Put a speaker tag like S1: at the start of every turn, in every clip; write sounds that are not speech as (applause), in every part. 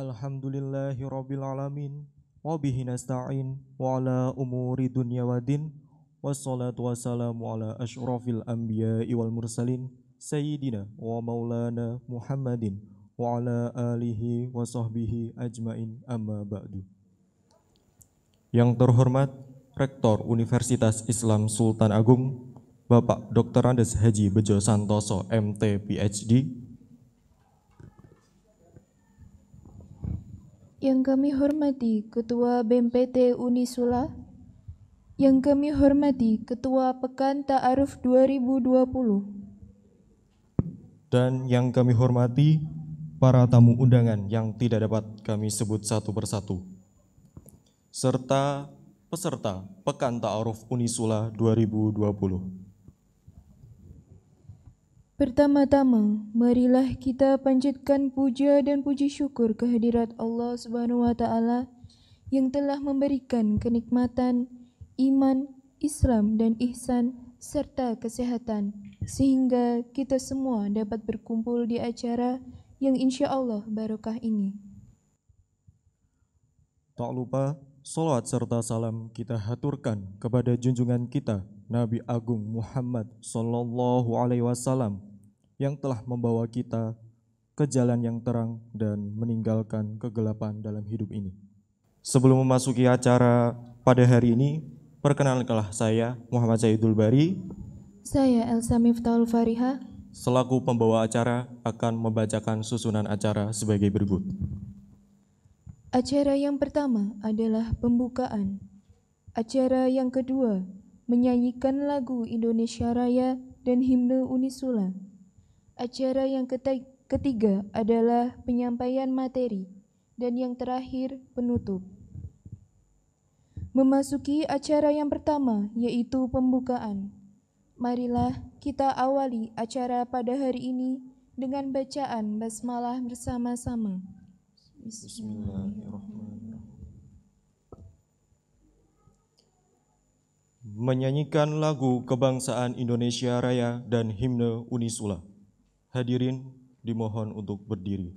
S1: Alhamdulillahi Rabbil Alamin Wabihi nasta'in Wa ala umuri dunia wa din Wassalatu wassalamu ala ashrafil anbiya wal mursalin Sayyidina wa maulana Muhammadin Wa ala alihi wa sahbihi ajmain amma ba'du Yang terhormat Rektor Universitas Islam Sultan Agung Bapak Dr. Andes Haji Bejo Santoso MT PhD
S2: Yang kami hormati Ketua BMPT Unisula, yang kami hormati Ketua Pekan Ta'aruf 2020,
S1: dan yang kami hormati para tamu undangan yang tidak dapat kami sebut satu persatu, serta peserta Pekan Ta'aruf Unisula 2020.
S2: Pertama-tama, marilah kita panjatkan puja dan puji syukur kehadirat Allah Subhanahu wa taala yang telah memberikan kenikmatan, iman, Islam dan ihsan serta kesehatan sehingga kita semua dapat berkumpul di acara yang insya Allah barokah ini.
S1: Tak lupa, salawat serta salam kita haturkan kepada junjungan kita, Nabi Agung Muhammad Sallallahu Alaihi Wasallam, yang telah membawa kita ke jalan yang terang dan meninggalkan kegelapan dalam hidup ini. Sebelum memasuki acara pada hari ini, perkenalkanlah saya Muhammad Zaidul Bari.
S2: Saya Elsa Miftahul Fariha.
S1: Selaku pembawa acara akan membacakan susunan acara sebagai berikut.
S2: Acara yang pertama adalah pembukaan. Acara yang kedua menyanyikan lagu Indonesia Raya dan himne Unisula. Acara yang ketiga adalah penyampaian materi dan yang terakhir penutup. Memasuki acara yang pertama yaitu pembukaan. Marilah kita awali acara pada hari ini dengan bacaan basmalah bersama-sama.
S1: Menyanyikan lagu kebangsaan Indonesia Raya dan himne Unisula. Hadirin dimohon untuk berdiri.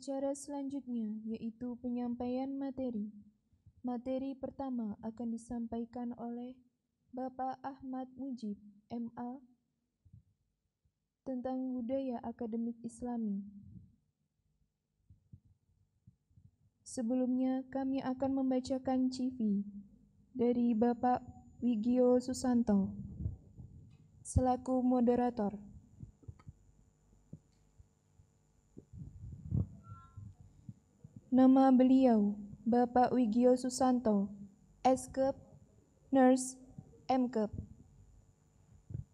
S2: acara selanjutnya yaitu penyampaian materi. Materi pertama akan disampaikan oleh Bapak Ahmad Mujib, MA, tentang budaya akademik Islami. Sebelumnya, kami akan membacakan CV dari Bapak Wigio Susanto, selaku moderator. Nama beliau Bapak Wigio Susanto, S.Kep, Nurse, Mkep.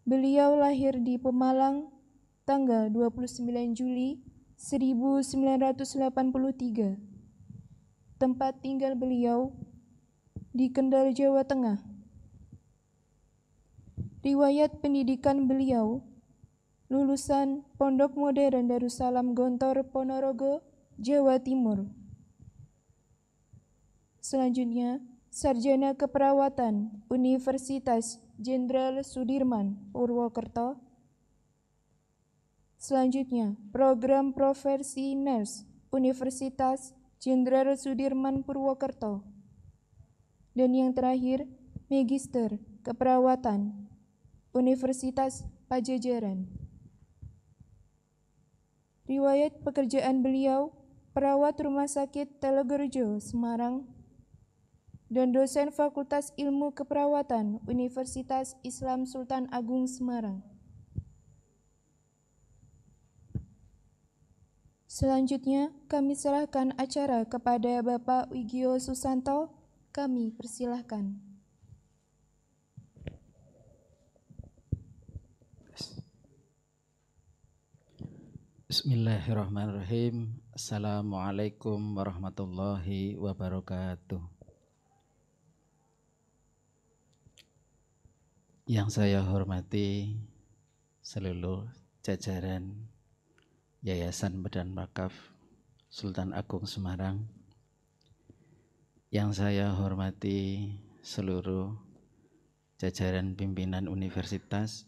S2: Beliau lahir di Pemalang tanggal 29 Juli 1983. Tempat tinggal beliau di Kendal, Jawa Tengah. Riwayat pendidikan beliau lulusan Pondok Modern Darussalam Gontor Ponorogo, Jawa Timur. Selanjutnya, Sarjana Keperawatan Universitas Jenderal Sudirman Purwokerto. Selanjutnya, Program Profesi Nurse Universitas Jenderal Sudirman Purwokerto. Dan yang terakhir, Magister Keperawatan Universitas Pajajaran. Riwayat pekerjaan beliau, perawat Rumah Sakit Telegerjo, Semarang, dan dosen Fakultas Ilmu Keperawatan Universitas Islam Sultan Agung Semarang. Selanjutnya, kami serahkan acara kepada Bapak Wigio Susanto. Kami persilahkan.
S3: Bismillahirrahmanirrahim. Assalamualaikum warahmatullahi wabarakatuh. Yang saya hormati seluruh jajaran Yayasan Badan Wakaf Sultan Agung Semarang. Yang saya hormati seluruh jajaran pimpinan universitas,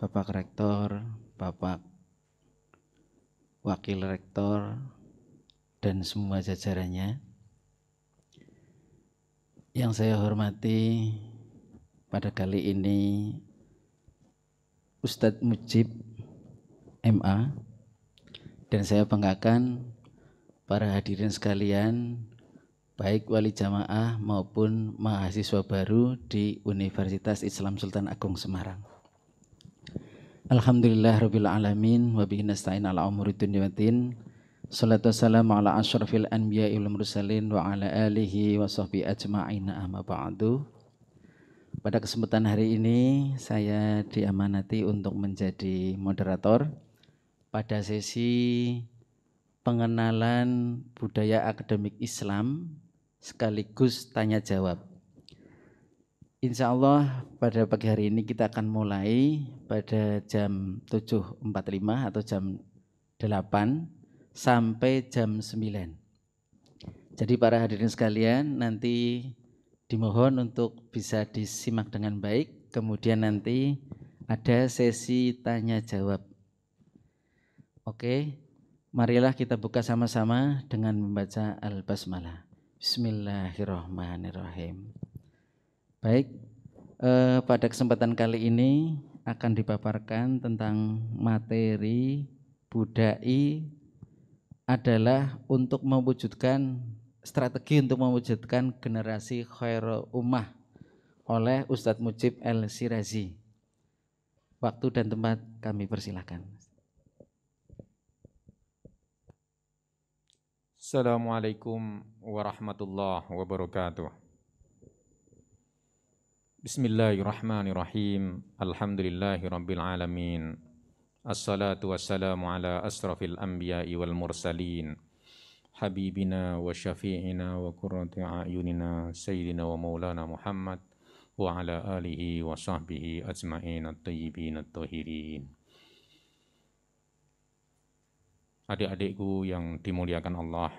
S3: Bapak Rektor, Bapak Wakil Rektor, dan semua jajarannya. Yang saya hormati pada kali ini Ustadz Mujib MA dan saya banggakan para hadirin sekalian baik wali jamaah maupun mahasiswa baru di Universitas Islam Sultan Agung Semarang. Alhamdulillah rabbil alamin wa bihi nasta'in ala umuri dunya watin. Salatu wassalamu ala asyrafil anbiya wal mursalin wa ala alihi wa sahbihi ajma'in amma ba'du. Pada kesempatan hari ini saya diamanati untuk menjadi moderator pada sesi pengenalan budaya akademik Islam sekaligus tanya jawab. Insya Allah pada pagi hari ini kita akan mulai pada jam 7.45 atau jam 8 sampai jam 9. Jadi para hadirin sekalian nanti dimohon untuk bisa disimak dengan baik. Kemudian nanti ada sesi tanya jawab. Oke, marilah kita buka sama-sama dengan membaca Al-Basmalah. Bismillahirrahmanirrahim. Baik, eh, pada kesempatan kali ini akan dipaparkan tentang materi budai adalah untuk mewujudkan strategi untuk mewujudkan generasi khairul ummah oleh Ustadz Mujib El Sirazi. Waktu dan tempat kami persilahkan.
S4: Assalamualaikum warahmatullahi wabarakatuh. Bismillahirrahmanirrahim. Alhamdulillahirrabbilalamin. Assalatu wassalamu ala asrafil anbiya'i wal mursalin. حبيبنا وشفيعنا وقرة أعيننا سيدنا ومولانا محمد وعلى آله وصحبه أجمعين الطيبين الطاهرين Adik-adikku yang dimuliakan Allah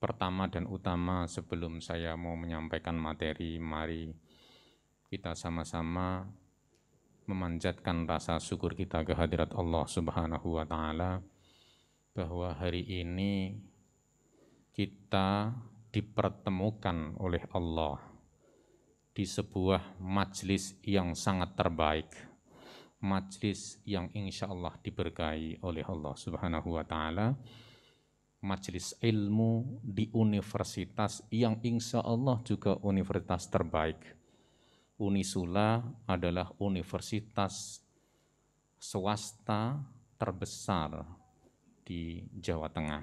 S4: Pertama dan utama sebelum saya mau menyampaikan materi Mari kita sama-sama memanjatkan rasa syukur kita kehadirat Allah Subhanahu wa taala bahwa hari ini kita dipertemukan oleh Allah di sebuah majlis yang sangat terbaik. majlis yang insya Allah diberkahi oleh Allah Subhanahu wa Ta'ala. majlis ilmu di universitas yang insya Allah juga universitas terbaik. Unisula adalah universitas swasta terbesar di Jawa Tengah.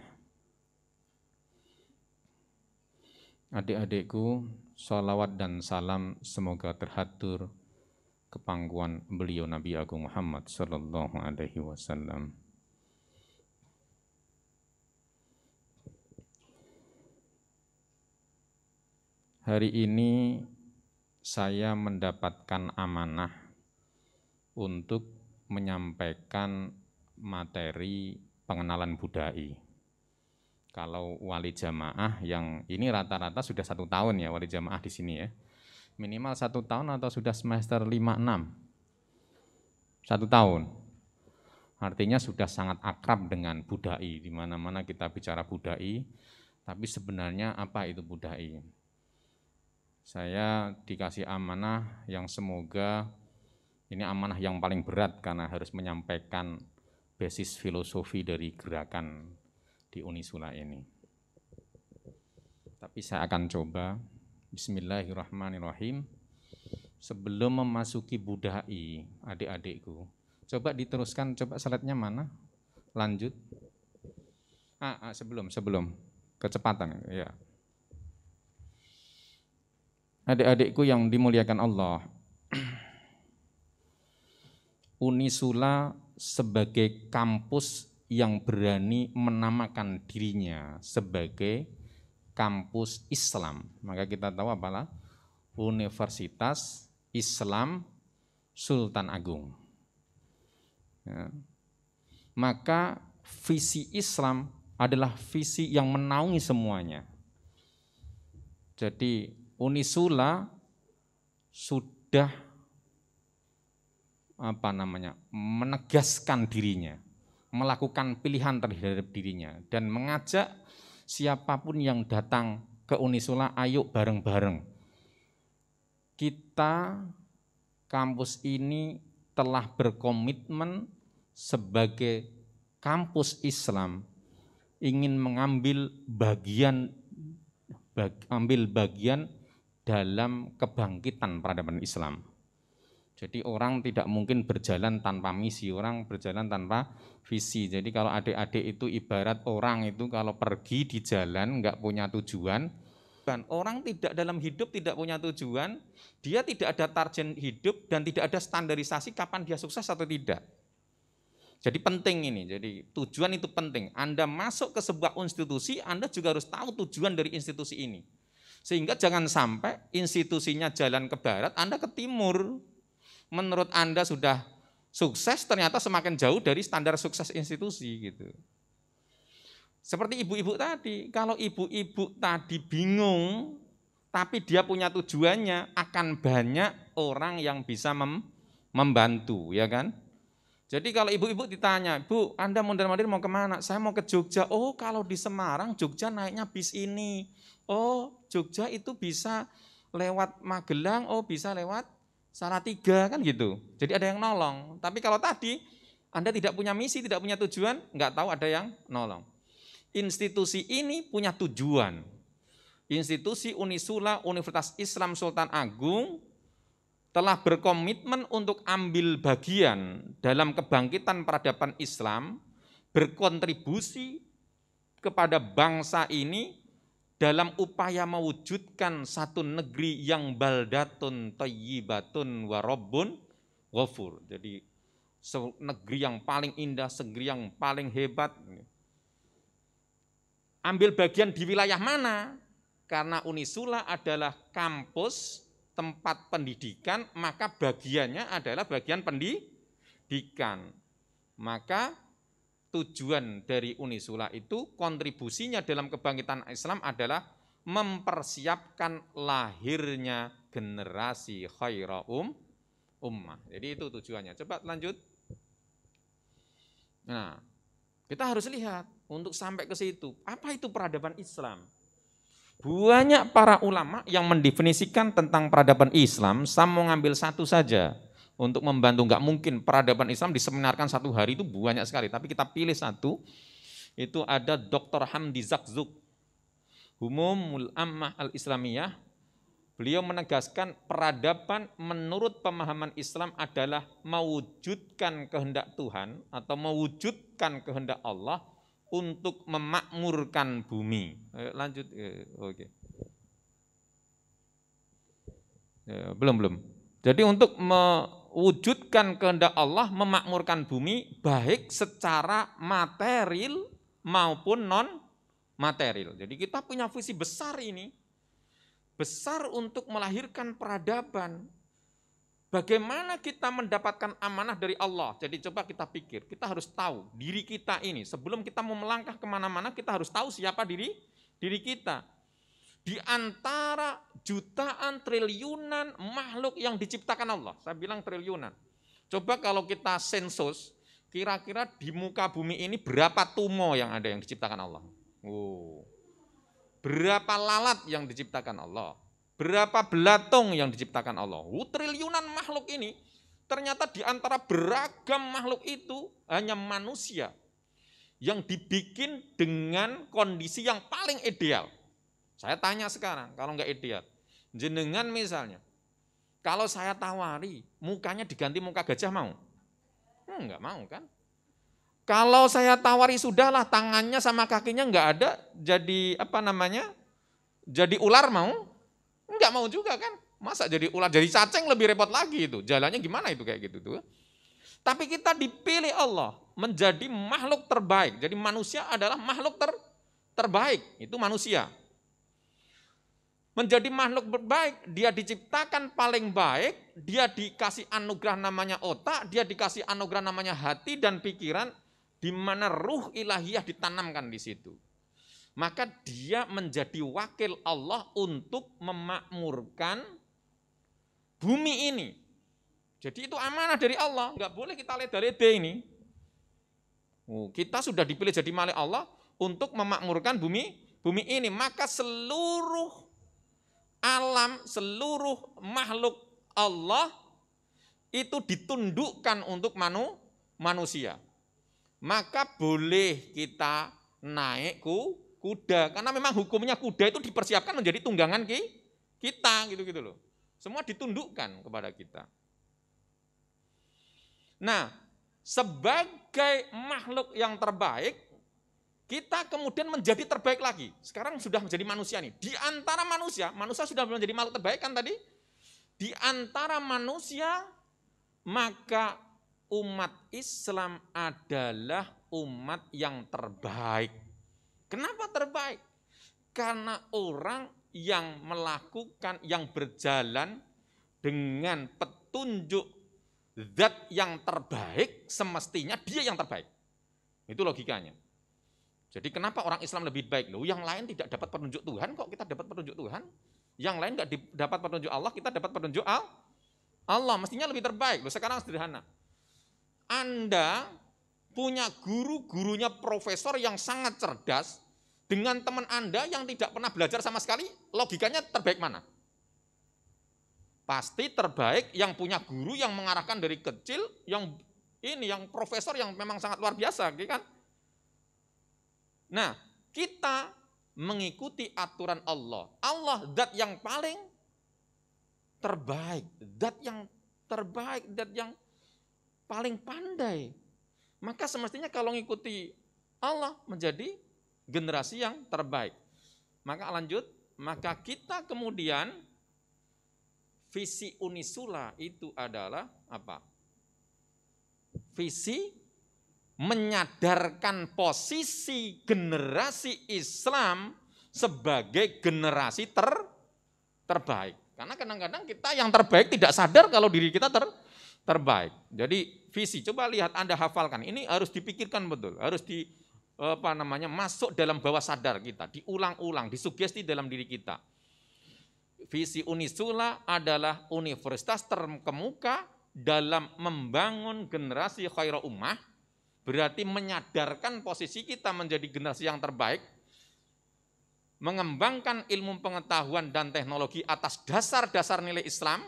S4: Adik-adikku, salawat dan salam semoga terhatur kepangkuan beliau Nabi Agung Muhammad Sallallahu Alaihi Wasallam. Hari ini saya mendapatkan amanah untuk menyampaikan materi pengenalan budai. Kalau wali jamaah yang ini rata-rata sudah satu tahun ya wali jamaah di sini ya. Minimal satu tahun atau sudah semester 5-6. Satu tahun. Artinya sudah sangat akrab dengan budai. Di mana-mana kita bicara budai, tapi sebenarnya apa itu budai? Saya dikasih amanah yang semoga ini amanah yang paling berat karena harus menyampaikan basis filosofi dari gerakan di Unisula ini. Tapi saya akan coba Bismillahirrahmanirrahim. Sebelum memasuki budai, adik-adikku, coba diteruskan, coba salatnya mana? Lanjut. Ah, ah, sebelum, sebelum. Kecepatan, ya. Adik-adikku yang dimuliakan Allah. (clears throat) Unisula sebagai kampus yang berani menamakan dirinya sebagai kampus Islam. Maka kita tahu apalah Universitas Islam Sultan Agung. Ya. Maka visi Islam adalah visi yang menaungi semuanya. Jadi Unisula sudah apa namanya menegaskan dirinya, melakukan pilihan terhadap dirinya dan mengajak siapapun yang datang ke Unisula ayo bareng-bareng. Kita kampus ini telah berkomitmen sebagai kampus Islam ingin mengambil bagian bag, ambil bagian dalam kebangkitan peradaban Islam. Jadi orang tidak mungkin berjalan tanpa misi, orang berjalan tanpa visi. Jadi kalau adik-adik itu ibarat orang itu kalau pergi di jalan nggak punya tujuan, dan orang tidak dalam hidup tidak punya tujuan, dia tidak ada target hidup dan tidak ada standarisasi kapan dia sukses atau tidak. Jadi penting ini, jadi tujuan itu penting. Anda masuk ke sebuah institusi, Anda juga harus tahu tujuan dari institusi ini. Sehingga jangan sampai institusinya jalan ke barat, Anda ke timur, menurut Anda sudah sukses ternyata semakin jauh dari standar sukses institusi gitu. Seperti ibu-ibu tadi, kalau ibu-ibu tadi bingung tapi dia punya tujuannya akan banyak orang yang bisa mem membantu ya kan jadi kalau ibu-ibu ditanya bu anda mondar mandir mau kemana saya mau ke Jogja oh kalau di Semarang Jogja naiknya bis ini oh Jogja itu bisa lewat Magelang oh bisa lewat salah tiga kan gitu. Jadi ada yang nolong. Tapi kalau tadi Anda tidak punya misi, tidak punya tujuan, nggak tahu ada yang nolong. Institusi ini punya tujuan. Institusi Unisula Universitas Islam Sultan Agung telah berkomitmen untuk ambil bagian dalam kebangkitan peradaban Islam, berkontribusi kepada bangsa ini dalam upaya mewujudkan satu negeri yang baldatun tayyibatun warobun wafur Jadi negeri yang paling indah, negeri yang paling hebat. Ambil bagian di wilayah mana? Karena Unisula adalah kampus tempat pendidikan, maka bagiannya adalah bagian pendidikan. Maka tujuan dari Uni Sula itu kontribusinya dalam kebangkitan Islam adalah mempersiapkan lahirnya generasi khaira um, ummah. Jadi itu tujuannya. Coba lanjut. Nah, kita harus lihat untuk sampai ke situ. Apa itu peradaban Islam? Banyak para ulama yang mendefinisikan tentang peradaban Islam, saya mau ngambil satu saja untuk membantu. Enggak mungkin peradaban Islam diseminarkan satu hari itu banyak sekali. Tapi kita pilih satu, itu ada Dr. Hamdi Zakzuk, Humumul Ammah Al-Islamiyah. Beliau menegaskan peradaban menurut pemahaman Islam adalah mewujudkan kehendak Tuhan atau mewujudkan kehendak Allah untuk memakmurkan bumi. Eh, lanjut, eh, oke. Eh, belum, belum. Jadi untuk wujudkan kehendak Allah memakmurkan bumi baik secara material maupun non material. Jadi kita punya visi besar ini. Besar untuk melahirkan peradaban. Bagaimana kita mendapatkan amanah dari Allah? Jadi coba kita pikir, kita harus tahu diri kita ini. Sebelum kita mau melangkah kemana-mana, kita harus tahu siapa diri diri kita di antara jutaan triliunan makhluk yang diciptakan Allah. Saya bilang triliunan. Coba kalau kita sensus, kira-kira di muka bumi ini berapa tumo yang ada yang diciptakan Allah? Oh, Berapa lalat yang diciptakan Allah? Berapa belatung yang diciptakan Allah? Oh, triliunan makhluk ini ternyata di antara beragam makhluk itu hanya manusia yang dibikin dengan kondisi yang paling ideal. Saya tanya sekarang, kalau nggak idiot, jenengan misalnya, kalau saya tawari mukanya diganti muka gajah mau? Hmm, nggak mau kan? Kalau saya tawari sudahlah tangannya sama kakinya nggak ada, jadi apa namanya? Jadi ular mau? Nggak mau juga kan? Masa jadi ular, jadi cacing lebih repot lagi itu. Jalannya gimana itu kayak gitu tuh? Tapi kita dipilih Allah menjadi makhluk terbaik. Jadi manusia adalah makhluk ter terbaik, itu manusia menjadi makhluk berbaik. Dia diciptakan paling baik, dia dikasih anugerah namanya otak, dia dikasih anugerah namanya hati dan pikiran, di mana ruh ilahiyah ditanamkan di situ. Maka dia menjadi wakil Allah untuk memakmurkan bumi ini. Jadi itu amanah dari Allah, Enggak boleh kita dari leda ini. Oh, kita sudah dipilih jadi malik Allah untuk memakmurkan bumi bumi ini. Maka seluruh alam seluruh makhluk Allah itu ditundukkan untuk manu, manusia. Maka boleh kita naik ku, kuda karena memang hukumnya kuda itu dipersiapkan menjadi tunggangan ki, kita gitu-gitu loh. Semua ditundukkan kepada kita. Nah, sebagai makhluk yang terbaik kita kemudian menjadi terbaik lagi. Sekarang sudah menjadi manusia nih. Di antara manusia, manusia sudah menjadi makhluk terbaik kan tadi? Di antara manusia, maka umat Islam adalah umat yang terbaik. Kenapa terbaik? Karena orang yang melakukan, yang berjalan dengan petunjuk zat yang terbaik, semestinya dia yang terbaik. Itu logikanya. Jadi kenapa orang Islam lebih baik? Loh, yang lain tidak dapat petunjuk Tuhan, kok kita dapat petunjuk Tuhan? Yang lain nggak dapat petunjuk Allah, kita dapat petunjuk Allah. Mestinya lebih terbaik. Loh, sekarang sederhana. Anda punya guru-gurunya profesor yang sangat cerdas dengan teman Anda yang tidak pernah belajar sama sekali, logikanya terbaik mana? Pasti terbaik yang punya guru yang mengarahkan dari kecil, yang ini, yang profesor yang memang sangat luar biasa, gitu kan? Nah, kita mengikuti aturan Allah. Allah dat yang paling terbaik, dat yang terbaik, zat yang paling pandai. Maka semestinya kalau mengikuti Allah menjadi generasi yang terbaik. Maka lanjut, maka kita kemudian visi unisula itu adalah apa? Visi menyadarkan posisi generasi Islam sebagai generasi ter terbaik. Karena kadang-kadang kita yang terbaik tidak sadar kalau diri kita ter terbaik. Jadi visi coba lihat Anda hafalkan. Ini harus dipikirkan betul, harus di apa namanya masuk dalam bawah sadar kita, diulang-ulang, disugesti dalam diri kita. Visi Unisula adalah universitas terkemuka dalam membangun generasi khairah ummah berarti menyadarkan posisi kita menjadi generasi yang terbaik, mengembangkan ilmu pengetahuan dan teknologi atas dasar-dasar nilai Islam,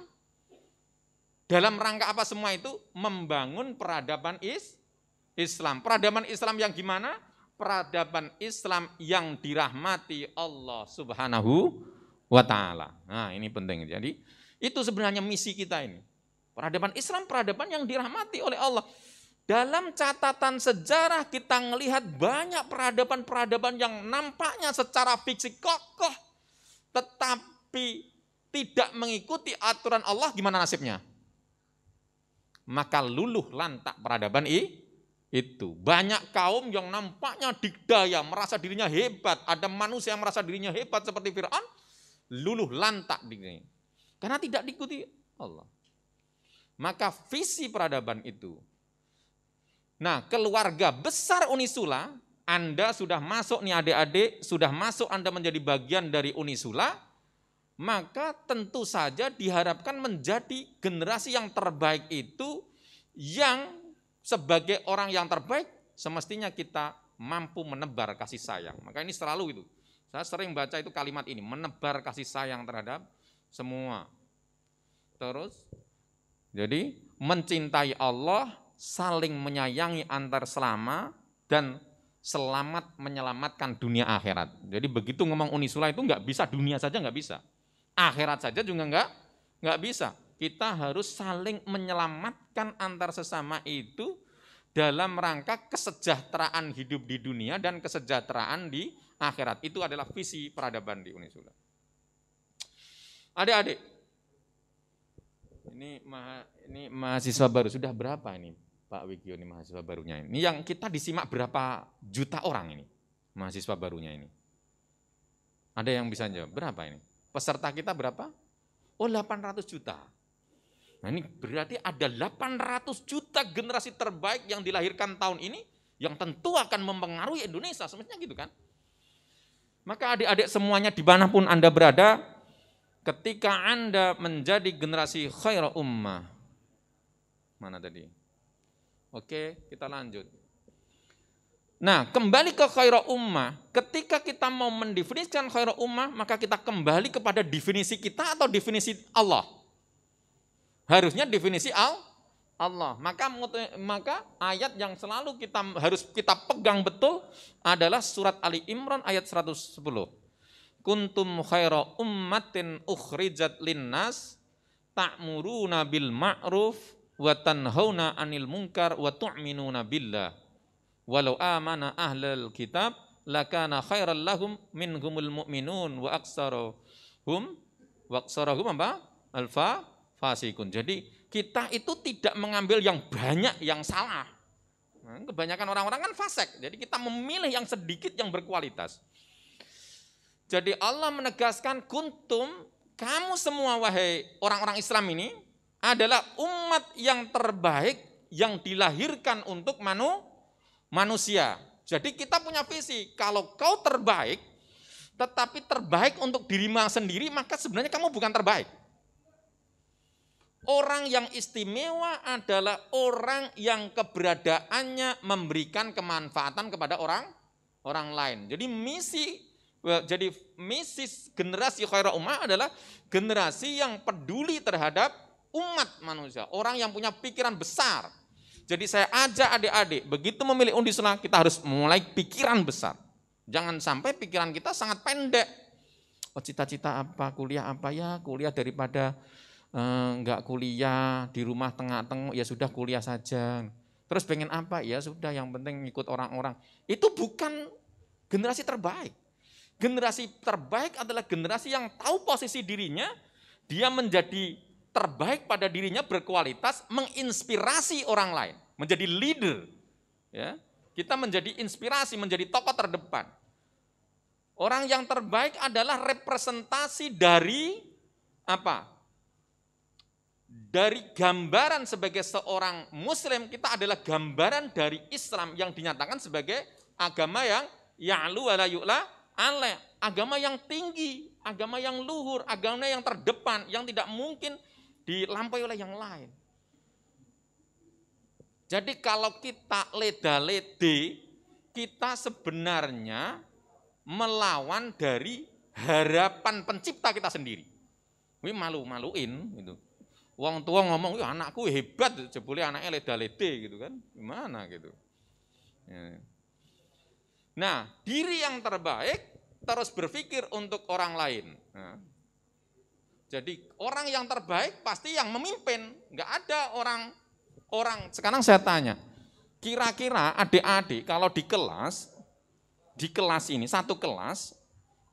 S4: dalam rangka apa semua itu? Membangun peradaban is, Islam. Peradaban Islam yang gimana? Peradaban Islam yang dirahmati Allah subhanahu wa ta'ala. Nah ini penting. Jadi itu sebenarnya misi kita ini. Peradaban Islam, peradaban yang dirahmati oleh Allah dalam catatan sejarah kita melihat banyak peradaban-peradaban yang nampaknya secara fisik kokoh tetapi tidak mengikuti aturan Allah gimana nasibnya? Maka luluh lantak peradaban i itu. Banyak kaum yang nampaknya dikdaya, merasa dirinya hebat, ada manusia yang merasa dirinya hebat seperti Firaun, luluh lantak dirinya. Karena tidak diikuti Allah. Maka visi peradaban itu Nah, keluarga besar Unisula, Anda sudah masuk nih adik-adik, sudah masuk Anda menjadi bagian dari Unisula, maka tentu saja diharapkan menjadi generasi yang terbaik itu yang sebagai orang yang terbaik semestinya kita mampu menebar kasih sayang. Maka ini selalu itu. Saya sering baca itu kalimat ini, menebar kasih sayang terhadap semua. Terus jadi mencintai Allah, saling menyayangi antar selama dan selamat menyelamatkan dunia akhirat. Jadi begitu ngomong unisula itu nggak bisa dunia saja nggak bisa, akhirat saja juga nggak nggak bisa. Kita harus saling menyelamatkan antar sesama itu dalam rangka kesejahteraan hidup di dunia dan kesejahteraan di akhirat. Itu adalah visi peradaban di Unisula. Adik-adik, ini ma ini mahasiswa baru sudah berapa ini Pak Wigio ini mahasiswa barunya ini. yang kita disimak berapa juta orang ini, mahasiswa barunya ini. Ada yang bisa jawab, berapa ini? Peserta kita berapa? Oh 800 juta. Nah ini berarti ada 800 juta generasi terbaik yang dilahirkan tahun ini yang tentu akan mempengaruhi Indonesia, semestinya gitu kan. Maka adik-adik semuanya di dimanapun Anda berada, ketika Anda menjadi generasi khairah ummah, mana tadi? Oke, kita lanjut. Nah, kembali ke khairah ummah, ketika kita mau mendefinisikan khairah ummah, maka kita kembali kepada definisi kita atau definisi Allah. Harusnya definisi al Allah. Maka maka ayat yang selalu kita harus kita pegang betul adalah surat Ali Imran ayat 110. Kuntum khaira ummatin ukhrijat linnas ta'muruna bil ma'ruf wa tanhauna 'anil munkar wa tu'minuna billah. Walau amana ahlul kitab lakana khairal lahum minhumul mu'minun wa aksarahum wa aksarahum apa? Alfa fasikun. Jadi kita itu tidak mengambil yang banyak yang salah. Nah, kebanyakan orang-orang kan fasek. Jadi kita memilih yang sedikit yang berkualitas. Jadi Allah menegaskan kuntum kamu semua wahai orang-orang Islam ini adalah umat yang terbaik yang dilahirkan untuk manu, manusia. Jadi kita punya visi, kalau kau terbaik, tetapi terbaik untuk dirimu sendiri, maka sebenarnya kamu bukan terbaik. Orang yang istimewa adalah orang yang keberadaannya memberikan kemanfaatan kepada orang orang lain. Jadi misi eh, jadi misi generasi khairah umat adalah generasi yang peduli terhadap umat manusia, orang yang punya pikiran besar. Jadi saya ajak adik-adik, begitu memilih undi sunnah kita harus mulai pikiran besar. Jangan sampai pikiran kita sangat pendek. Oh, cita-cita apa, kuliah apa ya, kuliah daripada eh, kuliah, di rumah tengah-tengah, ya sudah kuliah saja. Terus pengen apa? Ya sudah yang penting ikut orang-orang. Itu bukan generasi terbaik. Generasi terbaik adalah generasi yang tahu posisi dirinya, dia menjadi terbaik pada dirinya berkualitas menginspirasi orang lain, menjadi leader. Ya, kita menjadi inspirasi, menjadi tokoh terdepan. Orang yang terbaik adalah representasi dari apa? Dari gambaran sebagai seorang muslim kita adalah gambaran dari Islam yang dinyatakan sebagai agama yang ya'lu wa la yu'la agama yang tinggi, agama yang luhur, agama yang terdepan yang tidak mungkin dilampaui oleh yang lain. Jadi kalau kita leda-lede, kita sebenarnya melawan dari harapan pencipta kita sendiri. Ini malu-maluin gitu. Wong tua ngomong, ya anakku hebat, jebule anaknya leda-lede gitu kan. Gimana gitu. Ya. Nah, diri yang terbaik terus berpikir untuk orang lain. Nah, jadi orang yang terbaik pasti yang memimpin. Enggak ada orang orang sekarang saya tanya, kira-kira adik-adik kalau di kelas di kelas ini satu kelas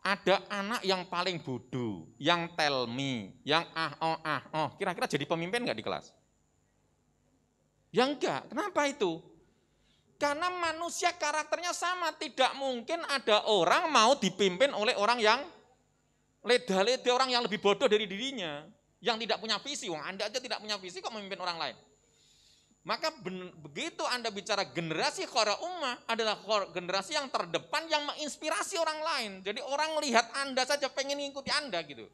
S4: ada anak yang paling bodoh, yang tell me, yang ah oh ah oh, kira-kira jadi pemimpin enggak di kelas? Yang enggak, kenapa itu? Karena manusia karakternya sama, tidak mungkin ada orang mau dipimpin oleh orang yang Leda-leda orang yang lebih bodoh dari dirinya, yang tidak punya visi. Wong Anda aja tidak punya visi kok memimpin orang lain. Maka ben, begitu Anda bicara generasi khora ummah adalah generasi yang terdepan yang menginspirasi orang lain. Jadi orang lihat Anda saja pengen ngikuti Anda gitu.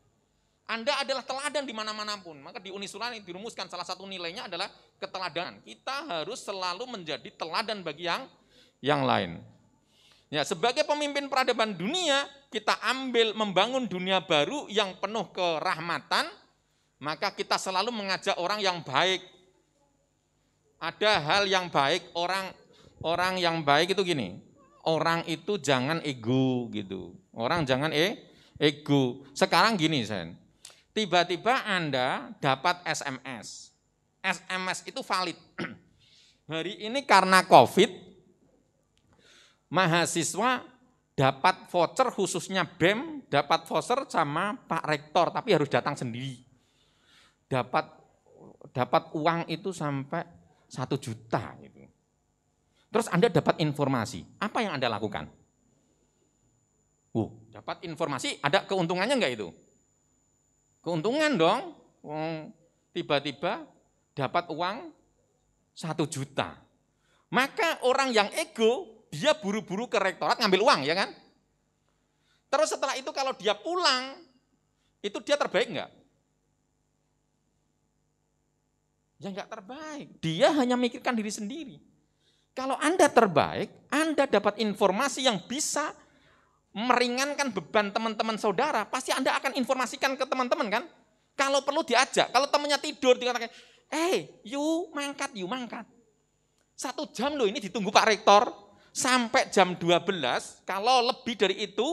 S4: Anda adalah teladan di mana-mana pun. Maka di Unisulan dirumuskan salah satu nilainya adalah keteladanan. Kita harus selalu menjadi teladan bagi yang yang lain. Ya, sebagai pemimpin peradaban dunia, kita ambil membangun dunia baru yang penuh kerahmatan, maka kita selalu mengajak orang yang baik. Ada hal yang baik, orang orang yang baik itu gini, orang itu jangan ego gitu. Orang jangan eh ego. Sekarang gini, Sen. Tiba-tiba Anda dapat SMS. SMS itu valid. (clears throat) Hari ini karena COVID, mahasiswa dapat voucher khususnya BEM, dapat voucher sama Pak Rektor, tapi harus datang sendiri. Dapat dapat uang itu sampai satu juta gitu. Terus Anda dapat informasi, apa yang Anda lakukan? Uh, dapat informasi, ada keuntungannya enggak itu? Keuntungan dong, tiba-tiba dapat uang satu juta. Maka orang yang ego dia buru-buru ke rektorat ngambil uang, ya kan? Terus setelah itu kalau dia pulang, itu dia terbaik enggak? Ya enggak terbaik. Dia hanya mikirkan diri sendiri. Kalau Anda terbaik, Anda dapat informasi yang bisa meringankan beban teman-teman saudara, pasti Anda akan informasikan ke teman-teman kan? Kalau perlu diajak, kalau temannya tidur dikatakan, "Eh, hey, you mangkat, you mangkat." Satu jam loh ini ditunggu Pak Rektor, sampai jam 12, kalau lebih dari itu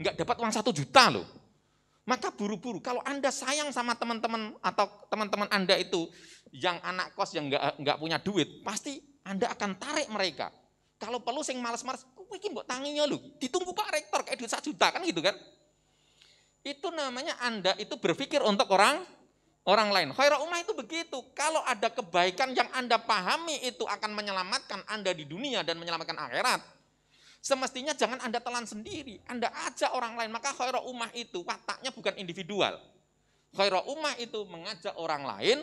S4: nggak dapat uang satu juta loh. Maka buru-buru, kalau Anda sayang sama teman-teman atau teman-teman Anda itu yang anak kos yang nggak nggak punya duit, pasti Anda akan tarik mereka. Kalau perlu sing males-males, kok iki mbok tanginya lho, ditunggu Pak Rektor kayak duit satu juta kan gitu kan. Itu namanya Anda itu berpikir untuk orang orang lain. Khairah ummah itu begitu. Kalau ada kebaikan yang Anda pahami itu akan menyelamatkan Anda di dunia dan menyelamatkan akhirat. Semestinya jangan Anda telan sendiri, Anda ajak orang lain. Maka khairah ummah itu wataknya bukan individual. Khairah ummah itu mengajak orang lain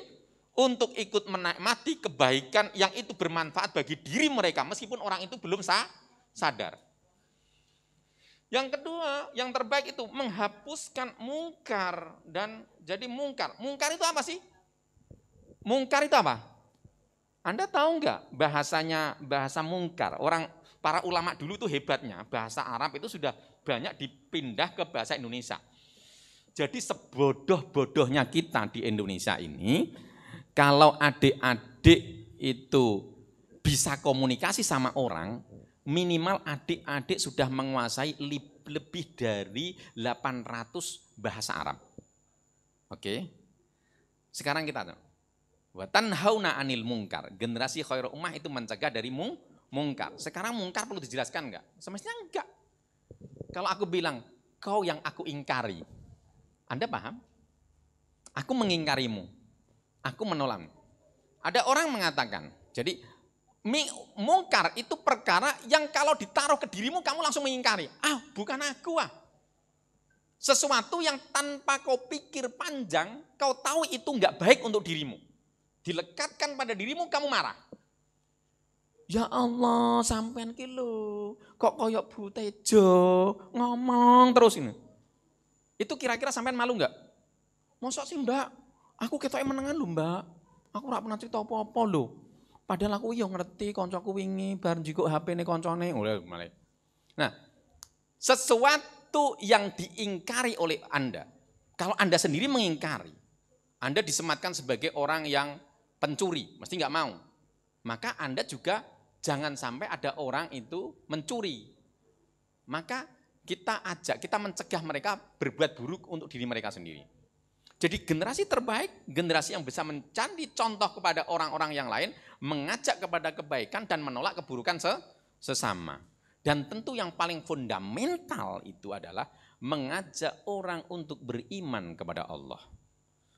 S4: untuk ikut menikmati kebaikan yang itu bermanfaat bagi diri mereka meskipun orang itu belum sadar. Yang kedua, yang terbaik itu menghapuskan mungkar dan jadi mungkar. Mungkar itu apa sih? Mungkar itu apa? Anda tahu nggak bahasanya bahasa mungkar? Orang para ulama dulu tuh hebatnya bahasa Arab itu sudah banyak dipindah ke bahasa Indonesia. Jadi sebodoh-bodohnya kita di Indonesia ini, kalau adik-adik itu bisa komunikasi sama orang, minimal adik-adik sudah menguasai lebih dari 800 bahasa Arab. Oke. Sekarang kita Watan hauna anil mungkar. Generasi khairul ummah itu mencegah dari mung, mungkar. Sekarang mungkar perlu dijelaskan enggak? Semestinya enggak. Kalau aku bilang, kau yang aku ingkari. Anda paham? Aku mengingkarimu. Aku menolakmu. Ada orang mengatakan, jadi mungkar itu perkara yang kalau ditaruh ke dirimu kamu langsung mengingkari. Ah, bukan aku ah. Sesuatu yang tanpa kau pikir panjang, kau tahu itu enggak baik untuk dirimu. Dilekatkan pada dirimu, kamu marah. Ya Allah, sampean ki kok koyok butejo, ngomong terus ini. Itu kira-kira sampean malu nggak? Mosok sih mbak, aku ketoknya menengan lu mbak. Aku enggak pernah cerita apa-apa loh. Padahal aku yo ngerti konco aku wingi bar juga HP-ne koncone. Nah, sesuatu yang diingkari oleh Anda. Kalau Anda sendiri mengingkari, Anda disematkan sebagai orang yang pencuri, mesti nggak mau. Maka Anda juga jangan sampai ada orang itu mencuri. Maka kita ajak, kita mencegah mereka berbuat buruk untuk diri mereka sendiri. Jadi generasi terbaik, generasi yang bisa mencandi contoh kepada orang-orang yang lain, mengajak kepada kebaikan dan menolak keburukan sesama. Dan tentu yang paling fundamental itu adalah mengajak orang untuk beriman kepada Allah.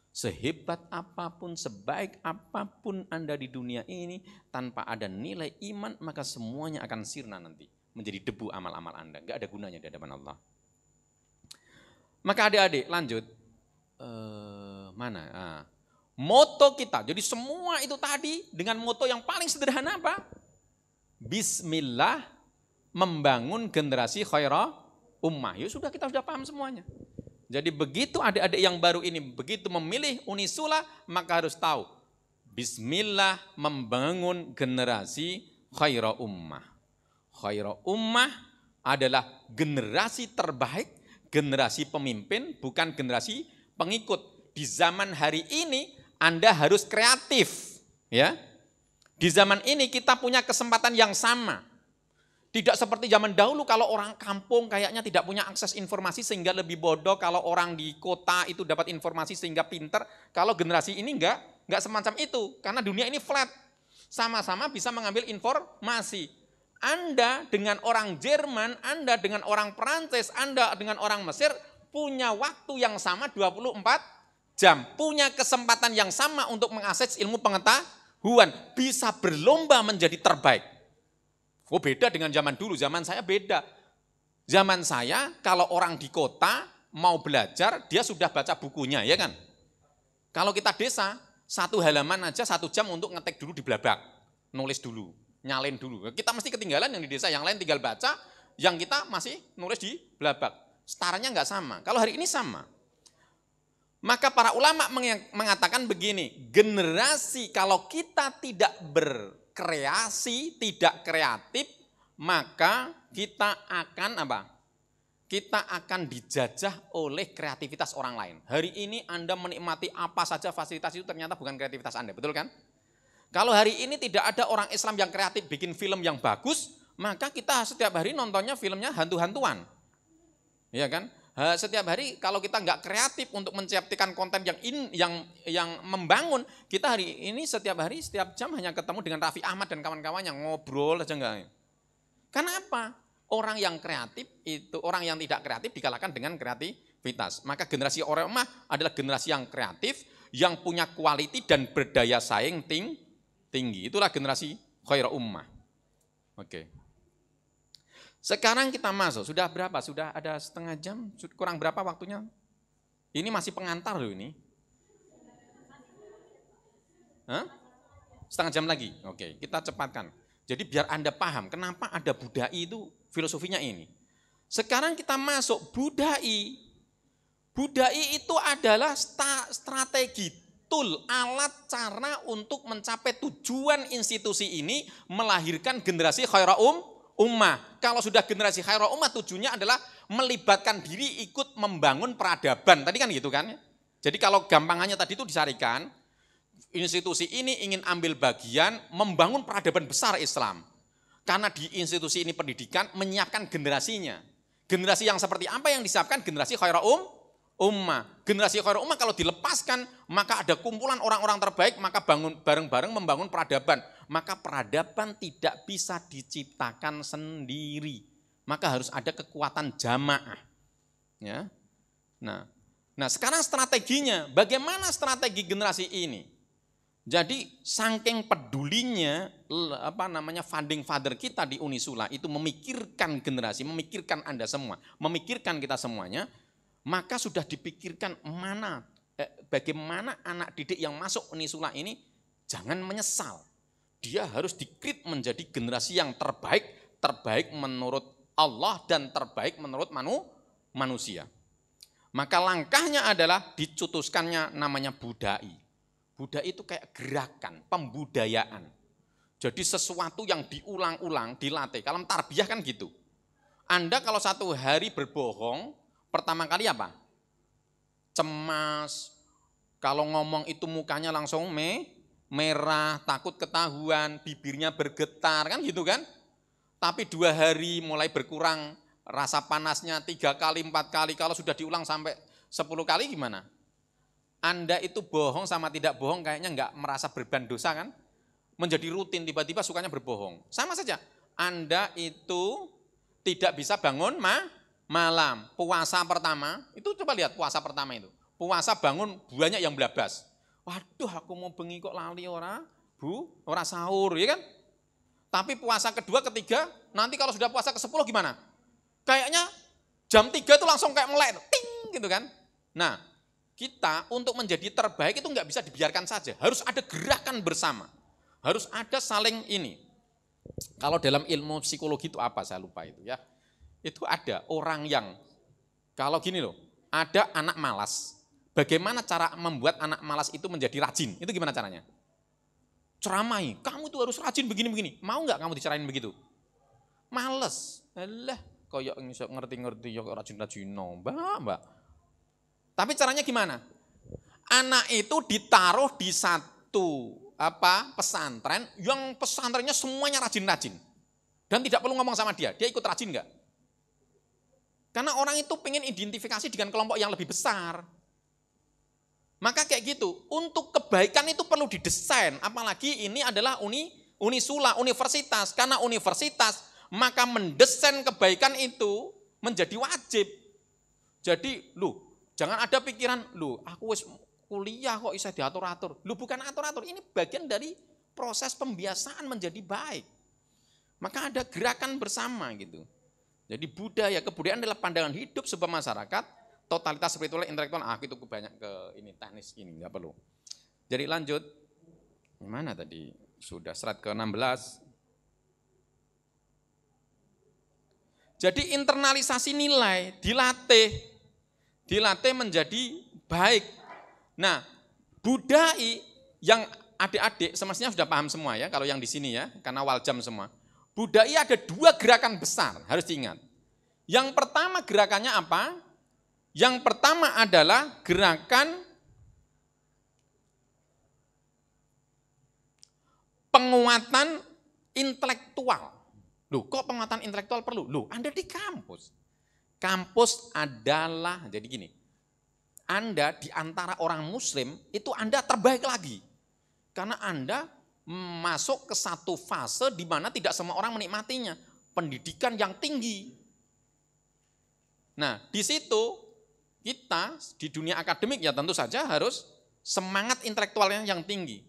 S4: Sehebat apapun, sebaik apapun Anda di dunia ini, tanpa ada nilai iman, maka semuanya akan sirna nanti. Menjadi debu amal-amal Anda. Enggak ada gunanya di hadapan Allah. Maka adik-adik lanjut. Eh, mana? Ah. Moto kita. Jadi semua itu tadi dengan moto yang paling sederhana apa? Bismillah membangun generasi khairah ummah. Ya sudah kita sudah paham semuanya. Jadi begitu adik-adik yang baru ini begitu memilih Unisula maka harus tahu Bismillah membangun generasi khairah ummah. Khairah ummah adalah generasi terbaik, generasi pemimpin, bukan generasi pengikut. Di zaman hari ini Anda harus kreatif, ya. Di zaman ini kita punya kesempatan yang sama. Tidak seperti zaman dahulu kalau orang kampung kayaknya tidak punya akses informasi sehingga lebih bodoh, kalau orang di kota itu dapat informasi sehingga pinter. Kalau generasi ini enggak, enggak semacam itu karena dunia ini flat. Sama-sama bisa mengambil informasi. Anda dengan orang Jerman, Anda dengan orang Prancis, Anda dengan orang Mesir punya waktu yang sama 24 jam, punya kesempatan yang sama untuk mengakses ilmu pengetahuan, bisa berlomba menjadi terbaik. Oh beda dengan zaman dulu, zaman saya beda. Zaman saya kalau orang di kota mau belajar, dia sudah baca bukunya, ya kan? Kalau kita desa, satu halaman aja satu jam untuk ngetik dulu di belabak. Nulis dulu, nyalin dulu. Kita mesti ketinggalan yang di desa, yang lain tinggal baca, yang kita masih nulis di belabak. Setaranya nggak sama. Kalau hari ini sama. Maka para ulama mengatakan begini, generasi kalau kita tidak berkreasi, tidak kreatif, maka kita akan apa? Kita akan dijajah oleh kreativitas orang lain. Hari ini Anda menikmati apa saja fasilitas itu ternyata bukan kreativitas Anda, betul kan? Kalau hari ini tidak ada orang Islam yang kreatif bikin film yang bagus, maka kita setiap hari nontonnya filmnya hantu-hantuan. Ya kan? Setiap hari kalau kita nggak kreatif untuk menciptakan konten yang in, yang yang membangun, kita hari ini setiap hari setiap jam hanya ketemu dengan Raffi Ahmad dan kawan-kawannya ngobrol aja enggak. Karena apa? Orang yang kreatif itu orang yang tidak kreatif dikalahkan dengan kreativitas. Maka generasi orang mah adalah generasi yang kreatif, yang punya kualiti dan berdaya saing ting, tinggi. Itulah generasi khairah ummah. Oke. Okay. Sekarang kita masuk, sudah berapa? Sudah ada setengah jam, kurang berapa waktunya? Ini masih pengantar loh ini. Hah? Setengah jam lagi? Oke, kita cepatkan. Jadi biar Anda paham kenapa ada budai itu filosofinya ini. Sekarang kita masuk budai. Budai itu adalah strategi tool, alat cara untuk mencapai tujuan institusi ini melahirkan generasi khaira um ummah. Kalau sudah generasi khairul ummah tujuannya adalah melibatkan diri ikut membangun peradaban. Tadi kan gitu kan? Ya? Jadi kalau gampangannya tadi itu disarikan, institusi ini ingin ambil bagian membangun peradaban besar Islam. Karena di institusi ini pendidikan menyiapkan generasinya. Generasi yang seperti apa yang disiapkan? Generasi khairul um, ummah. Generasi khairul ummah kalau dilepaskan, maka ada kumpulan orang-orang terbaik, maka bangun bareng-bareng membangun peradaban maka peradaban tidak bisa diciptakan sendiri. Maka harus ada kekuatan jamaah. Ya. Nah, nah sekarang strateginya, bagaimana strategi generasi ini? Jadi saking pedulinya apa namanya funding father kita di Unisula itu memikirkan generasi, memikirkan Anda semua, memikirkan kita semuanya, maka sudah dipikirkan mana eh, bagaimana anak didik yang masuk Unisula ini jangan menyesal dia harus dikrit menjadi generasi yang terbaik, terbaik menurut Allah dan terbaik menurut manu, manusia. Maka langkahnya adalah dicutuskannya namanya budai. Budai itu kayak gerakan, pembudayaan. Jadi sesuatu yang diulang-ulang, dilatih. Kalau tarbiyah kan gitu. Anda kalau satu hari berbohong, pertama kali apa? Cemas. Kalau ngomong itu mukanya langsung me, merah, takut ketahuan, bibirnya bergetar, kan gitu kan? Tapi dua hari mulai berkurang rasa panasnya tiga kali, empat kali, kalau sudah diulang sampai sepuluh kali gimana? Anda itu bohong sama tidak bohong kayaknya enggak merasa berban dosa kan? Menjadi rutin tiba-tiba sukanya berbohong. Sama saja, Anda itu tidak bisa bangun ma malam. Puasa pertama, itu coba lihat puasa pertama itu. Puasa bangun banyak yang belabas. Waduh, aku mau bengi kok lali ora, Bu, ora sahur, ya kan? Tapi puasa kedua, ketiga, nanti kalau sudah puasa ke sepuluh gimana? Kayaknya jam tiga itu langsung kayak melek, ting gitu kan. Nah, kita untuk menjadi terbaik itu nggak bisa dibiarkan saja. Harus ada gerakan bersama. Harus ada saling ini. Kalau dalam ilmu psikologi itu apa, saya lupa itu ya. Itu ada orang yang, kalau gini loh, ada anak malas, Bagaimana cara membuat anak malas itu menjadi rajin? Itu gimana caranya? Ceramai, kamu itu harus rajin begini-begini. Mau nggak kamu diceraiin begitu? Males. Alah, koyok ngerti-ngerti ya rajin-rajin. Mbak, mbak. Tapi caranya gimana? Anak itu ditaruh di satu apa pesantren yang pesantrennya semuanya rajin-rajin. Dan tidak perlu ngomong sama dia, dia ikut rajin nggak? Karena orang itu pengen identifikasi dengan kelompok yang lebih besar. Maka kayak gitu, untuk kebaikan itu perlu didesain, apalagi ini adalah uni unisula, universitas. Karena universitas, maka mendesain kebaikan itu menjadi wajib. Jadi, lu jangan ada pikiran, lu aku wis kuliah kok bisa diatur-atur. Lu bukan atur-atur, ini bagian dari proses pembiasaan menjadi baik. Maka ada gerakan bersama gitu. Jadi budaya, kebudayaan adalah pandangan hidup sebuah masyarakat totalitas spiritual intelektual aku itu banyak ke ini teknis ini nggak perlu. Jadi lanjut mana tadi sudah serat ke-16 Jadi internalisasi nilai dilatih, dilatih menjadi baik. Nah, budai yang adik-adik semestinya sudah paham semua ya, kalau yang di sini ya, karena waljam semua. Budai ada dua gerakan besar, harus diingat. Yang pertama gerakannya apa? Yang pertama adalah gerakan penguatan intelektual. Loh, kok penguatan intelektual perlu? Loh, Anda di kampus. Kampus adalah, jadi gini, Anda di antara orang muslim itu Anda terbaik lagi. Karena Anda masuk ke satu fase di mana tidak semua orang menikmatinya. Pendidikan yang tinggi. Nah, di situ kita di dunia akademik ya tentu saja harus semangat intelektualnya yang tinggi.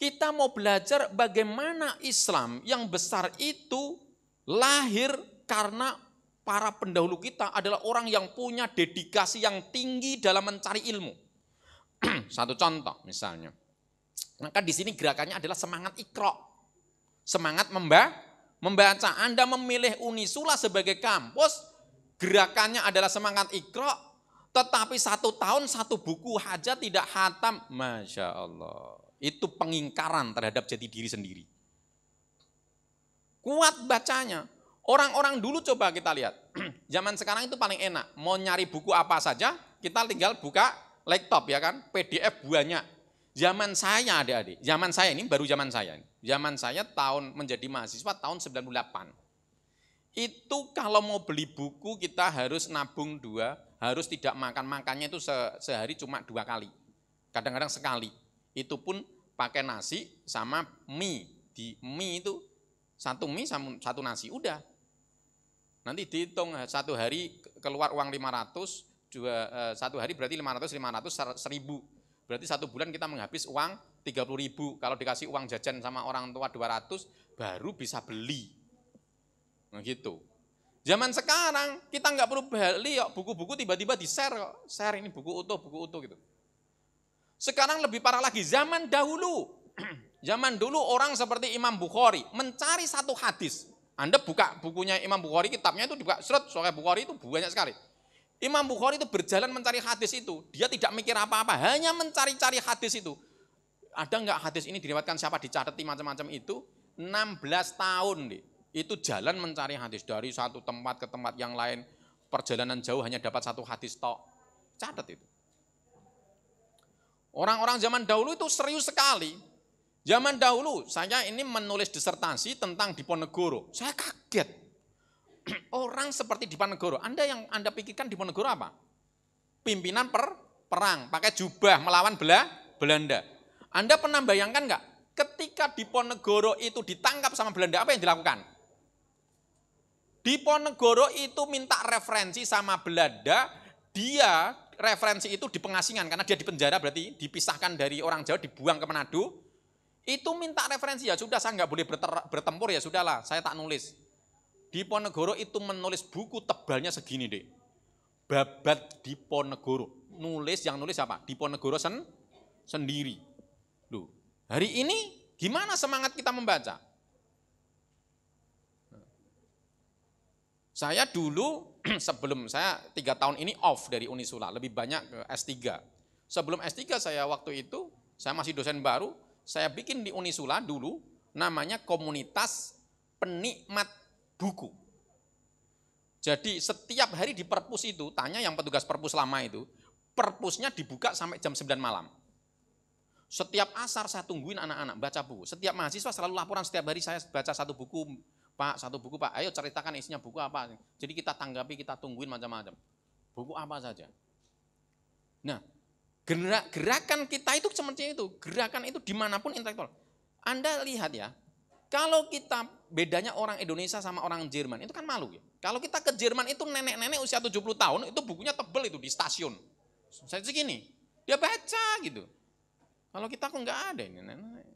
S4: Kita mau belajar bagaimana Islam yang besar itu lahir karena para pendahulu kita adalah orang yang punya dedikasi yang tinggi dalam mencari ilmu. (clears throat) Satu contoh misalnya. Maka di sini gerakannya adalah semangat ikro. Semangat memba membaca. Anda memilih Unisula sebagai kampus, gerakannya adalah semangat ikro, tetapi satu tahun satu buku haja tidak hatam. Masya Allah. Itu pengingkaran terhadap jati diri sendiri. Kuat bacanya. Orang-orang dulu coba kita lihat. (clears throat) Zaman sekarang itu paling enak. Mau nyari buku apa saja, kita tinggal buka laptop ya kan. PDF banyak. Zaman saya adik-adik, zaman saya ini baru zaman saya. Zaman saya tahun menjadi mahasiswa tahun 98. Itu kalau mau beli buku kita harus nabung dua, harus tidak makan. Makannya itu sehari cuma dua kali. Kadang-kadang sekali. Itu pun pakai nasi sama mie. Di mie itu satu mie sama satu nasi, udah. Nanti dihitung eh, satu hari keluar uang 500, dua, eh, satu hari berarti 500, 500, 1000. Berarti satu bulan kita menghabis uang puluh ribu. Kalau dikasih uang jajan sama orang tua 200, baru bisa beli Nah, gitu. Zaman sekarang kita nggak perlu beli kok buku-buku tiba-tiba di share kok. Share ini buku utuh, buku utuh gitu. Sekarang lebih parah lagi zaman dahulu. (clears throat) zaman dulu orang seperti Imam Bukhari mencari satu hadis. Anda buka bukunya Imam Bukhari, kitabnya itu dibuka, seret, soalnya Bukhari itu banyak sekali. Imam Bukhari itu berjalan mencari hadis itu. Dia tidak mikir apa-apa, hanya mencari-cari hadis itu. Ada nggak hadis ini diriwatkan siapa dicatat macam-macam itu? 16 tahun deh itu jalan mencari hadis dari satu tempat ke tempat yang lain. Perjalanan jauh hanya dapat satu hadis tok. Catat itu. Orang-orang zaman dahulu itu serius sekali. Zaman dahulu saya ini menulis disertasi tentang Diponegoro. Saya kaget. (clears throat) Orang seperti Diponegoro. Anda yang Anda pikirkan Diponegoro apa? Pimpinan per perang, pakai jubah melawan Bela Belanda. Anda pernah bayangkan nggak? Ketika Diponegoro itu ditangkap sama Belanda, apa yang dilakukan? Diponegoro itu minta referensi sama Belanda, dia referensi itu di pengasingan karena dia dipenjara berarti dipisahkan dari orang Jawa dibuang ke Manado. Itu minta referensi ya sudah saya nggak boleh bertempur ya sudahlah saya tak nulis. Diponegoro itu menulis buku tebalnya segini deh. Babat Diponegoro. Nulis yang nulis apa? Diponegoro sen sendiri. Loh, hari ini gimana semangat kita membaca? Saya dulu (clears throat) sebelum saya tiga tahun ini off dari Unisula, lebih banyak ke S3. Sebelum S3 saya waktu itu, saya masih dosen baru, saya bikin di Unisula dulu namanya komunitas penikmat buku. Jadi setiap hari di perpus itu, tanya yang petugas perpus lama itu, perpusnya dibuka sampai jam 9 malam. Setiap asar saya tungguin anak-anak baca buku. Setiap mahasiswa selalu laporan setiap hari saya baca satu buku, Pak, satu buku Pak, ayo ceritakan isinya buku apa. Jadi kita tanggapi, kita tungguin macam-macam. Buku apa saja. Nah, gerak, gerakan kita itu seperti itu. Gerakan itu dimanapun intelektual. Anda lihat ya, kalau kita bedanya orang Indonesia sama orang Jerman, itu kan malu ya. Kalau kita ke Jerman itu nenek-nenek usia 70 tahun, itu bukunya tebel itu di stasiun. Saya segini, dia baca gitu. Kalau kita kok nggak ada ini nenek.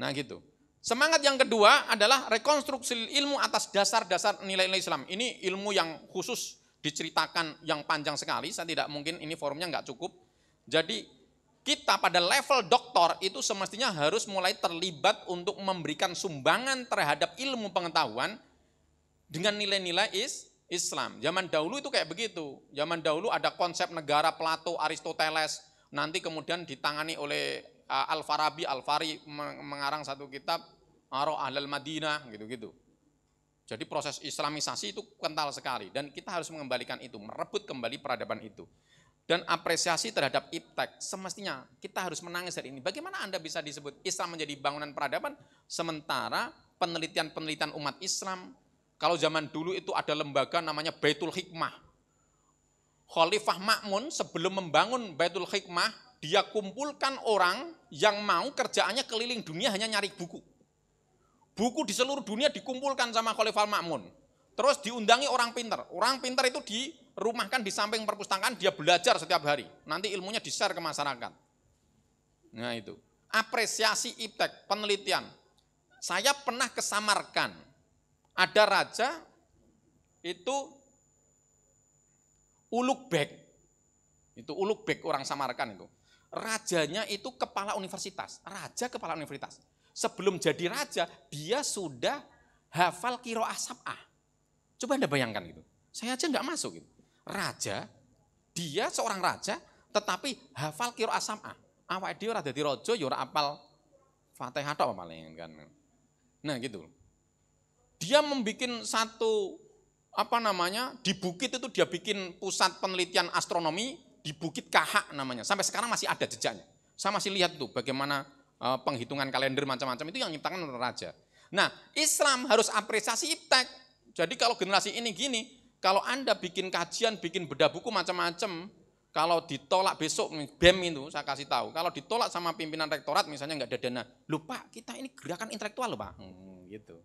S4: Nah gitu. Semangat yang kedua adalah rekonstruksi ilmu atas dasar-dasar nilai-nilai Islam. Ini ilmu yang khusus diceritakan yang panjang sekali, saya tidak mungkin ini forumnya nggak cukup. Jadi kita pada level doktor itu semestinya harus mulai terlibat untuk memberikan sumbangan terhadap ilmu pengetahuan dengan nilai-nilai is Islam. Zaman dahulu itu kayak begitu. Zaman dahulu ada konsep negara Plato, Aristoteles, nanti kemudian ditangani oleh Eh, Al-Farabi, Al-Fari mengarang satu kitab, Aro Ahlal Madinah, gitu-gitu. Jadi proses islamisasi itu kental sekali dan kita harus mengembalikan itu, merebut kembali peradaban itu. Dan apresiasi terhadap iptek, semestinya kita harus menangis dari ini. Bagaimana Anda bisa disebut Islam menjadi bangunan peradaban sementara penelitian-penelitian umat Islam, kalau zaman dulu itu ada lembaga namanya Baitul Hikmah. Khalifah Makmun sebelum membangun Baitul Hikmah dia kumpulkan orang yang mau kerjaannya keliling dunia hanya nyari buku. Buku di seluruh dunia dikumpulkan sama Khalifah Makmun. Terus diundangi orang pinter. Orang pinter itu dirumahkan di samping perpustakaan, dia belajar setiap hari. Nanti ilmunya di-share ke masyarakat. Nah itu. Apresiasi iptek, penelitian. Saya pernah kesamarkan. Ada raja itu Uluk Bek. Itu Uluk Bek orang Samarkan itu rajanya itu kepala universitas, raja kepala universitas. Sebelum jadi raja, dia sudah hafal kiro asap A. Coba Anda bayangkan gitu. Saya aja nggak masuk gitu. Raja, dia seorang raja, tetapi hafal kiro asap A. Awak dia ora di rojo, yura ya apal Fatihah apa paling kan. Nah, gitu. Dia membuat satu apa namanya di bukit itu dia bikin pusat penelitian astronomi di Bukit Kahak namanya. Sampai sekarang masih ada jejaknya. Saya masih lihat tuh bagaimana eh, penghitungan kalender macam-macam itu yang nyiptakan raja. Nah, Islam harus apresiasi iptek. Jadi kalau generasi ini gini, kalau Anda bikin kajian, bikin beda buku macam-macam, kalau ditolak besok BEM itu saya kasih tahu, kalau ditolak sama pimpinan rektorat misalnya nggak ada dana, lupa kita ini gerakan intelektual loh Pak. Hmm, gitu.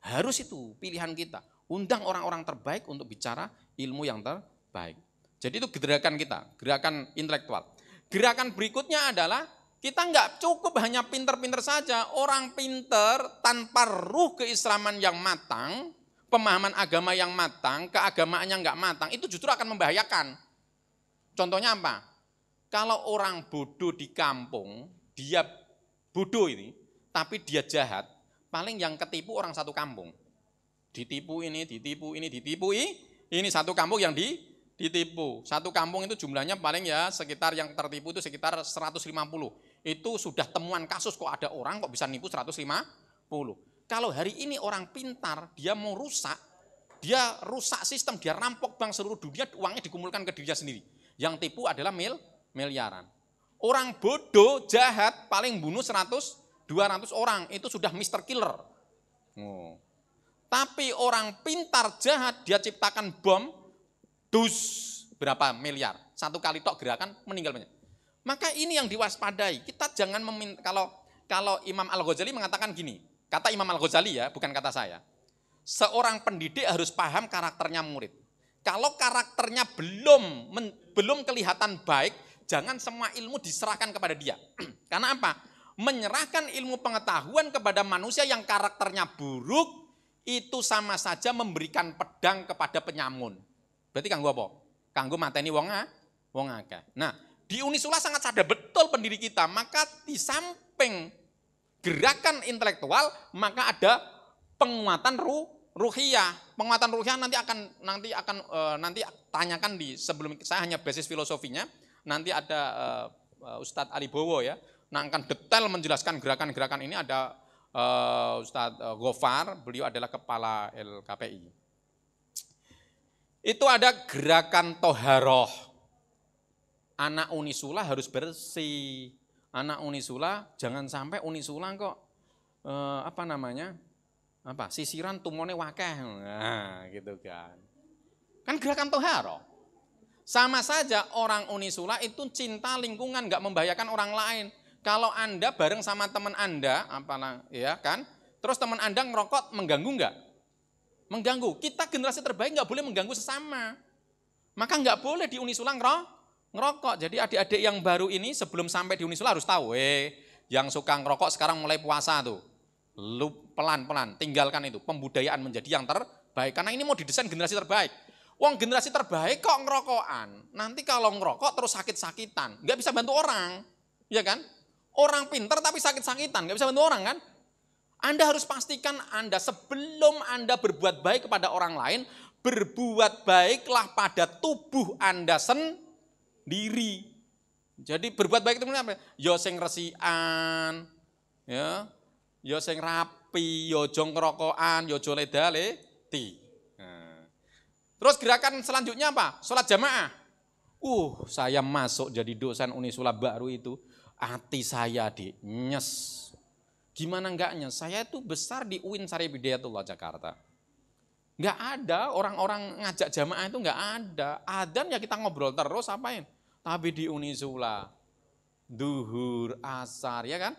S4: Harus itu pilihan kita. Undang orang-orang terbaik untuk bicara ilmu yang terbaik. Jadi itu gerakan kita, gerakan intelektual. Gerakan berikutnya adalah kita nggak cukup hanya pinter-pinter saja. Orang pinter tanpa ruh keislaman yang matang, pemahaman agama yang matang, keagamaannya nggak matang, itu justru akan membahayakan. Contohnya apa? Kalau orang bodoh di kampung, dia bodoh ini, tapi dia jahat, paling yang ketipu orang satu kampung. Ditipu ini, ditipu ini, ditipu ini, ini satu kampung yang di ditipu. Satu kampung itu jumlahnya paling ya sekitar yang tertipu itu sekitar 150. Itu sudah temuan kasus kok ada orang kok bisa nipu 150. Kalau hari ini orang pintar, dia mau rusak, dia rusak sistem, dia rampok bank seluruh dunia, uangnya dikumpulkan ke dirinya sendiri. Yang tipu adalah mil, miliaran. Orang bodoh, jahat, paling bunuh 100, 200 orang, itu sudah mister Killer. Oh. Tapi orang pintar, jahat, dia ciptakan bom, dus berapa miliar. Satu kali tok gerakan meninggal banyak. Maka ini yang diwaspadai. Kita jangan meminta kalau kalau Imam Al-Ghazali mengatakan gini, kata Imam Al-Ghazali ya, bukan kata saya. Seorang pendidik harus paham karakternya murid. Kalau karakternya belum men, belum kelihatan baik, jangan semua ilmu diserahkan kepada dia. (clears throat) Karena apa? Menyerahkan ilmu pengetahuan kepada manusia yang karakternya buruk itu sama saja memberikan pedang kepada penyamun. Berarti kanggo apa? Kanggo mateni wong a, wong akeh. Nah, di Unisula sangat sadar betul pendiri kita, maka di samping gerakan intelektual, maka ada penguatan ruh ruhiyah. Penguatan ruhiyah nanti akan nanti akan e, nanti tanyakan di sebelum saya hanya basis filosofinya. Nanti ada e, Ustadz Ali Bowo ya. Nah, akan detail menjelaskan gerakan-gerakan ini ada uh, Ustadz Gofar, beliau adalah kepala LKPI. Itu ada gerakan toharoh. Anak Unisula harus bersih. Anak Unisula jangan sampai Unisula kok eh, apa namanya apa sisiran tumone wakeh
S5: nah, gitu kan.
S4: Kan gerakan toharoh. Sama saja orang Unisula itu cinta lingkungan, nggak membahayakan orang lain. Kalau Anda bareng sama teman Anda, apalah ya kan, terus teman Anda ngerokok mengganggu nggak? Mengganggu. Kita generasi terbaik nggak boleh mengganggu sesama. Maka nggak boleh di Unisula ngerokok. Jadi adik-adik yang baru ini sebelum sampai di Unisula harus tahu, eh, yang suka ngerokok sekarang mulai puasa tuh. Lu pelan-pelan tinggalkan itu. Pembudayaan menjadi yang terbaik. Karena ini mau didesain generasi terbaik. uang generasi terbaik kok ngerokokan. Nanti kalau ngerokok terus sakit-sakitan. Nggak bisa bantu orang. Ya kan? Orang pinter tapi sakit-sakitan. Nggak bisa bantu orang kan? Anda harus pastikan Anda sebelum Anda berbuat baik kepada orang lain, berbuat baiklah pada tubuh Anda sendiri. Jadi berbuat baik itu apa? Yo sing resian, ya. Yo sing rapi, yo jong kerokokan, yo jole dale ti. Nah. Terus gerakan selanjutnya apa? Sholat jamaah. Uh, saya masuk jadi dosen unisula Baru itu. Hati saya di nyes Gimana enggaknya? Saya itu besar di UIN Sari Bidayatullah Jakarta. Enggak ada orang-orang ngajak jamaah itu enggak ada. Adan ya kita ngobrol terus apain? Tapi di Unisula, duhur, asar, ya kan?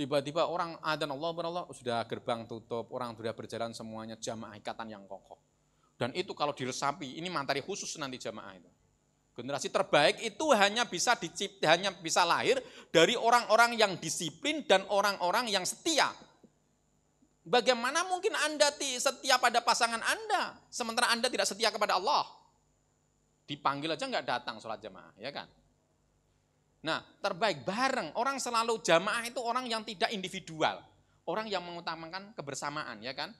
S4: Tiba-tiba orang adan Allah Allah sudah gerbang tutup, orang sudah berjalan semuanya jamaah ikatan yang kokoh. Dan itu kalau diresapi, ini materi khusus nanti jamaah itu. Generasi terbaik itu hanya bisa dicipt, hanya bisa lahir dari orang-orang yang disiplin dan orang-orang yang setia. Bagaimana mungkin Anda setia pada pasangan Anda sementara Anda tidak setia kepada Allah? Dipanggil aja nggak datang sholat jamaah, ya kan? Nah, terbaik bareng. Orang selalu jamaah itu orang yang tidak individual. Orang yang mengutamakan kebersamaan, ya kan?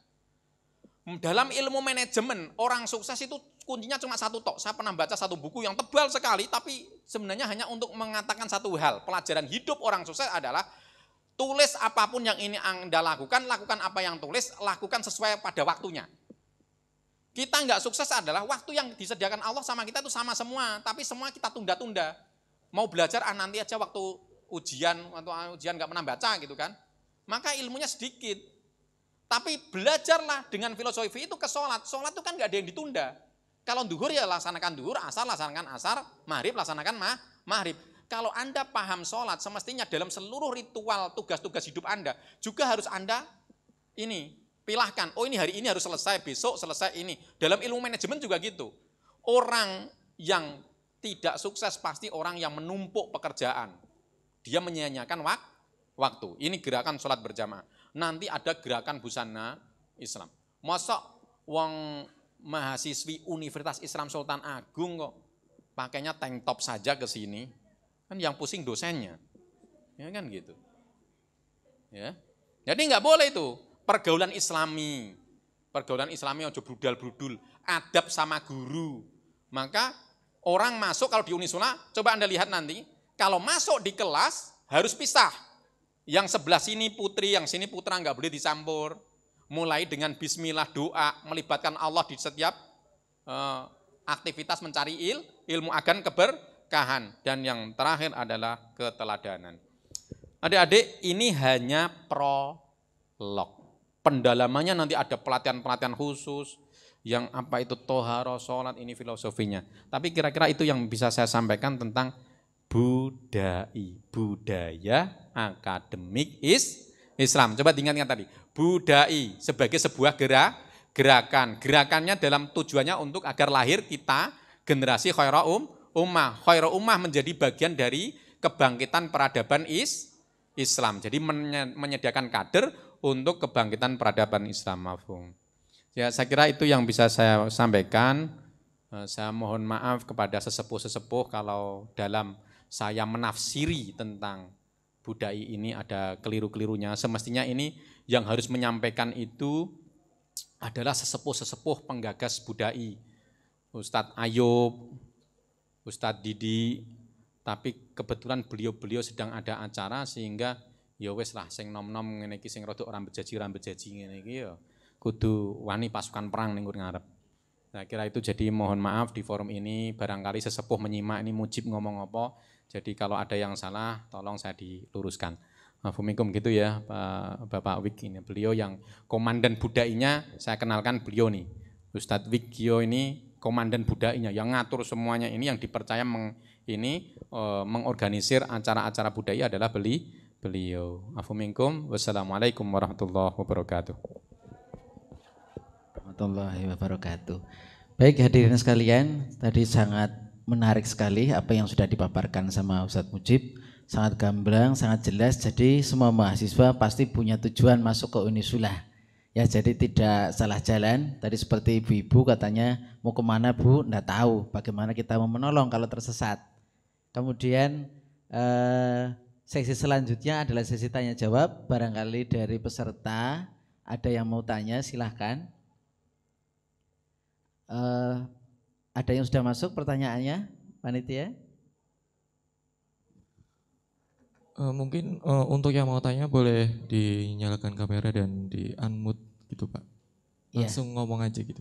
S4: Hmm, dalam ilmu manajemen orang sukses itu kuncinya cuma satu tok. Saya pernah baca satu buku yang tebal sekali tapi sebenarnya hanya untuk mengatakan satu hal. Pelajaran hidup orang sukses adalah tulis apapun yang ini Anda lakukan, lakukan apa yang tulis, lakukan sesuai pada waktunya. Kita nggak sukses adalah waktu yang disediakan Allah sama kita itu sama semua, tapi semua kita tunda-tunda. Mau belajar ah nanti aja waktu ujian, waktu ujian nggak pernah baca gitu kan. Maka ilmunya sedikit, tapi belajarlah dengan filosofi itu ke sholat. Sholat itu kan nggak ada yang ditunda. Kalau duhur ya laksanakan duhur, asar laksanakan asar, maghrib laksanakan ma maghrib. Kalau Anda paham sholat, semestinya dalam seluruh ritual tugas-tugas hidup Anda, juga harus Anda ini, pilahkan. Oh ini hari ini harus selesai, besok selesai ini. Dalam ilmu manajemen juga gitu. Orang yang tidak sukses pasti orang yang menumpuk pekerjaan. Dia menyia-nyiakan waktu. Ini gerakan sholat berjamaah nanti ada gerakan busana Islam. Masa wong mahasiswi Universitas Islam Sultan Agung kok pakainya tank top saja ke sini. Kan yang pusing dosennya. Ya kan gitu. Ya. Jadi nggak boleh itu pergaulan islami. Pergaulan islami ojo brudal-brudul, adab sama guru. Maka orang masuk kalau di Unisuna, coba Anda lihat nanti, kalau masuk di kelas harus pisah yang sebelah sini putri, yang sini putra nggak boleh dicampur. Mulai dengan bismillah doa, melibatkan Allah di setiap uh, aktivitas mencari il, ilmu agan keberkahan. Dan yang terakhir adalah keteladanan. Adik-adik, ini hanya prolog. Pendalamannya nanti ada pelatihan-pelatihan khusus, yang apa itu toharo, sholat, ini filosofinya. Tapi kira-kira itu yang bisa saya sampaikan tentang budai. Budaya akademik is Islam. Coba diingat-ingat tadi. Budai sebagai sebuah gerak, gerakan. Gerakannya dalam tujuannya untuk agar lahir kita generasi khairah um, umah Khairah ummah menjadi bagian dari kebangkitan peradaban is Islam. Jadi menyediakan kader untuk kebangkitan peradaban Islam. mafung Ya, saya kira itu yang bisa saya sampaikan. Eh, saya mohon maaf kepada sesepuh-sesepuh kalau dalam saya menafsiri tentang budaya ini ada keliru-kelirunya. Semestinya ini yang harus menyampaikan itu adalah sesepuh-sesepuh penggagas budai. Ustadz Ayub, Ustadz Didi, tapi kebetulan beliau-beliau sedang ada acara sehingga ya wes lah sing nom-nom ngene iki sing orang ora bejaji orang bejaji ngene iki ya kudu wani pasukan perang ning ngarep. Saya nah, kira itu jadi mohon maaf di forum ini barangkali sesepuh menyimak ini mujib ngomong apa jadi kalau ada yang salah, tolong saya diluruskan. Mafumikum gitu ya Bapak Wik ini. Beliau yang komandan budainya, saya kenalkan beliau nih. Ustadz Wikio ini komandan budainya yang ngatur semuanya ini yang dipercaya meng, ini eh, mengorganisir acara-acara budaya adalah beli beliau. Afuminkum. Wassalamualaikum warahmatullahi wabarakatuh. Warahmatullahi
S3: wabarakatuh. Baik hadirin sekalian, tadi sangat menarik sekali apa yang sudah dipaparkan sama Ustadz Mujib sangat gamblang, sangat jelas. Jadi semua mahasiswa pasti punya tujuan masuk ke Unisula. Ya jadi tidak salah jalan. Tadi seperti ibu-ibu katanya mau kemana bu? Nggak tahu. Bagaimana kita mau menolong kalau tersesat. Kemudian eh, sesi selanjutnya adalah sesi tanya jawab. Barangkali dari peserta ada yang mau tanya silahkan. Eh, ada yang sudah masuk pertanyaannya, panitia?
S1: Uh, mungkin uh, untuk yang mau tanya boleh dinyalakan kamera dan di unmute gitu Pak. Iya. Langsung yeah. ngomong aja gitu.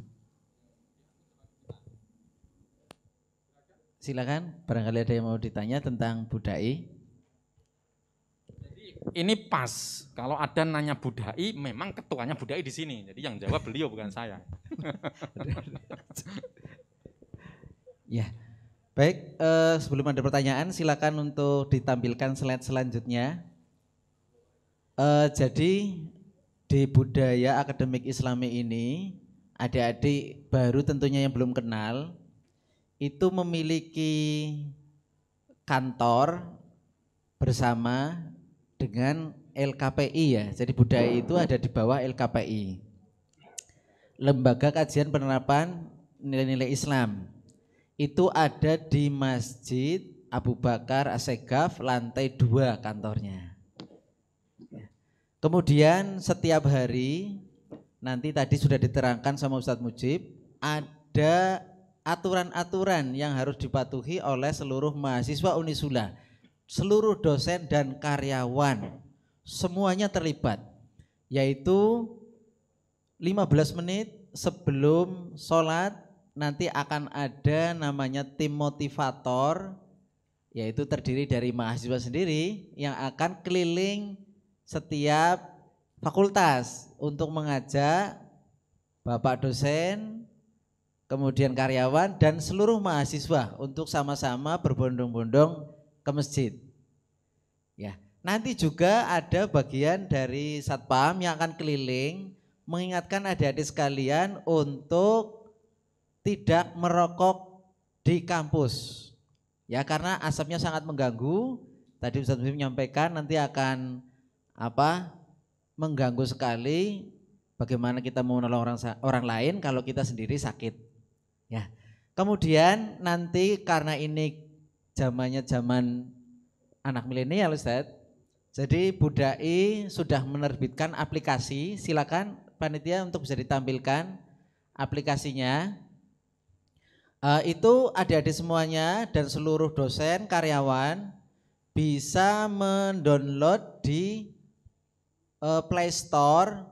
S4: Silakan,
S3: barangkali ada yang mau ditanya tentang budai.
S4: Jadi ini pas kalau ada nanya budai, memang ketuanya budai di sini. Jadi yang jawab beliau bukan saya. (laughs)
S3: Ya, baik. Eh, sebelum ada pertanyaan, silakan untuk ditampilkan slide selanjutnya. Eh, jadi di budaya akademik Islami ini, adik-adik baru tentunya yang belum kenal itu memiliki kantor bersama dengan LKPI ya. Jadi budaya itu ada di bawah LKPI. Lembaga Kajian Penerapan Nilai-nilai Islam itu ada di Masjid Abu Bakar Asegaf lantai dua kantornya. Kemudian setiap hari nanti tadi sudah diterangkan sama Ustadz Mujib ada aturan-aturan yang harus dipatuhi oleh seluruh mahasiswa Unisula, seluruh dosen dan karyawan semuanya terlibat yaitu 15 menit sebelum sholat nanti akan ada namanya tim motivator yaitu terdiri dari mahasiswa sendiri yang akan keliling setiap fakultas untuk mengajak bapak dosen kemudian karyawan dan seluruh mahasiswa untuk sama-sama berbondong-bondong ke masjid. Ya, nanti juga ada bagian dari satpam yang akan keliling mengingatkan adik-adik sekalian untuk tidak merokok di kampus. Ya karena asapnya sangat mengganggu. Tadi Ustaz Bim menyampaikan nanti akan apa? mengganggu sekali bagaimana kita mau menolong orang orang lain kalau kita sendiri sakit. Ya. Kemudian nanti karena ini zamannya zaman anak milenial Ustaz. Jadi Budai sudah menerbitkan aplikasi, silakan panitia untuk bisa ditampilkan aplikasinya. Uh, itu adik-adik semuanya dan seluruh dosen, karyawan bisa mendownload di uh, Play Store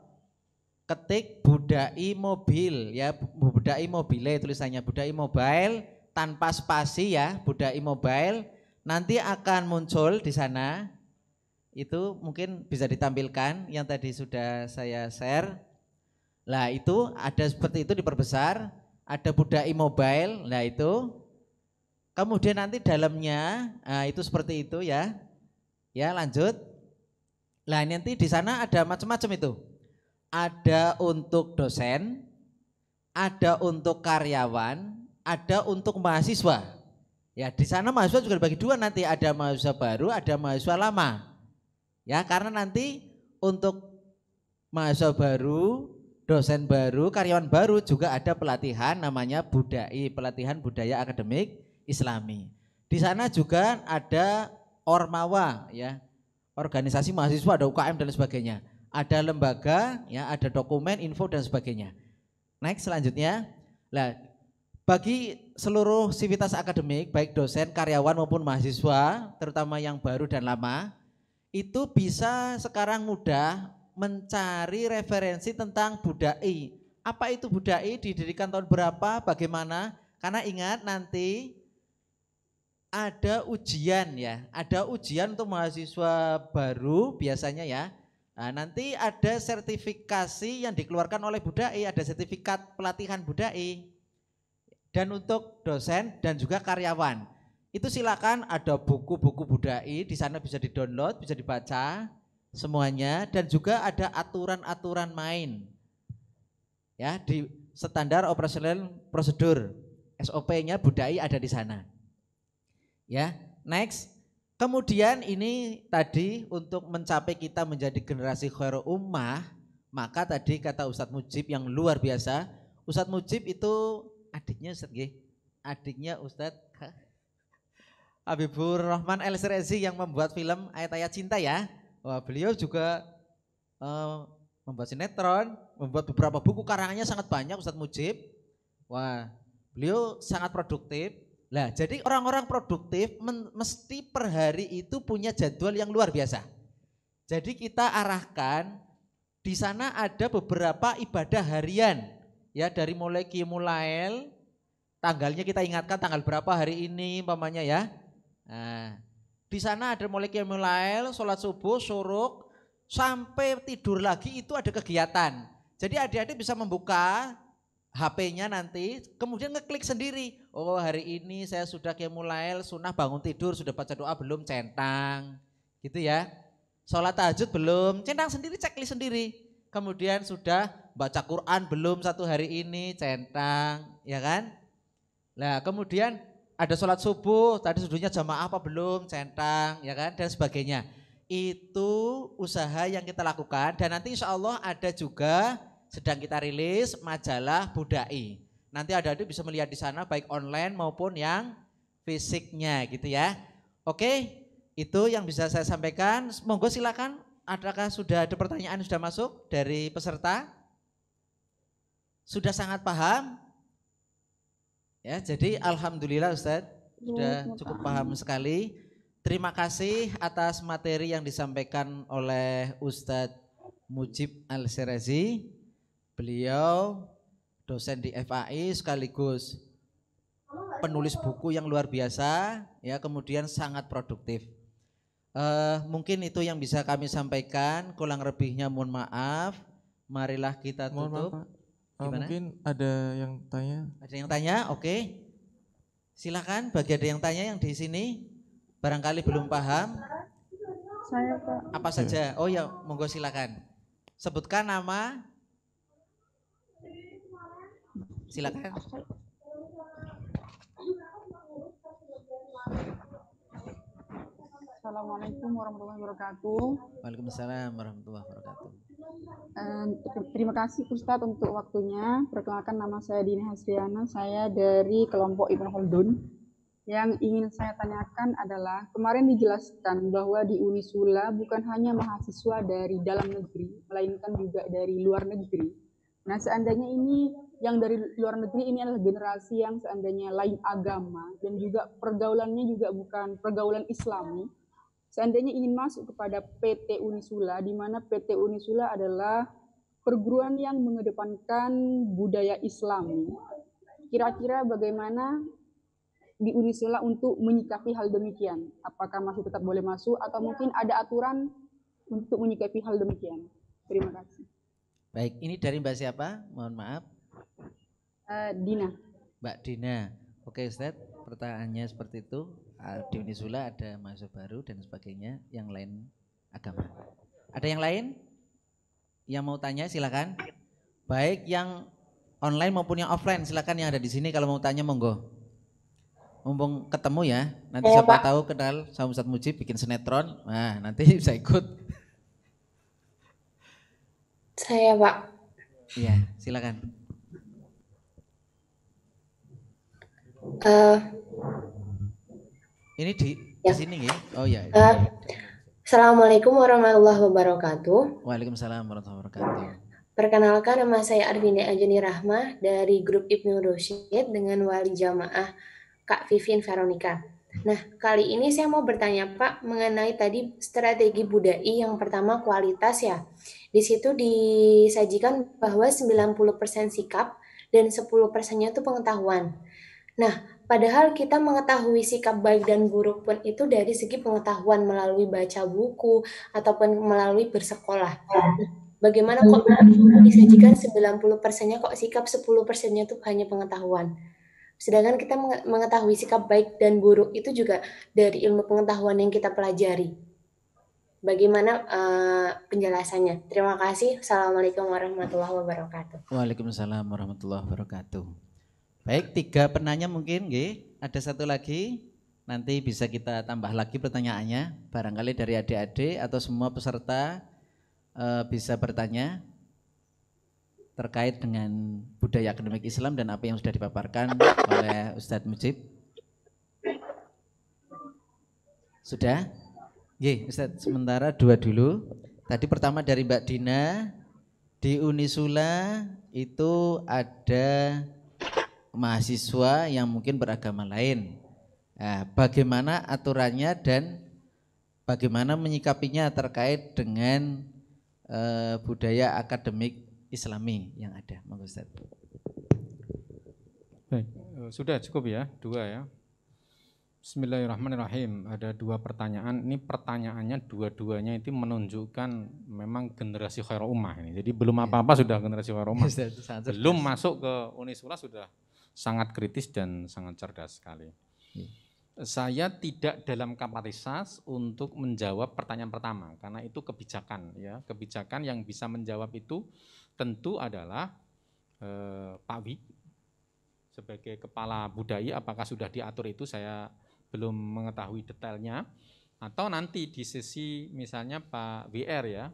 S3: ketik budai mobil ya budai mobile tulisannya budai mobile tanpa spasi ya budai mobile nanti akan muncul di sana itu mungkin bisa ditampilkan yang tadi sudah saya share. Lah itu ada seperti itu diperbesar ada Budai Mobile, nah itu. Kemudian nanti dalamnya nah itu seperti itu ya. Ya, lanjut. Nah, nanti di sana ada macam-macam itu. Ada untuk dosen, ada untuk karyawan, ada untuk mahasiswa. Ya, di sana mahasiswa juga bagi dua nanti, ada mahasiswa baru, ada mahasiswa lama. Ya, karena nanti untuk mahasiswa baru dosen baru, karyawan baru juga ada pelatihan namanya Budai, pelatihan budaya akademik Islami. Di sana juga ada Ormawa ya, organisasi mahasiswa ada UKM dan sebagainya. Ada lembaga ya, ada dokumen, info dan sebagainya. Naik selanjutnya. Lah, bagi seluruh sivitas akademik, baik dosen, karyawan maupun mahasiswa, terutama yang baru dan lama, itu bisa sekarang mudah mencari referensi tentang budai. Apa itu budai? Didirikan tahun berapa? Bagaimana? Karena ingat nanti ada ujian ya, ada ujian untuk mahasiswa baru biasanya ya. Nah, nanti ada sertifikasi yang dikeluarkan oleh budai, ada sertifikat pelatihan budai. Dan untuk dosen dan juga karyawan. Itu silakan ada buku-buku budai, di sana bisa di-download, bisa dibaca semuanya dan juga ada aturan-aturan main ya di standar operasional prosedur SOP-nya budai ada di sana ya next kemudian ini tadi untuk mencapai kita menjadi generasi khairu ummah maka tadi kata Ustadz Mujib yang luar biasa Ustadz Mujib itu adiknya Ustadz G adiknya Ustadz Habibur Rahman El Serezi yang membuat film ayat-ayat cinta ya Wah, eh, beliau juga uh, membuat sinetron, membuat beberapa buku karangannya sangat banyak Ustadz Mujib. Wah, beliau sangat produktif. Nah jadi orang-orang produktif mesti per hari itu punya jadwal yang luar biasa. Jadi kita arahkan di sana ada beberapa ibadah harian ya dari mulai Qiyamulail tanggalnya kita ingatkan tanggal berapa hari ini umpamanya ya. Nah, di sana ada mulai mulail, sholat subuh, suruk, sampai tidur lagi itu ada kegiatan. Jadi adik-adik bisa membuka HP-nya nanti, kemudian ngeklik sendiri. Oh hari ini saya sudah kiamulail, sunnah bangun tidur, sudah baca doa belum, centang. Gitu ya. Sholat tahajud belum, centang sendiri, ceklis sendiri. Kemudian sudah baca Quran belum satu hari ini, centang. Ya kan? Nah kemudian ada sholat subuh, tadi sudutnya jamaah apa belum, centang, ya kan, dan sebagainya. Itu usaha yang kita lakukan dan nanti insya Allah ada juga sedang kita rilis majalah Budai. Nanti ada itu bisa melihat di sana baik online maupun yang fisiknya gitu ya. Oke, itu yang bisa saya sampaikan. Monggo silakan. Adakah sudah ada pertanyaan sudah masuk dari peserta? Sudah sangat paham? Ya, jadi alhamdulillah Ustadz iya, sudah iya, cukup paham sekali. Terima kasih atas materi yang disampaikan oleh Ustadz Mujib al Serezi. Beliau dosen di FAI sekaligus penulis buku yang luar biasa, ya kemudian sangat produktif. Uh, mungkin itu yang bisa kami sampaikan. Kurang lebihnya mohon maaf. Marilah kita tutup. Mohon maaf, Ah, Gimana? mungkin
S1: ada yang tanya.
S3: Ada yang tanya, oke. Okay. Silakan bagi ada yang tanya yang di sini barangkali belum paham. Saya Pak. Apa iya. saja? Oh ya, monggo silakan. Sebutkan nama. Silakan.
S6: Assalamualaikum warahmatullahi wabarakatuh.
S3: Waalaikumsalam warahmatullahi wabarakatuh.
S2: Eh, terima kasih Ustaz untuk waktunya. Perkenalkan nama saya Dini Hasriana, saya dari kelompok Ibn Khaldun. Yang ingin saya tanyakan adalah, kemarin dijelaskan bahwa di Unisula bukan hanya mahasiswa dari dalam negeri, melainkan juga dari luar negeri. Nah, seandainya ini yang dari
S7: luar negeri ini adalah generasi yang seandainya lain agama dan juga pergaulannya juga bukan pergaulan islami, seandainya ingin masuk kepada PT Unisula, di mana PT Unisula adalah perguruan yang mengedepankan budaya Islam,
S2: Kira-kira bagaimana di Unisula untuk menyikapi hal demikian? Apakah masih tetap boleh masuk atau mungkin ada aturan untuk menyikapi hal
S7: demikian? Terima kasih.
S3: Baik, ini dari Mbak siapa? Mohon maaf.
S7: Uh, Dina.
S3: Mbak Dina. Oke, Ustaz, pertanyaannya seperti itu di Unisula ada mahasiswa baru dan sebagainya, yang lain agama. Ada yang lain yang mau tanya silakan. Baik yang online maupun yang offline silakan yang ada di sini kalau mau tanya monggo. Mumpung ketemu ya, nanti ya, siapa tahu kenal sama Ustadz Mujib bikin sinetron, nah nanti (laughs) bisa ikut. Saya Pak. Iya, silakan. Uh, ini di, ya. di sini ya? Oh ya.
S2: Uh, Assalamualaikum warahmatullahi wabarakatuh.
S3: Waalaikumsalam warahmatullahi wabarakatuh.
S2: Perkenalkan nama saya Arvinda Ajeni Rahma dari grup Ibnu Rosyid dengan wali jamaah Kak Vivin Veronica. Nah, kali ini saya mau bertanya Pak mengenai tadi strategi budai yang pertama kualitas ya. Di situ disajikan bahwa 90% sikap dan 10%-nya itu pengetahuan. Nah, Padahal kita mengetahui sikap baik dan buruk pun itu dari segi pengetahuan melalui baca buku ataupun melalui bersekolah. Bagaimana kok disajikan 90 persennya kok sikap 10 persennya itu hanya pengetahuan. Sedangkan kita mengetahui sikap baik dan buruk itu juga dari ilmu pengetahuan yang kita pelajari. Bagaimana uh, penjelasannya? Terima kasih. Assalamualaikum warahmatullahi wabarakatuh.
S3: Waalaikumsalam warahmatullahi wabarakatuh. Baik, tiga penanya mungkin, gih Ada satu lagi, nanti bisa kita tambah lagi pertanyaannya. Barangkali dari adik-adik atau semua peserta e, bisa bertanya terkait dengan budaya akademik Islam dan apa yang sudah dipaparkan oleh Ustadz Mujib. Sudah? Ye, Ustadz, sementara dua dulu. Tadi pertama dari Mbak Dina, di Unisula itu ada mahasiswa yang mungkin beragama lain. Nah, bagaimana aturannya dan bagaimana menyikapinya terkait dengan uh, budaya akademik Islami yang ada,
S8: Baik,
S4: eh, sudah cukup ya, dua ya. Bismillahirrahmanirrahim. Ada dua pertanyaan. Ini pertanyaannya dua-duanya itu menunjukkan memang generasi khairul ummah ini. Jadi belum iya. apa-apa sudah generasi khairul ummah. Belum masuk ke Unisula sudah sangat kritis dan sangat cerdas sekali. Iya. Saya tidak dalam kapasitas untuk menjawab pertanyaan pertama karena itu kebijakan ya kebijakan yang bisa menjawab itu tentu adalah eh, Pak Wi sebagai kepala budaya apakah sudah diatur itu saya belum mengetahui detailnya atau nanti di sisi misalnya Pak WR ya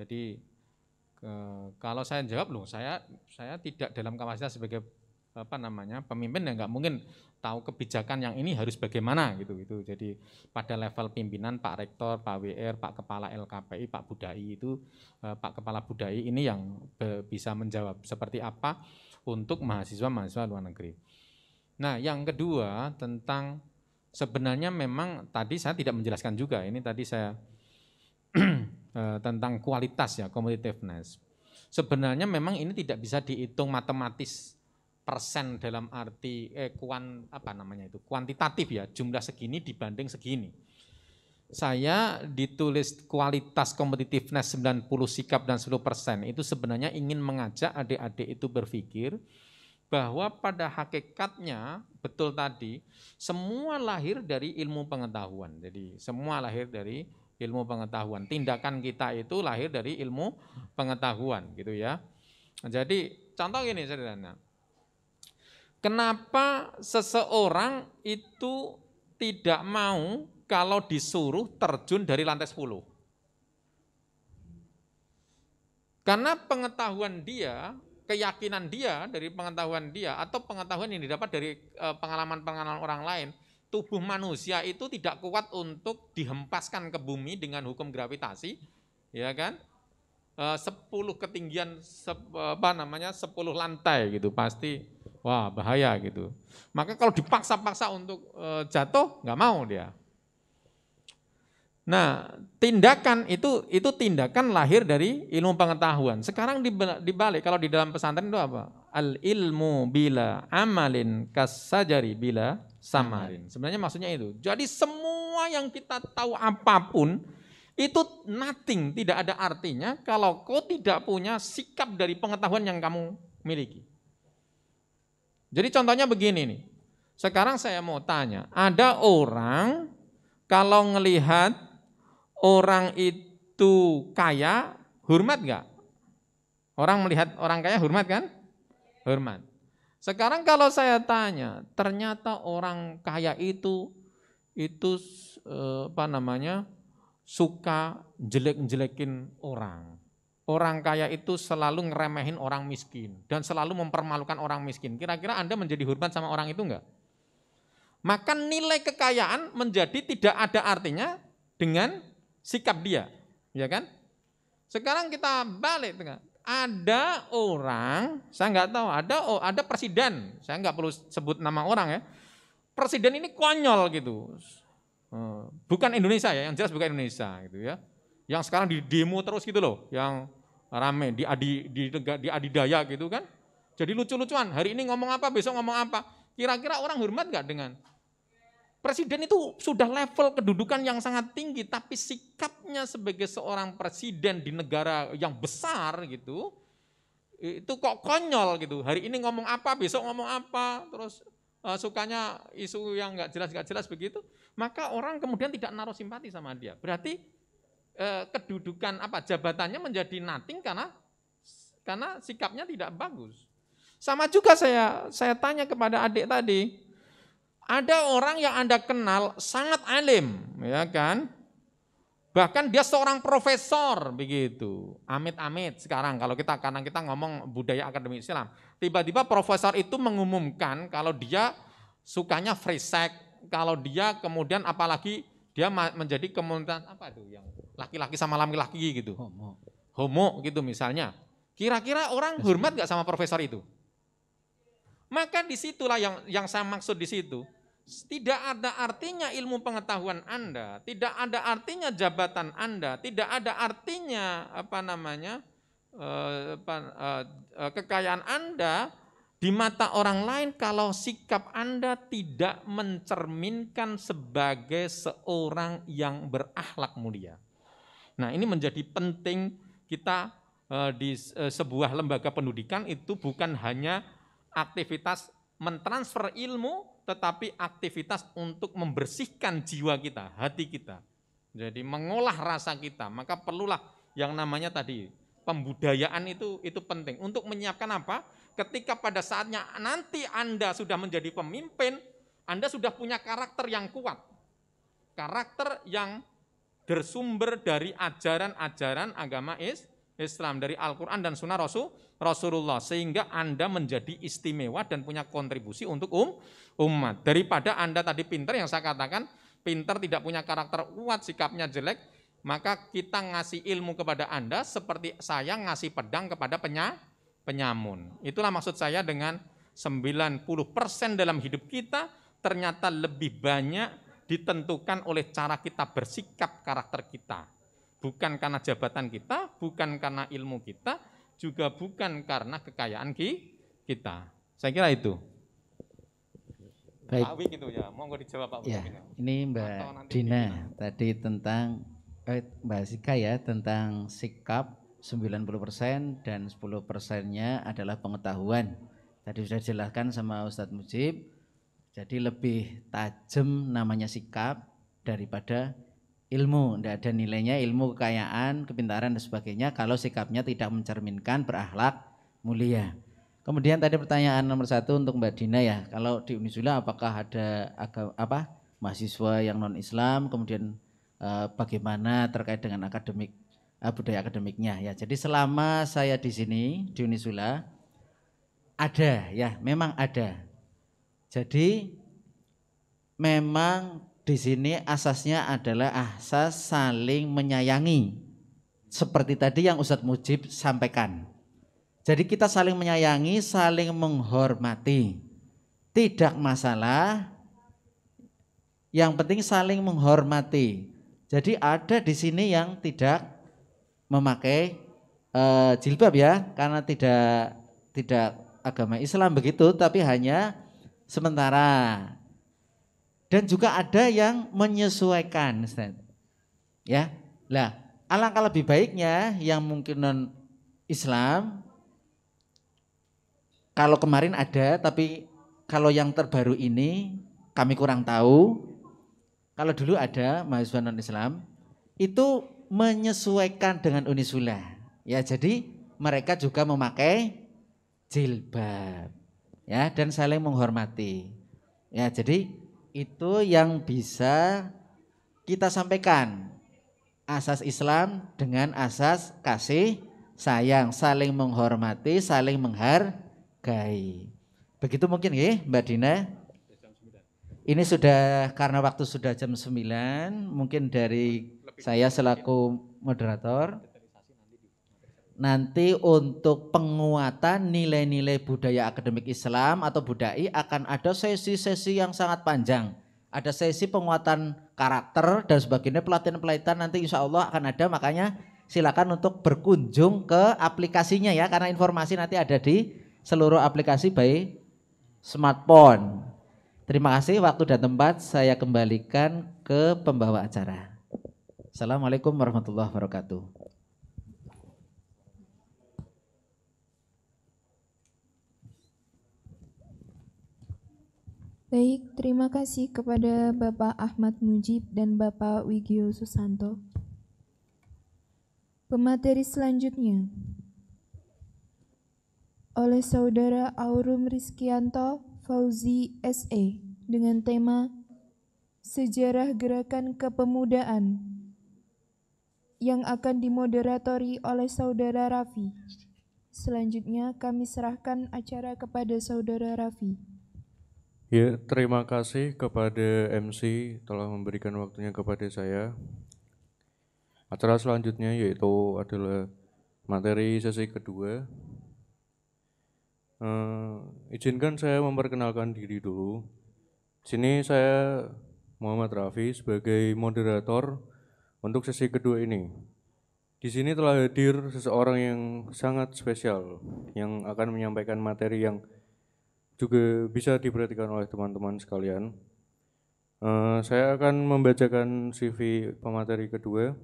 S4: jadi ke, kalau saya jawab loh saya saya tidak dalam kapasitas sebagai apa namanya pemimpin ya nggak mungkin tahu kebijakan yang ini harus bagaimana gitu gitu jadi pada level pimpinan Pak Rektor Pak WR Pak Kepala LKPI Pak Budai itu eh, Pak Kepala Budai ini yang bisa menjawab seperti apa untuk mahasiswa mahasiswa luar negeri nah yang kedua tentang sebenarnya memang tadi saya tidak menjelaskan juga ini tadi saya (clears throat) eh, tentang kualitas ya competitiveness sebenarnya memang ini tidak bisa dihitung matematis persen dalam arti eh, kuan apa namanya itu kuantitatif ya jumlah segini dibanding segini. Saya ditulis kualitas competitiveness 90 sikap dan 10 persen itu sebenarnya ingin mengajak adik-adik itu berpikir bahwa pada hakikatnya betul tadi semua lahir dari ilmu pengetahuan. Jadi semua lahir dari ilmu pengetahuan. Tindakan kita itu lahir dari ilmu pengetahuan gitu ya. Jadi contoh gini sederhana Kenapa seseorang itu tidak mau kalau disuruh terjun dari lantai 10? Karena pengetahuan dia, keyakinan dia dari pengetahuan dia atau pengetahuan yang didapat dari e, pengalaman-pengalaman orang lain, tubuh manusia itu tidak kuat untuk dihempaskan ke bumi dengan hukum gravitasi, ya kan? 10 e, ketinggian e, apa namanya 10 lantai gitu pasti wah bahaya gitu. Maka kalau dipaksa-paksa untuk e, jatuh, nggak mau dia. Nah, tindakan itu itu tindakan lahir dari ilmu pengetahuan. Sekarang dibalik kalau di dalam pesantren itu apa? Al ilmu bila amalin kasajari bila samarin. Sebenarnya maksudnya itu. Jadi semua yang kita tahu apapun itu nothing, tidak ada artinya kalau kau tidak punya sikap dari pengetahuan yang kamu miliki. Jadi contohnya begini nih. Sekarang saya mau tanya, ada orang kalau melihat orang itu kaya, hormat gak? Orang melihat orang kaya hormat kan? Hormat. Sekarang kalau saya tanya, ternyata orang kaya itu itu eh, apa namanya? suka jelek-jelekin orang orang kaya itu selalu ngeremehin orang miskin dan selalu mempermalukan orang miskin. Kira-kira Anda menjadi hormat sama orang itu enggak? Maka nilai kekayaan menjadi tidak ada artinya dengan sikap dia, ya kan? Sekarang kita balik Ada orang, saya enggak tahu, ada oh, ada presiden, saya enggak perlu sebut nama orang ya. Presiden ini konyol gitu, eh, bukan Indonesia ya, yang jelas bukan Indonesia gitu ya yang sekarang di demo terus gitu loh, yang rame di adi di, di adidaya gitu kan. Jadi lucu-lucuan. Hari ini ngomong apa, besok ngomong apa. Kira-kira orang hormat nggak dengan presiden itu sudah level kedudukan yang sangat tinggi, tapi sikapnya sebagai seorang presiden di negara yang besar gitu, itu kok konyol gitu. Hari ini ngomong apa, besok ngomong apa, terus uh, sukanya isu yang nggak jelas nggak jelas begitu, maka orang kemudian tidak naruh simpati sama dia. Berarti eh, kedudukan apa jabatannya menjadi nothing karena karena sikapnya tidak bagus. Sama juga saya saya tanya kepada adik tadi, ada orang yang Anda kenal sangat alim, ya kan? Bahkan dia seorang profesor begitu. Amit-amit sekarang kalau kita karena kita ngomong budaya akademik Islam. Tiba-tiba profesor itu mengumumkan kalau dia sukanya free sex, kalau dia kemudian apalagi dia menjadi komunitas apa tuh yang laki-laki sama laki-laki gitu. Homo. Homo gitu misalnya. Kira-kira orang hormat nggak sama profesor itu? Maka disitulah yang yang saya maksud di situ. Tidak ada artinya ilmu pengetahuan Anda, tidak ada artinya jabatan Anda, tidak ada artinya apa namanya eh, eh, kekayaan Anda di mata orang lain kalau sikap Anda tidak mencerminkan sebagai seorang yang berakhlak mulia. Nah, ini menjadi penting kita eh, di eh, sebuah lembaga pendidikan itu bukan hanya aktivitas mentransfer ilmu, tetapi aktivitas untuk membersihkan jiwa kita, hati kita. Jadi mengolah rasa kita, maka perlulah yang namanya tadi pembudayaan itu itu penting untuk menyiapkan apa? Ketika pada saatnya nanti Anda sudah menjadi pemimpin, Anda sudah punya karakter yang kuat. Karakter yang bersumber dari ajaran-ajaran agama is, Islam dari Al-Quran dan Sunnah Rasul Rasulullah sehingga anda menjadi istimewa dan punya kontribusi untuk um, umat daripada anda tadi pinter yang saya katakan pinter tidak punya karakter kuat sikapnya jelek maka kita ngasih ilmu kepada anda seperti saya ngasih pedang kepada penya, penyamun itulah maksud saya dengan 90% dalam hidup kita ternyata lebih banyak ditentukan oleh cara kita bersikap karakter kita. Bukan karena jabatan kita, bukan karena ilmu kita, juga bukan karena kekayaan kita. Saya kira
S3: itu. Baik. Awi gitu ya.
S4: Monggo dijawab Pak. Ya,
S3: ini Mbak Dina tadi tentang eh, Mbak Sika ya tentang sikap 90% dan 10 persennya adalah pengetahuan. Tadi sudah dijelaskan sama Ustadz Mujib jadi lebih tajam namanya sikap daripada ilmu. Tidak ada nilainya ilmu, kekayaan, kepintaran dan sebagainya kalau sikapnya tidak mencerminkan berakhlak mulia. Kemudian tadi pertanyaan nomor satu untuk Mbak Dina ya, kalau di Unisula apakah ada agama, apa mahasiswa yang non Islam, kemudian eh, bagaimana terkait dengan akademik eh, budaya akademiknya ya. Jadi selama saya di sini di Unisula ada ya, memang ada jadi memang di sini asasnya adalah asas saling menyayangi. Seperti tadi yang Ustadz Mujib sampaikan. Jadi kita saling menyayangi, saling menghormati. Tidak masalah. Yang penting saling menghormati. Jadi ada di sini yang tidak memakai uh, jilbab ya, karena tidak tidak agama Islam begitu, tapi hanya sementara. Dan juga ada yang menyesuaikan, Ya. Lah, alangkah lebih baiknya yang mungkin non Islam kalau kemarin ada tapi kalau yang terbaru ini kami kurang tahu. Kalau dulu ada mahasiswa non Islam itu menyesuaikan dengan Unisula. Ya, jadi mereka juga memakai jilbab ya dan saling menghormati. Ya, jadi itu yang bisa kita sampaikan asas Islam dengan asas kasih sayang, saling menghormati, saling menghargai. Begitu mungkin ya Mbak Dina? Ini sudah karena waktu sudah jam 9, mungkin dari saya selaku moderator nanti untuk penguatan nilai-nilai budaya akademik Islam atau budai akan ada sesi-sesi yang sangat panjang. Ada sesi penguatan karakter dan sebagainya pelatihan-pelatihan nanti insya Allah akan ada makanya silakan untuk berkunjung ke aplikasinya ya karena informasi nanti ada di seluruh aplikasi baik smartphone. Terima kasih waktu dan tempat saya kembalikan ke pembawa acara. Assalamualaikum warahmatullahi wabarakatuh.
S2: Baik, terima kasih kepada Bapak Ahmad Mujib dan Bapak Wigio Susanto. Pemateri selanjutnya oleh Saudara Aurum Rizkianto Fauzi SE dengan tema Sejarah Gerakan Kepemudaan yang akan dimoderatori oleh Saudara Raffi. Selanjutnya kami serahkan acara kepada Saudara Raffi.
S5: Ya, terima kasih kepada MC telah memberikan waktunya kepada saya. Acara selanjutnya yaitu adalah materi sesi kedua. Uh, izinkan saya memperkenalkan diri dulu. Di Sini saya Muhammad Rafi sebagai moderator untuk sesi kedua ini. Di sini telah hadir seseorang yang sangat spesial yang akan menyampaikan materi yang juga bisa diperhatikan oleh teman-teman sekalian. Uh, saya akan membacakan CV pemateri kedua.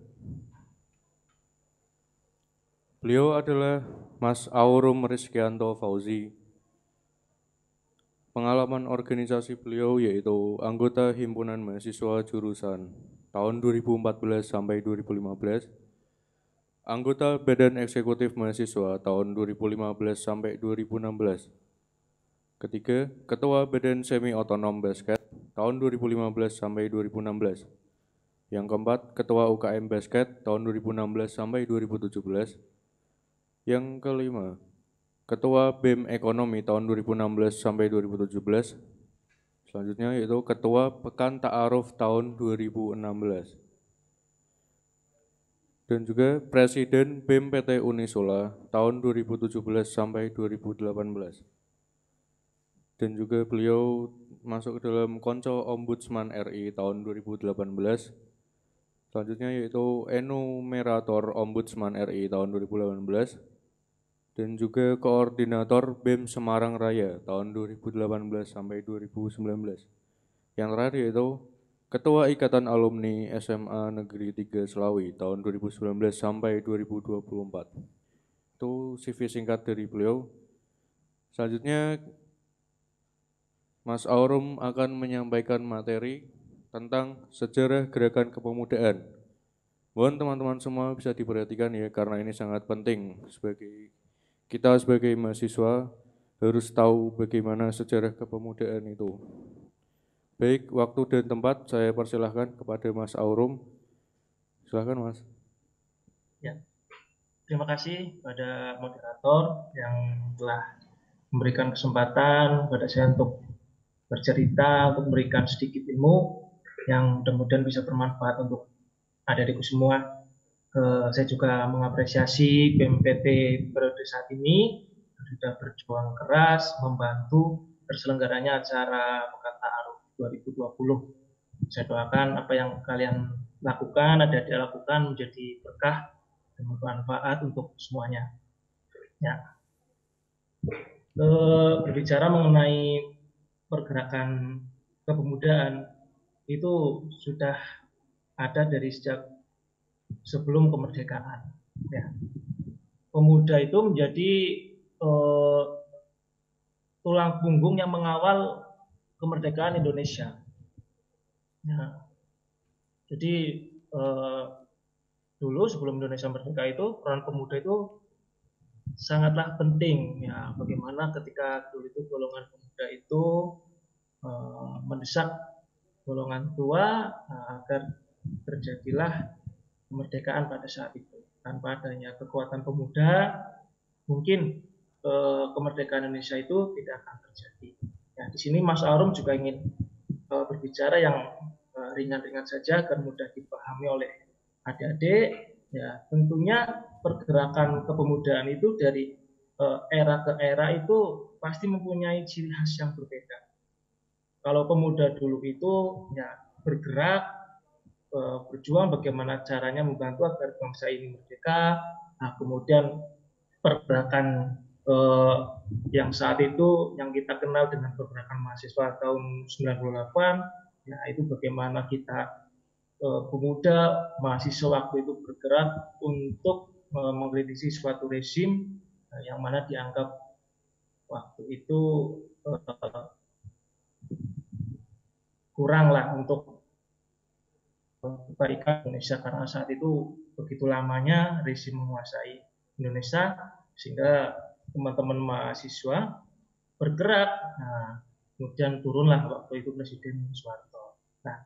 S5: Beliau adalah Mas Aurum Rizkianto Fauzi. Pengalaman organisasi beliau yaitu anggota himpunan mahasiswa jurusan tahun 2014 sampai 2015, anggota badan eksekutif mahasiswa tahun 2015 sampai 2016, Ketiga, Ketua Badan Semi Otonom Basket tahun 2015 sampai 2016. Yang keempat, Ketua UKM Basket tahun 2016 sampai 2017. Yang kelima, Ketua BEM Ekonomi tahun 2016 sampai 2017. Selanjutnya yaitu Ketua Pekan Ta'aruf tahun 2016. Dan juga Presiden BEM PT Unisola tahun 2017 sampai 2018 dan juga beliau masuk ke dalam Konco Ombudsman RI tahun 2018. Selanjutnya yaitu Enumerator Ombudsman RI tahun 2018 dan juga koordinator BEM Semarang Raya tahun 2018 sampai 2019. Yang terakhir yaitu Ketua Ikatan Alumni SMA Negeri 3 Selawi tahun 2019 sampai 2024. Itu CV singkat dari beliau. Selanjutnya Mas Aurum akan menyampaikan materi tentang sejarah gerakan kepemudaan. Mohon teman-teman semua bisa diperhatikan ya karena ini sangat penting sebagai kita sebagai mahasiswa harus tahu bagaimana sejarah kepemudaan itu. Baik, waktu dan tempat saya persilahkan kepada Mas Aurum. Silahkan Mas.
S9: Ya. Terima kasih pada moderator yang telah
S5: memberikan kesempatan pada
S9: saya untuk bercerita untuk memberikan sedikit ilmu yang kemudian bisa bermanfaat untuk adik-adikku semua. Eh, saya juga mengapresiasi BMPT periode saat ini sudah berjuang keras membantu terselenggaranya acara Pekata Aruf 2020. Saya doakan apa yang kalian lakukan, ada lakukan menjadi berkah dan bermanfaat untuk semuanya. Ya. E, berbicara mengenai pergerakan kepemudaan itu sudah ada dari sejak sebelum kemerdekaan. Ya. Pemuda itu menjadi eh, tulang punggung yang mengawal kemerdekaan Indonesia. Ya. Jadi eh, dulu sebelum Indonesia merdeka itu peran pemuda itu sangatlah penting ya bagaimana ketika dulu itu golongan pemuda itu uh, mendesak golongan tua uh, agar terjadilah kemerdekaan pada saat itu tanpa adanya kekuatan pemuda mungkin uh, kemerdekaan Indonesia itu tidak akan terjadi. ya di sini Mas Arum juga ingin uh, berbicara yang ringan-ringan uh, saja agar mudah dipahami oleh adik-adik. Ya, tentunya pergerakan kepemudaan itu dari eh, era ke era itu pasti mempunyai ciri khas yang berbeda. Kalau pemuda dulu itu ya bergerak, eh, berjuang bagaimana caranya membantu agar bangsa ini merdeka. Nah, kemudian pergerakan uh, yang saat itu yang kita kenal dengan pergerakan mahasiswa tahun 98, ya itu bagaimana kita pemuda mahasiswa waktu itu bergerak untuk mengkritisi suatu rezim eh, yang mana dianggap waktu itu eh, kurang lah untuk kebaikan Indonesia karena saat itu begitu lamanya rezim menguasai Indonesia sehingga teman-teman mahasiswa bergerak nah, kemudian turunlah waktu itu Presiden Soeharto nah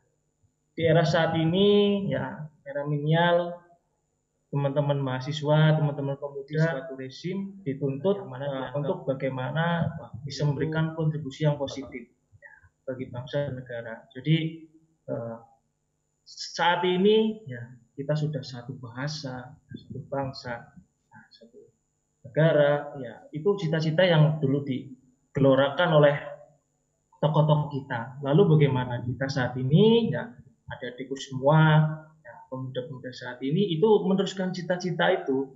S9: di era saat ini ya era minimal teman-teman mahasiswa, teman-teman pemuda suatu resim dituntut mana eh, untuk bagaimana bisa memberikan kontribusi yang positif bagi bangsa dan negara. Jadi eh, saat ini ya kita sudah satu bahasa, satu bangsa, nah, satu negara, ya itu cita-cita yang dulu digelorakan oleh tokoh-tokoh kita. Lalu bagaimana kita saat ini ya ada tikus semua pemuda-pemuda saat ini itu meneruskan cita-cita itu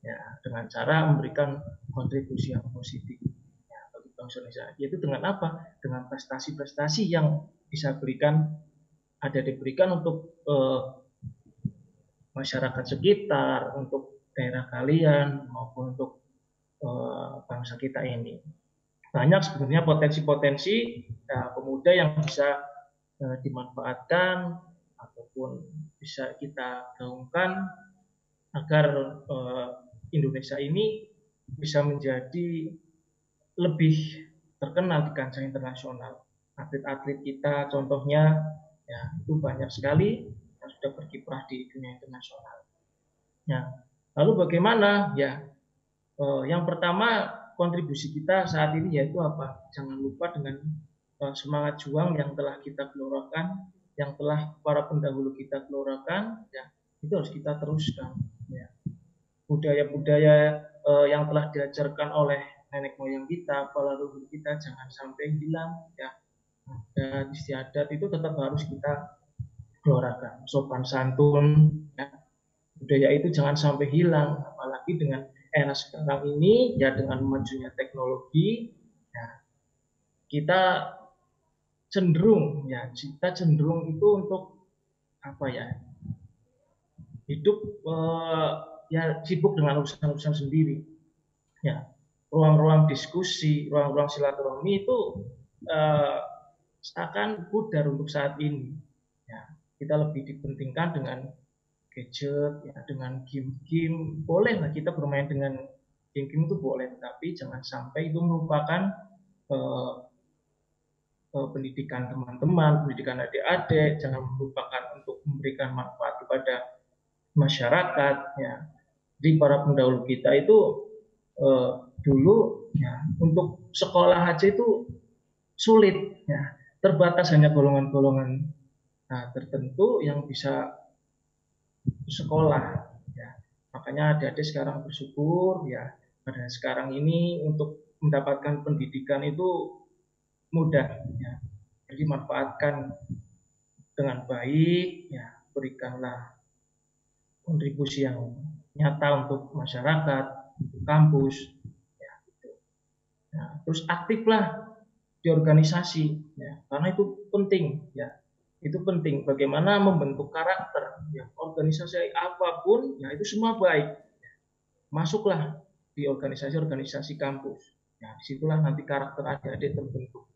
S9: ya dengan cara memberikan kontribusi yang positif ya, bagi bangsa Indonesia yaitu dengan apa dengan prestasi-prestasi yang bisa berikan ada diberikan untuk eh, masyarakat sekitar untuk daerah kalian maupun untuk eh, bangsa kita ini banyak sebenarnya potensi-potensi ya, pemuda yang bisa eh, dimanfaatkan pun bisa kita gaungkan agar uh, Indonesia ini bisa menjadi lebih terkenal di kancah internasional. Atlet-atlet kita contohnya ya itu banyak sekali
S10: yang sudah berkiprah di dunia internasional.
S9: Nah, lalu bagaimana? Ya, eh, yang pertama kontribusi kita saat ini yaitu apa? Jangan lupa dengan eh, semangat juang yang telah kita keluarkan yang telah para pendahulu kita keluarkan ya itu harus kita teruskan ya budaya-budaya eh, yang telah diajarkan oleh nenek moyang kita, para leluhur kita jangan sampai hilang ya adat istiadat itu tetap harus kita keluarkan. sopan santun ya. budaya itu jangan sampai hilang apalagi dengan era sekarang ini ya dengan majunya teknologi ya. kita cenderung ya kita cenderung itu untuk apa ya hidup eh, ya sibuk dengan urusan-urusan sendiri ya ruang-ruang diskusi ruang-ruang silaturahmi itu eh, akan pudar untuk saat ini ya kita lebih dipentingkan dengan gadget ya dengan game-game boleh bolehlah kita bermain dengan game-game itu boleh tapi jangan sampai itu merupakan eh, Eh, pendidikan teman-teman, pendidikan adik-adik, jangan melupakan untuk memberikan manfaat kepada masyarakat. Ya. Jadi para pendahulu kita itu eh, dulu ya, untuk sekolah aja itu sulit, ya. terbatas hanya golongan-golongan nah, tertentu yang bisa sekolah. Ya. Makanya adik-adik sekarang bersyukur ya pada sekarang ini untuk mendapatkan pendidikan itu mudah. Ya. Jadi manfaatkan dengan baik, ya berikanlah kontribusi yang nyata untuk masyarakat, untuk kampus, ya, gitu. Nah, terus aktiflah di organisasi, ya, karena itu penting, ya itu penting bagaimana membentuk karakter, ya organisasi apapun, ya itu semua baik, ya. masuklah di organisasi-organisasi kampus, ya disitulah nanti karakter adik-adik terbentuk.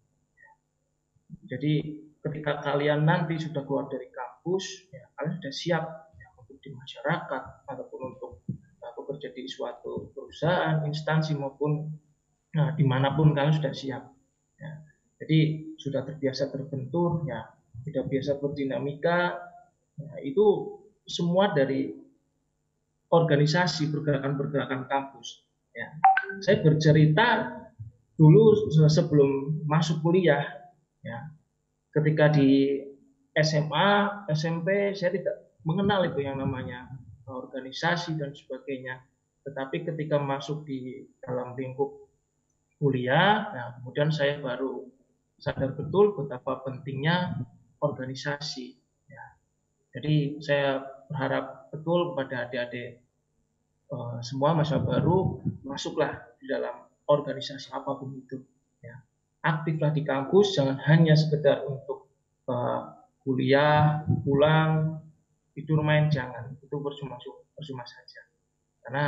S9: Jadi ketika kalian nanti sudah keluar dari kampus, ya, kalian sudah siap ya, untuk di masyarakat ataupun untuk ya, bekerja di suatu perusahaan, instansi maupun
S10: nah, dimanapun
S9: kalian sudah siap. Ya. Jadi sudah terbiasa terbentur, ya, sudah biasa berdinamika, ya, itu semua dari organisasi pergerakan-pergerakan kampus. Ya. Saya bercerita dulu sebelum masuk kuliah Ya. Ketika di SMA, SMP saya tidak mengenal itu yang namanya organisasi dan sebagainya. Tetapi ketika masuk di dalam lingkup kuliah, nah kemudian saya baru sadar betul betapa pentingnya organisasi. Ya. Jadi saya berharap betul kepada adik-adik eh, semua masa baru masuklah di dalam organisasi apapun itu aktiflah di kampus, jangan hanya sekedar untuk eh, kuliah, pulang, tidur main, jangan. Itu percuma, percuma saja. Karena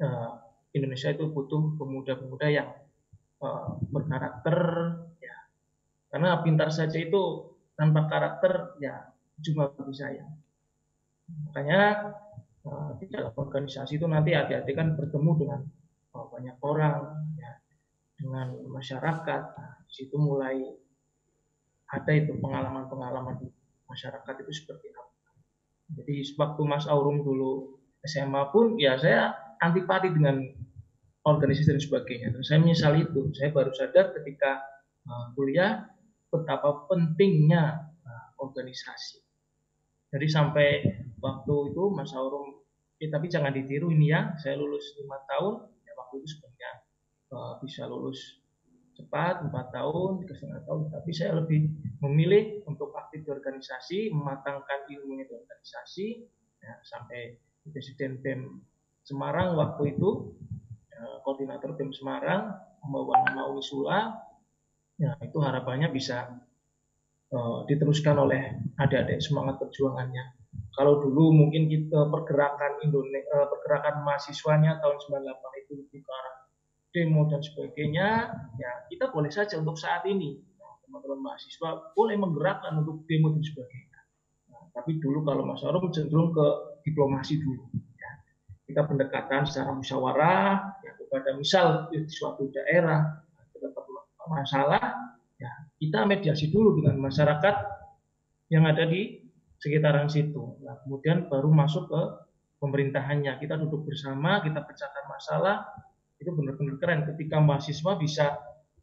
S9: eh, Indonesia itu butuh pemuda-pemuda yang eh, berkarakter, ya. Karena pintar saja itu tanpa karakter, ya cuma bagi saya Makanya uh, di dalam organisasi itu nanti hati-hati kan bertemu dengan banyak orang, ya dengan masyarakat nah, situ mulai ada itu pengalaman-pengalaman di masyarakat itu seperti apa jadi waktu Mas Aurum dulu SMA pun ya saya antipati dengan organisasi dan sebagainya dan saya menyesal itu saya baru sadar ketika eh, kuliah betapa pentingnya eh, organisasi jadi sampai waktu itu Mas Aurum ya, tapi jangan ditiru ini ya saya lulus lima tahun ya waktu itu sebenarnya uh, bisa lulus cepat 4 tahun, tiga setengah tahun, tapi saya lebih memilih untuk aktif di organisasi, mematangkan ilmunya di organisasi, ya, sampai Presiden BEM Semarang waktu itu, ya, koordinator tim Semarang membawa nama Umi ya, itu harapannya bisa uh, diteruskan oleh adik-adik semangat perjuangannya. Kalau dulu mungkin kita pergerakan Indonesia, eh, pergerakan mahasiswanya tahun 98 itu lebih ke arah demo dan sebagainya, ya kita boleh saja untuk saat ini nah, teman-teman mahasiswa boleh menggerakkan untuk demo dan sebagainya. Nah, tapi dulu kalau Mas Arum cenderung ke diplomasi dulu. Ya. Kita pendekatan secara musyawarah ya, kepada misal di suatu daerah terdapat masalah, ya kita mediasi dulu dengan masyarakat yang ada di sekitaran situ. Nah, kemudian baru masuk ke pemerintahannya. Kita duduk bersama, kita pecahkan masalah, itu benar-benar keren ketika mahasiswa bisa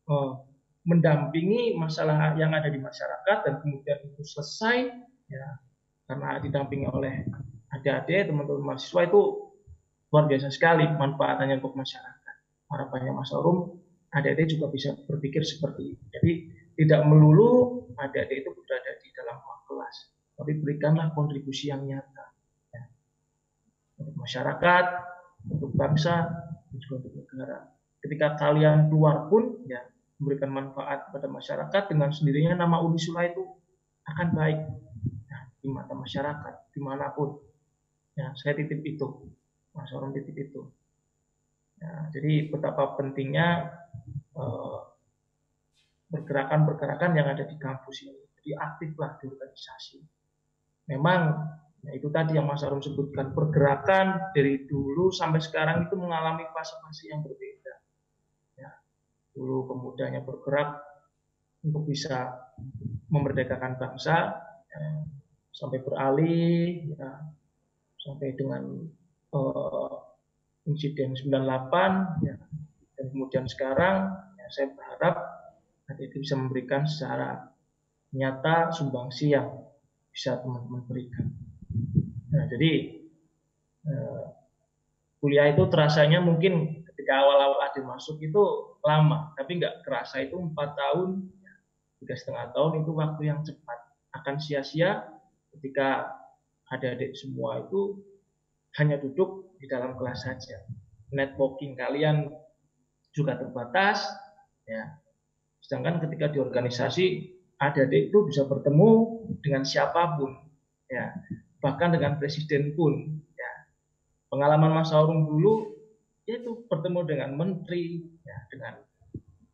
S9: uh, mendampingi masalah yang ada di masyarakat dan kemudian itu selesai ya karena didampingi oleh adik-adik teman-teman mahasiswa itu luar biasa sekali manfaatannya untuk masyarakat harapannya Mas Aurum adik-adik juga bisa berpikir seperti itu jadi tidak melulu adik-adik itu berada di dalam kelas tapi berikanlah kontribusi yang nyata ya. untuk masyarakat untuk bangsa dan juga untuk negara. Ketika kalian keluar pun ya memberikan manfaat kepada masyarakat dengan sendirinya nama Uni Sula itu akan baik ya, di mata masyarakat dimanapun. Ya, saya titip itu, Mas Orang titip itu. Ya, jadi betapa pentingnya pergerakan eh, pergerakan-pergerakan yang ada di kampus ini. Jadi aktiflah di organisasi. Memang Nah, itu tadi yang Mas Arum sebutkan, pergerakan dari dulu sampai sekarang itu mengalami fase-fase yang berbeda. Ya, dulu pemudanya bergerak untuk bisa memerdekakan bangsa, ya, sampai beralih, ya, sampai dengan uh, insiden 98, ya, dan kemudian sekarang ya, saya berharap nanti itu bisa memberikan secara nyata sumbangsi yang bisa teman-teman berikan. Nah, jadi eh, kuliah itu terasanya mungkin ketika awal-awal Adi masuk itu lama, tapi nggak kerasa itu empat tahun, ya, tiga setengah tahun itu waktu yang cepat akan sia-sia ketika adik-adik semua itu hanya duduk di dalam kelas saja. Networking kalian juga terbatas, ya. Sedangkan ketika di organisasi, adik-adik itu bisa bertemu dengan siapapun, ya bahkan dengan presiden pun ya pengalaman Mas Aurung dulu yaitu bertemu dengan menteri ya, dengan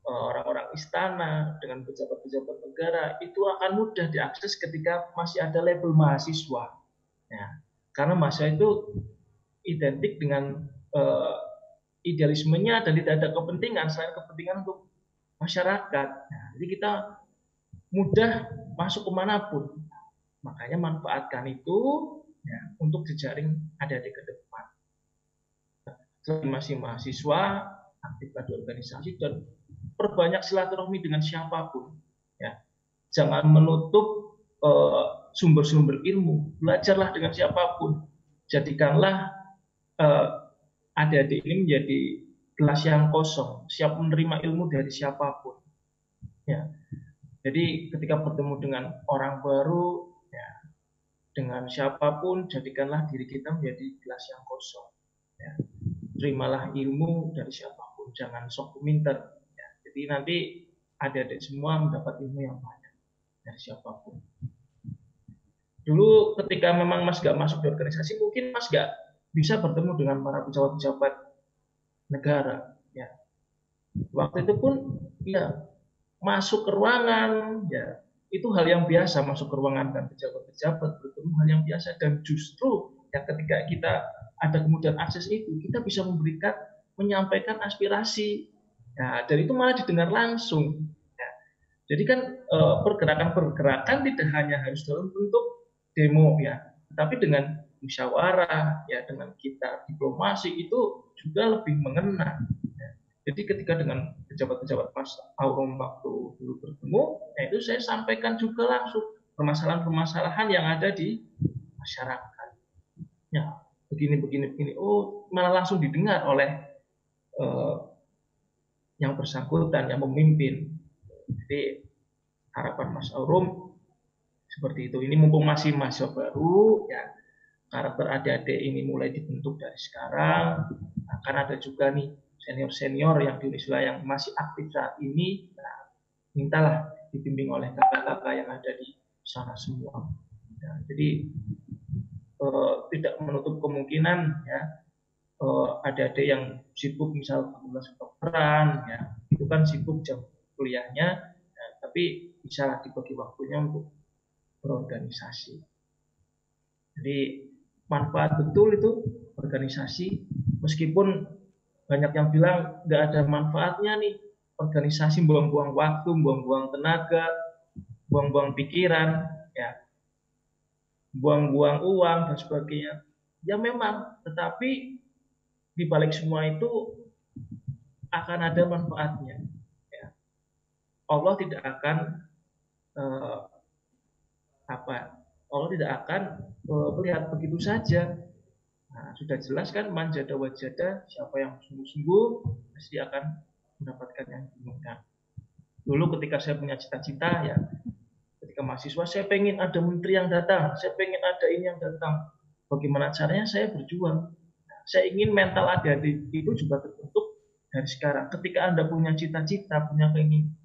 S9: eh, orang-orang istana, dengan pejabat-pejabat negara, itu akan mudah diakses ketika masih ada level mahasiswa. Ya, karena masa itu identik dengan uh, idealismenya dan tidak ada kepentingan selain kepentingan untuk masyarakat. Nah, jadi kita mudah masuk kemanapun. Makanya manfaatkan itu ya, untuk jejaring ada di ke depan. Selain masih mahasiswa, aktif pada organisasi dan perbanyak silaturahmi dengan siapapun. Ya. Jangan menutup eh, sumber-sumber uh, ilmu. Belajarlah dengan siapapun. Jadikanlah uh, eh, ada di ini menjadi kelas yang kosong, siap menerima ilmu dari siapapun. Ya. Jadi ketika bertemu dengan orang baru, Ya. Dengan siapapun jadikanlah diri kita menjadi gelas yang kosong. Ya. Terimalah ilmu dari siapapun, jangan sok minter. Ya. Jadi nanti ada semua mendapat ilmu yang banyak dari siapapun. Dulu ketika memang Mas gak masuk di organisasi, mungkin Mas gak bisa bertemu dengan para pejabat-pejabat negara. Ya. Waktu itu pun ya masuk ke ruangan, ya itu hal yang biasa masuk ke ruangan dan pejabat-pejabat bertemu hal yang biasa dan justru ya ketika kita ada kemudian akses itu kita bisa memberikan menyampaikan aspirasi nah dan itu malah didengar langsung ya. jadi kan eh, pergerakan-pergerakan tidak hanya harus dalam bentuk demo ya tapi dengan musyawarah ya dengan kita diplomasi itu juga lebih mengena jadi ketika dengan pejabat-pejabat pas Aurum waktu dulu bertemu, ya itu saya sampaikan juga langsung permasalahan-permasalahan yang ada di masyarakat. Ya, begini begini begini. Oh, malah langsung didengar oleh eh, yang bersangkutan yang memimpin. Jadi harapan Mas Aurum seperti itu. Ini mumpung masih masa baru, ya karakter adik-adik ini mulai dibentuk dari sekarang. Akan nah, ada juga nih senior-senior yang di Unisba yang masih aktif saat ini, nah, mintalah dibimbing oleh kakak-kakak yang ada di sana semua. Nah, jadi eh, tidak menutup kemungkinan ya eh, ada ada yang sibuk misal kelas dokteran, ya itu kan sibuk jam kuliahnya, ya, tapi bisa dibagi waktunya untuk berorganisasi. Jadi manfaat betul itu organisasi meskipun banyak yang bilang nggak ada manfaatnya nih organisasi buang-buang waktu, buang-buang tenaga, buang-buang pikiran, ya, buang-buang uang dan sebagainya. Ya memang, tetapi di balik semua itu akan ada manfaatnya. Ya. Allah tidak akan eh, apa? Allah tidak akan eh, melihat begitu saja Nah, sudah jelas kan manjada wajada siapa yang sungguh-sungguh pasti akan mendapatkan yang diinginkan. Dulu ketika saya punya cita-cita ya ketika mahasiswa saya pengen ada menteri yang datang, saya pengen ada ini yang datang. Bagaimana caranya saya berjuang? Nah, saya ingin mental ada adik itu juga terbentuk dari sekarang. Ketika Anda punya cita-cita, punya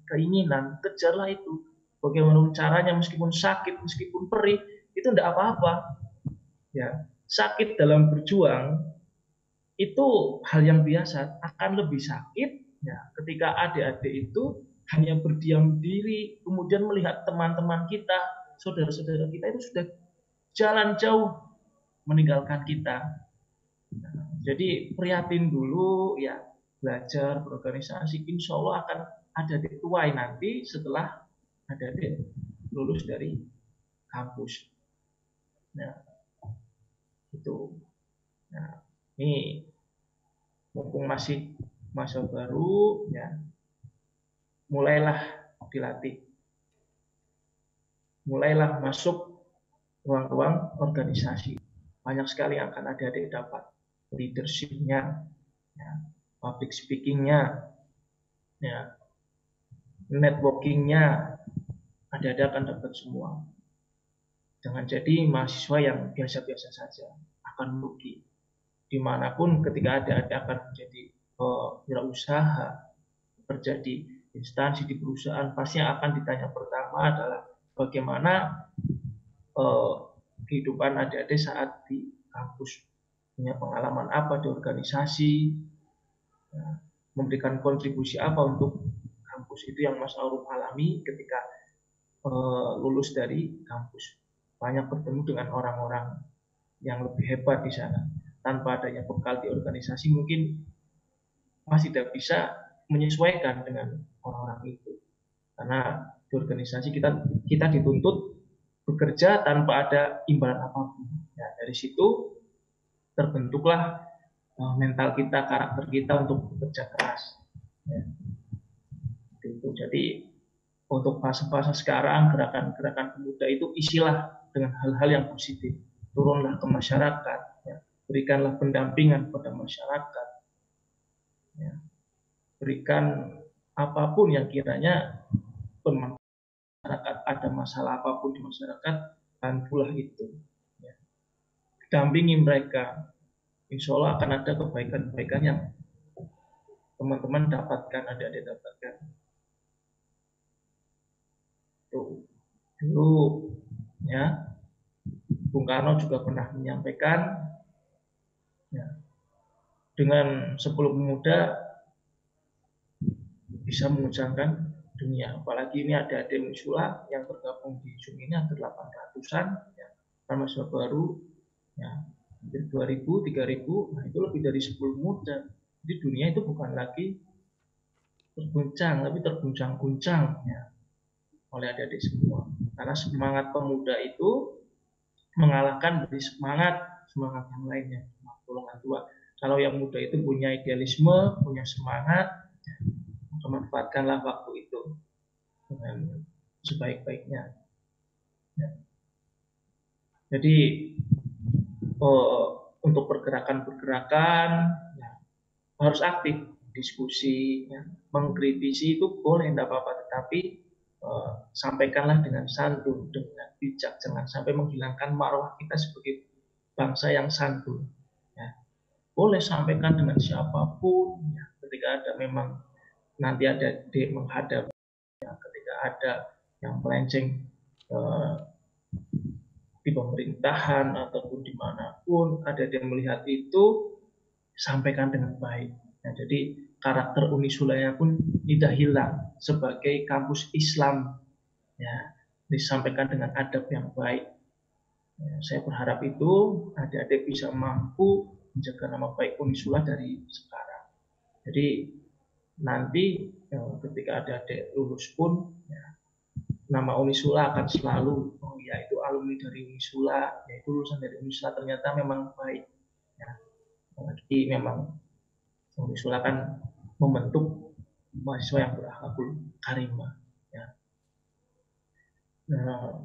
S9: keinginan, kejarlah itu. Bagaimana caranya meskipun sakit, meskipun perih, itu tidak apa-apa. Ya, sakit dalam berjuang itu hal yang biasa akan lebih sakit ya ketika adik-adik itu hanya berdiam diri kemudian melihat teman-teman kita saudara-saudara kita itu sudah jalan jauh meninggalkan kita jadi prihatin dulu ya belajar berorganisasi insya Allah akan ada di tuai nanti setelah ada di lulus dari kampus nah itu. Nah, ini mumpung masih masa baru ya mulailah dilatih mulailah masuk ruang-ruang organisasi banyak sekali yang akan ada adik dapat leadershipnya ya, public speakingnya ya networkingnya ada ada akan dapat semua Jangan jadi mahasiswa yang biasa-biasa saja, akan rugi. Dimanapun ketika ada, ada akan menjadi eh, wirausaha, uh, bekerja di instansi, di perusahaan, pasti yang akan ditanya pertama adalah bagaimana uh, kehidupan adik-adik saat di kampus. Punya pengalaman apa di organisasi, ya, memberikan kontribusi apa untuk kampus itu yang Mas Aurum alami ketika uh, lulus dari kampus banyak bertemu dengan orang-orang yang lebih hebat di sana. Tanpa adanya bekal di organisasi mungkin masih tidak bisa menyesuaikan dengan orang-orang itu. Karena di organisasi kita kita dituntut bekerja tanpa ada imbalan apapun. Ya, dari situ terbentuklah eh, mental kita, karakter kita untuk bekerja keras. Ya. Gitu. Jadi untuk fase-fase sekarang gerakan-gerakan pemuda itu isilah dengan hal-hal yang positif. Turunlah ke masyarakat, ya. berikanlah pendampingan pada masyarakat, ya. berikan apapun yang kiranya masyarakat ada masalah apapun di masyarakat dan pula itu ya. dampingi mereka insya Allah akan ada kebaikan-kebaikan yang teman-teman dapatkan ada adik dapatkan tuh dulu Ya. Bung Karno juga pernah menyampaikan ya, dengan 10 pemuda bisa mengucapkan dunia. Apalagi ini ada Adem Sula yang bergabung di Zoom ini ada 800-an, ya, mahasiswa baru, ya, hampir 2000, 3000, nah itu lebih dari 10 muda. Jadi dunia itu bukan lagi terguncang, tapi terguncang-guncang ya, oleh adik-adik semua. Karena semangat pemuda itu mengalahkan dari semangat semangat yang lainnya, golongan tua. Kalau yang muda itu punya idealisme, punya semangat, memanfaatkanlah manfaatkanlah waktu itu dengan sebaik-baiknya. Ya. Jadi oh, untuk pergerakan-pergerakan ya, harus aktif diskusi, ya. mengkritisi itu boleh tidak apa-apa, tetapi sampaikanlah dengan santun, dengan bijak, jangan sampai menghilangkan marwah kita sebagai bangsa yang santun. Ya. Boleh sampaikan dengan siapapun, ya. ketika ada memang nanti ada di menghadap ya. ketika ada yang melenceng eh, di pemerintahan ataupun dimanapun ada yang melihat itu sampaikan dengan baik. Ya. jadi karakter Unisulanya pun tidak hilang sebagai kampus Islam. Ya, disampaikan dengan adab yang baik. Ya, saya berharap itu adik-adik bisa mampu menjaga nama baik Unisula dari sekarang. Jadi nanti ya, ketika adik-adik lulus pun ya, nama Unisula akan selalu oh ya itu alumni dari Unisula, ya, itu lulusan dari Unisula ternyata memang baik. Ya. Jadi memang Unisula kan membentuk mahasiswa yang berakhlakul karimah ya. Nah,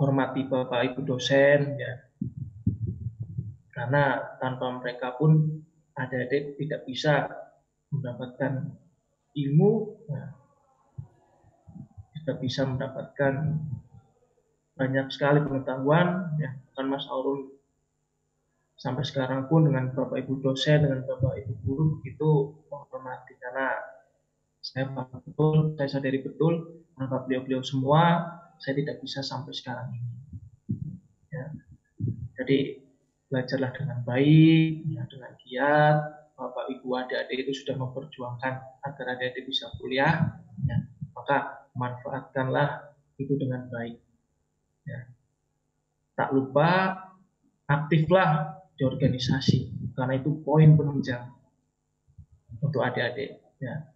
S9: hormati bapak ibu dosen ya karena tanpa mereka pun adik-adik tidak bisa mendapatkan ilmu ya. tidak bisa mendapatkan banyak sekali pengetahuan ya kan Mas Aurul sampai sekarang pun dengan Bapak Ibu dosen dengan Bapak Ibu guru itu saya paham betul, saya sadari betul tanpa beliau-beliau semua saya tidak bisa sampai sekarang ini. Ya. Jadi belajarlah dengan baik, ya, dengan giat. Bapak, Ibu, adik-adik itu sudah memperjuangkan agar adik-adik bisa kuliah. Ya. Maka manfaatkanlah itu dengan baik. Ya. Tak lupa aktiflah di organisasi karena itu poin penunjang untuk adik-adik. Ya.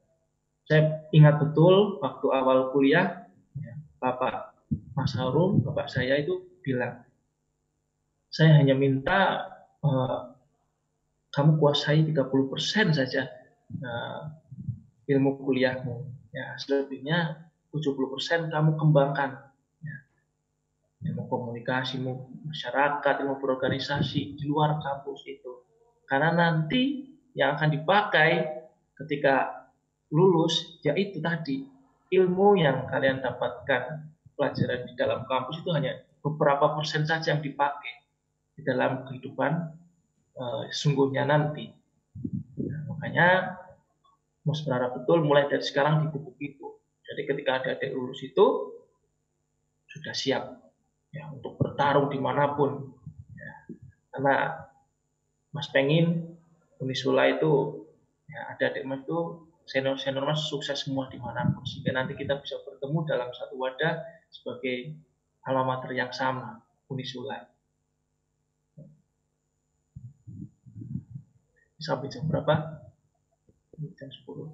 S9: Saya ingat betul waktu awal kuliah, ya, Bapak Mas Harum, Bapak saya itu bilang, saya hanya minta uh, kamu kuasai 30% saja uh, ilmu kuliahmu. Ya, selebihnya 70% kamu kembangkan. Ya. Ilmu komunikasi, ilmu masyarakat, ilmu berorganisasi di luar kampus itu. Karena nanti yang akan dipakai ketika lulus yaitu tadi ilmu yang kalian dapatkan pelajaran di dalam kampus itu hanya beberapa persen saja yang dipakai di dalam kehidupan e, sungguhnya nanti. Nah, makanya Mas berharap betul mulai dari sekarang di buku itu. Jadi ketika adik-adik lulus itu sudah siap ya untuk bertarung dimanapun. Ya, karena Mas pengen Unisula itu ya adik-adik Mas itu senior-senior mas sukses semua dimanapun sehingga nanti kita bisa bertemu dalam satu wadah sebagai alamater yang sama Unisulai sampai jam berapa? jam 10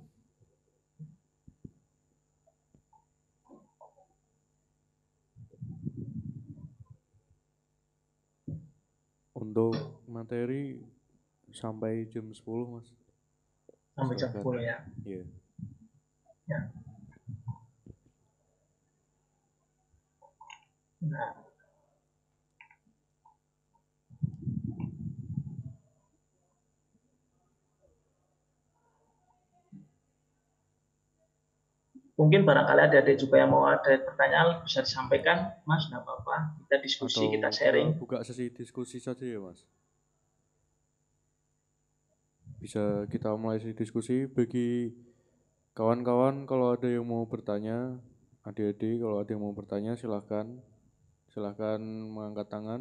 S5: untuk materi sampai jam 10 mas sampai jam 10 ya. Iya. Ya.
S10: Nah.
S9: Mungkin barangkali ada ada juga yang mau ada pertanyaan bisa disampaikan, Mas, nggak apa-apa. Kita diskusi, Atau kita sharing. Buka
S5: sesi diskusi saja ya, Mas bisa kita mulai diskusi bagi kawan-kawan kalau ada yang mau bertanya adik-adik kalau ada yang mau bertanya silahkan silahkan mengangkat tangan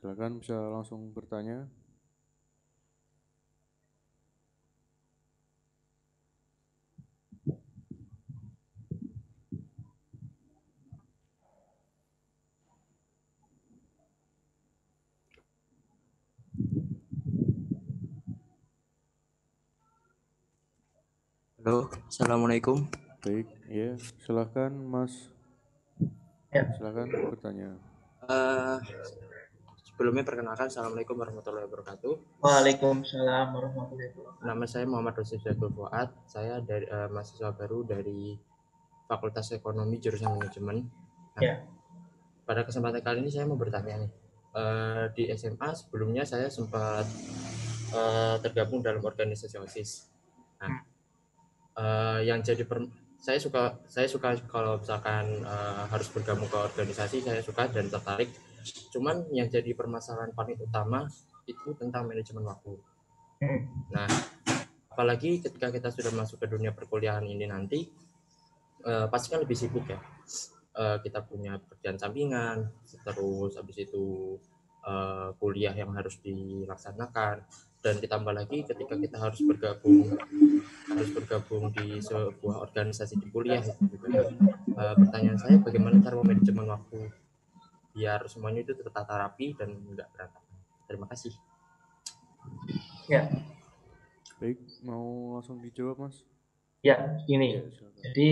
S5: silahkan bisa langsung bertanya Halo, assalamualaikum. Baik, ya, silahkan Mas. Ya. Silahkan bertanya.
S10: Uh,
S6: sebelumnya perkenalkan, assalamualaikum warahmatullahi wabarakatuh.
S5: Waalaikumsalam
S10: warahmatullahi wabarakatuh.
S5: Nama saya
S6: Muhammad Rosid Zatul Fuad. Saya dari uh, mahasiswa baru dari Fakultas Ekonomi jurusan Manajemen. Nah, ya. Pada kesempatan kali ini saya mau bertanya nih. Uh, di SMA sebelumnya saya sempat uh, tergabung dalam organisasi OSIS. Nah, hmm uh, yang jadi per, saya suka saya suka kalau misalkan uh, harus bergabung ke organisasi saya suka dan tertarik cuman yang jadi permasalahan paling utama itu tentang manajemen waktu hmm. nah apalagi ketika kita sudah masuk ke dunia perkuliahan ini nanti uh, pasti kan lebih sibuk ya uh, kita punya pekerjaan sampingan terus habis itu uh, kuliah yang harus dilaksanakan dan ditambah lagi ketika kita harus bergabung harus bergabung di sebuah organisasi di kuliah juga. Eh, pertanyaan saya bagaimana cara manajemen waktu biar semuanya itu tertata rapi dan enggak berantakan. Terima kasih. Ya. Baik,
S9: mau langsung dijawab, Mas? Ya, ini. Ya, Jadi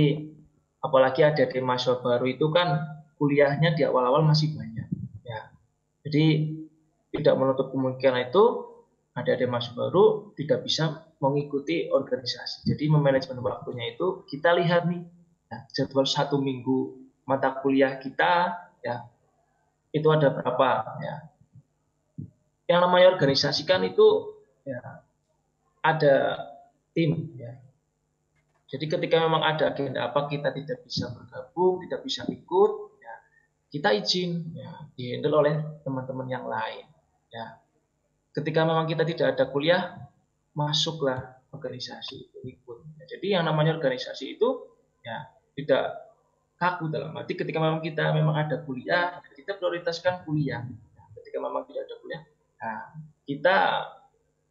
S9: apalagi ada di mahasiswa baru itu kan kuliahnya di awal-awal masih banyak. Ya. Jadi tidak menutup kemungkinan itu ada adik masuk baru tidak bisa mengikuti organisasi. Jadi memanajemen waktunya itu kita lihat nih ya, jadwal satu minggu mata kuliah kita ya itu ada berapa ya. Yang namanya organisasi kan itu ya ada tim ya. Jadi ketika memang ada agenda apa kita tidak bisa bergabung, tidak bisa ikut, ya, kita izin ya, dihandle oleh teman-teman yang lain. Ya, ketika memang kita tidak ada kuliah, masuklah organisasi itu ikut. Ya, jadi yang namanya organisasi itu ya tidak kaku dalam arti ketika memang kita memang ada kuliah, kita prioritaskan kuliah. Ya, ketika memang tidak ada kuliah, nah, kita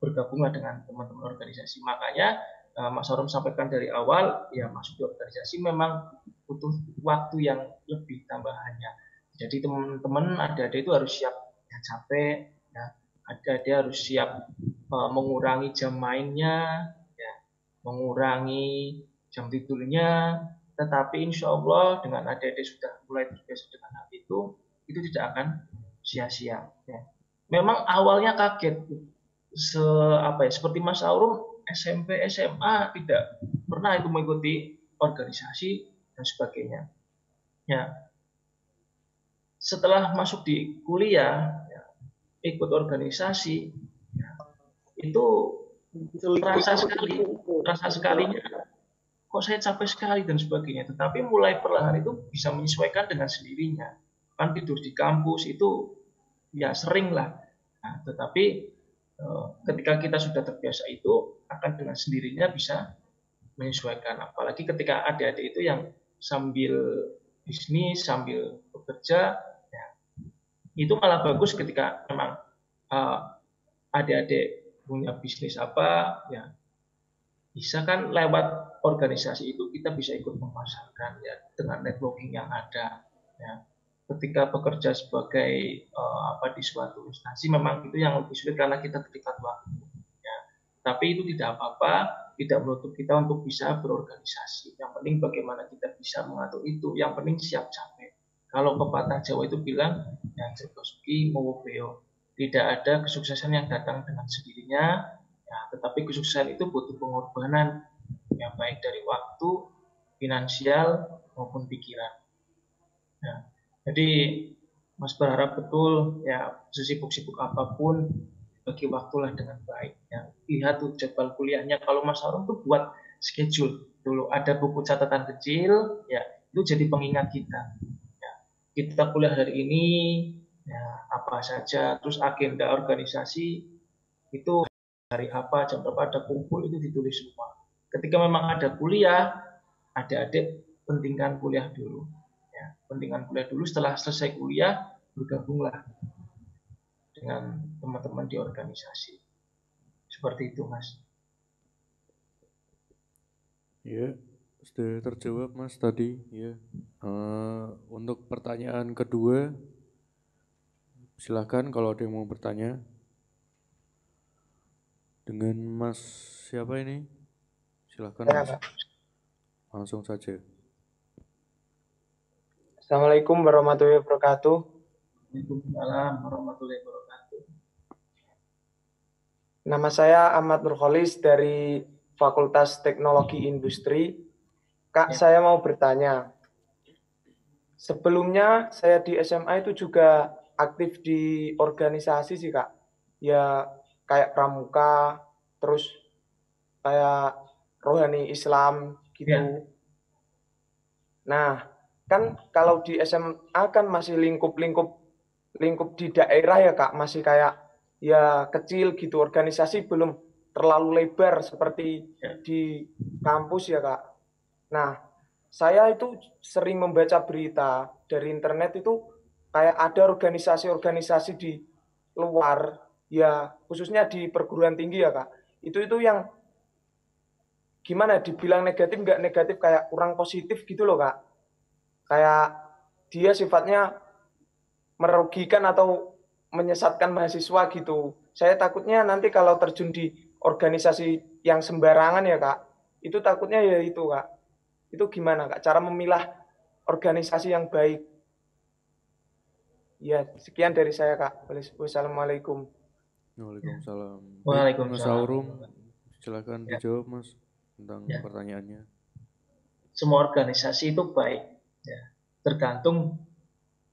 S9: bergabunglah dengan teman-teman organisasi. Makanya eh, Mas Harum sampaikan dari awal, ya masuk di organisasi memang butuh waktu yang lebih tambahannya. Jadi teman-teman ada ada itu harus siap ya, capek, ya ada dia harus siap eh, mengurangi jam mainnya ya, mengurangi jam tidurnya tetapi insya Allah dengan adik-adik sudah mulai terbiasa dengan hal itu itu tidak akan sia-sia ya. memang awalnya kaget se apa ya seperti Mas Aurum SMP SMA tidak pernah itu mengikuti organisasi dan sebagainya ya setelah masuk di kuliah ikut organisasi ya, itu terasa sekali terasa sekalinya kok saya capek sekali dan sebagainya tetapi mulai perlahan itu bisa menyesuaikan dengan sendirinya kan tidur di kampus itu ya sering lah nah, tetapi eh, ketika kita sudah terbiasa itu akan dengan sendirinya bisa menyesuaikan apalagi ketika adik-adik itu yang sambil bisnis sambil bekerja itu malah bagus ketika memang uh, adik-adik punya bisnis apa ya bisa kan lewat organisasi itu kita bisa ikut memasarkan ya dengan networking yang
S10: ada ya
S9: ketika bekerja sebagai uh, apa di suatu instansi memang itu yang lebih sulit karena kita terikat waktu ya tapi itu tidak apa-apa tidak menutup kita untuk bisa berorganisasi yang penting bagaimana kita bisa mengatur itu yang penting siap-siap kalau pepatah Jawa itu bilang, yang mau Mowopeo. Tidak ada kesuksesan yang datang dengan sendirinya, ya, tetapi kesuksesan itu butuh pengorbanan, yang baik dari waktu, finansial, maupun pikiran. Nah, jadi Mas berharap betul ya sesibuk-sibuk apapun bagi waktulah dengan baik. Ya. Lihat tuh jadwal kuliahnya. Kalau Mas Harun tuh buat schedule dulu ada buku catatan kecil ya itu jadi pengingat kita kita kuliah hari ini ya apa saja terus agenda organisasi itu hari apa jam berapa ada kumpul itu ditulis semua ketika memang ada kuliah ada adik pentingkan kuliah dulu ya pentingkan kuliah dulu setelah selesai kuliah bergabunglah dengan teman-teman di organisasi seperti itu mas
S5: ya sudah terjawab Mas tadi ya. Uh, untuk pertanyaan kedua, silahkan kalau ada yang mau bertanya. Dengan Mas siapa ini? Silahkan iya, mas. Langsung saja.
S11: Assalamualaikum warahmatullahi wabarakatuh. Waalaikumsalam
S10: warahmatullahi wabarakatuh.
S11: Nama saya Ahmad Nurholis dari Fakultas Teknologi Industri Kak, ya. saya mau bertanya. Sebelumnya saya di SMA itu juga aktif di organisasi sih, Kak. Ya kayak pramuka, terus kayak rohani Islam gitu. Ya. Nah, kan kalau di SMA kan masih lingkup-lingkup lingkup di daerah ya, Kak, masih kayak ya kecil gitu organisasi belum terlalu lebar seperti ya. di kampus ya, Kak. Nah, saya itu sering membaca berita dari internet itu kayak ada organisasi-organisasi di luar ya khususnya di perguruan tinggi ya kak itu itu yang gimana ya, dibilang negatif nggak negatif kayak kurang positif gitu loh kak kayak dia sifatnya merugikan atau menyesatkan mahasiswa gitu saya takutnya nanti kalau terjun di organisasi yang sembarangan ya kak itu takutnya ya itu kak itu gimana Kak? Cara memilah organisasi yang baik? Ya, sekian dari saya Kak. Wassalamualaikum.
S5: Waalaikumsalam. Waalaikumsalam. silakan ya. dijawab Mas tentang ya. pertanyaannya.
S9: Semua organisasi itu baik, ya. tergantung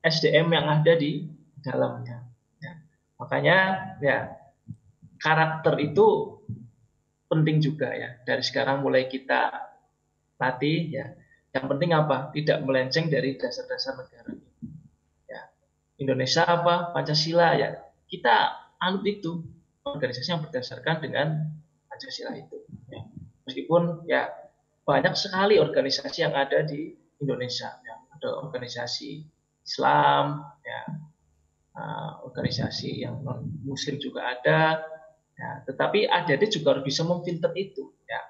S9: SDM yang ada di dalamnya. Ya. Makanya ya karakter itu penting juga ya. Dari sekarang mulai kita hati ya. Yang penting apa? Tidak melenceng dari dasar-dasar negara. Ya. Indonesia apa? Pancasila ya. Kita anut itu organisasi yang berdasarkan dengan Pancasila itu. Ya. Meskipun ya banyak sekali organisasi yang ada di Indonesia. Ya. Ada organisasi Islam, ya. Uh, organisasi yang non Muslim juga ada, Ya, tetapi ada juga harus bisa memfilter itu. Ya.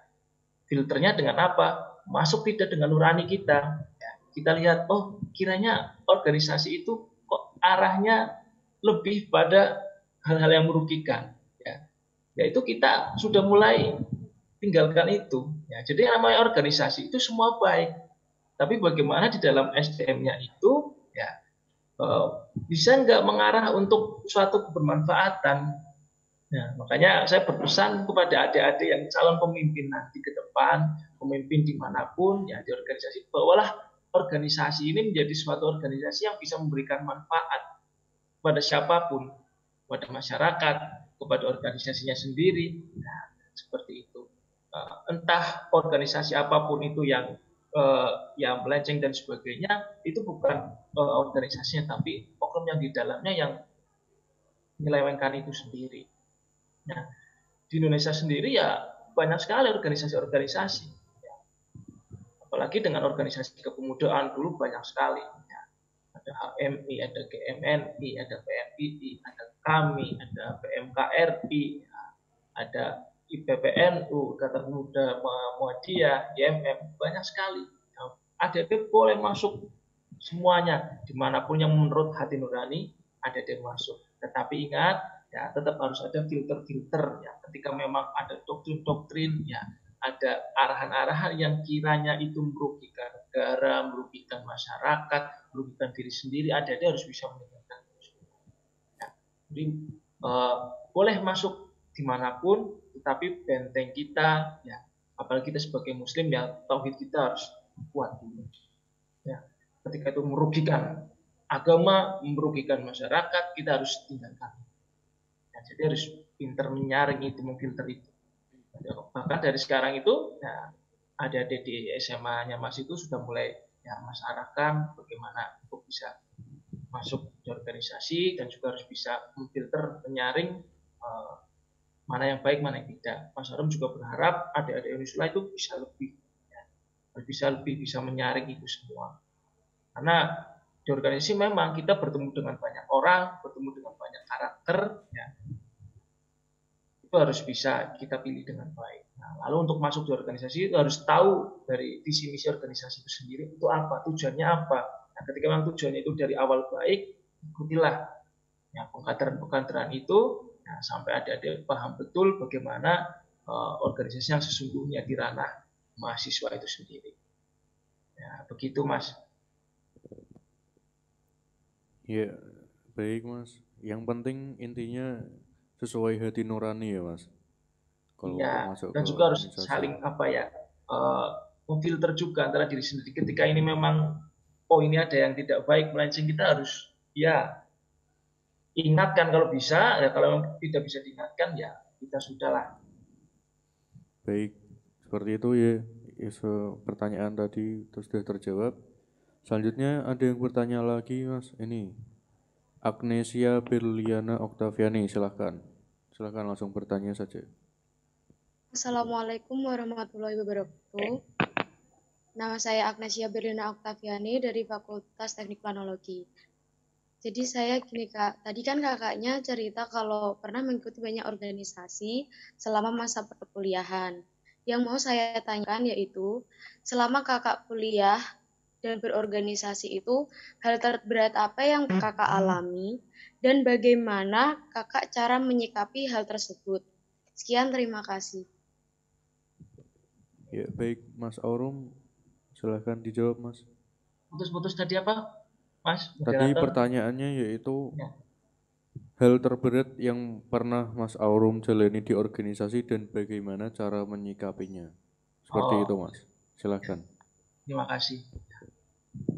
S9: Filternya dengan apa? masuk tidak dengan nurani kita ya, kita lihat oh kiranya organisasi itu kok arahnya lebih pada hal-hal yang merugikan ya yaitu kita sudah mulai tinggalkan itu ya jadi yang namanya organisasi itu semua baik tapi bagaimana di dalam SDM-nya itu ya eh, bisa nggak mengarah untuk suatu kebermanfaatan Nah, makanya saya berpesan kepada adik-adik yang calon pemimpin nanti ke depan pemimpin dimanapun ya di organisasi bawalah organisasi ini menjadi suatu organisasi yang bisa memberikan manfaat kepada siapapun kepada masyarakat kepada organisasinya sendiri nah seperti itu eh, entah organisasi apapun itu yang uh, yang melenceng dan sebagainya itu bukan uh, organisasinya tapi oknum yang di dalamnya yang menyelewengkan itu sendiri. Nah, di Indonesia sendiri ya banyak sekali organisasi-organisasi apalagi dengan organisasi kepemudaan dulu banyak sekali ya. ada HMI ada GMNI ada PMII ada kami ada PMKRI ya, ada IPPNU kata Muda Muhammadiyah IMM banyak sekali ADP ya, boleh masuk semuanya dimanapun yang menurut hati nurani ada yang masuk tetapi ingat ya tetap harus ada filter-filter ya ketika memang ada doktrin-doktrin ya ada arahan-arahan yang kiranya itu merugikan negara, merugikan masyarakat, merugikan diri sendiri, ada dia harus bisa mendengarkan. Ya. jadi uh, boleh masuk dimanapun, tetapi benteng kita, ya apalagi kita sebagai muslim ya tauhid kita harus kuat dulu. Ya, ketika itu merugikan agama, merugikan masyarakat, kita harus tinggalkan. Ya, jadi harus pinter menyaring itu, memfilter itu bahkan dari sekarang itu ya, ada adik di SMA-nya Mas itu sudah mulai ya Mas arahkan bagaimana untuk bisa masuk di organisasi dan juga harus bisa memfilter, menyaring eh, mana yang baik, mana yang tidak. Mas Arum juga berharap ada-ada adik Unisula itu bisa lebih, ya, bisa lebih bisa menyaring itu semua. Karena di organisasi memang kita bertemu dengan banyak orang, bertemu dengan banyak karakter, ya, itu harus bisa kita pilih dengan baik. Nah, lalu untuk masuk di organisasi itu harus tahu dari visi misi organisasi itu sendiri itu apa, tujuannya apa. Nah, ketika memang tujuannya itu dari awal baik, ikutilah ya, pengkaderan-pengkaderan itu nah, sampai ada ada paham betul bagaimana uh, organisasi yang sesungguhnya di ranah mahasiswa itu sendiri. Ya, begitu mas.
S5: Ya, baik mas. Yang penting intinya sesuai hati nurani ya mas kalau ya, masuk dan juga harus saling
S9: apa ya uh, memfilter juga antara diri sendiri ketika ini memang oh ini ada yang tidak baik melenceng kita harus ya ingatkan kalau bisa ya kalau tidak bisa diingatkan ya kita sudahlah
S5: baik seperti itu ya isu ya, pertanyaan tadi terus sudah terjawab selanjutnya ada yang bertanya lagi mas ini Agnesia Berliana Oktaviani silahkan silahkan langsung bertanya saja.
S2: Assalamualaikum warahmatullahi wabarakatuh. Nama saya Agnesia Berlina Oktaviani dari Fakultas Teknik Planologi. Jadi saya gini kak, tadi kan kakaknya cerita kalau pernah mengikuti banyak organisasi selama masa perkuliahan. Yang mau saya tanyakan yaitu, selama kakak kuliah, dan berorganisasi itu hal terberat apa yang hmm. kakak alami dan bagaimana kakak cara menyikapi hal tersebut. Sekian terima kasih.
S5: Ya baik Mas Aurum, silahkan dijawab Mas.
S9: Putus-putus tadi apa Mas? Tadi
S5: pertanyaannya yaitu ya. hal terberat yang pernah Mas Aurum jalani di organisasi dan bagaimana cara menyikapinya. Seperti oh. itu Mas, silahkan.
S9: Terima kasih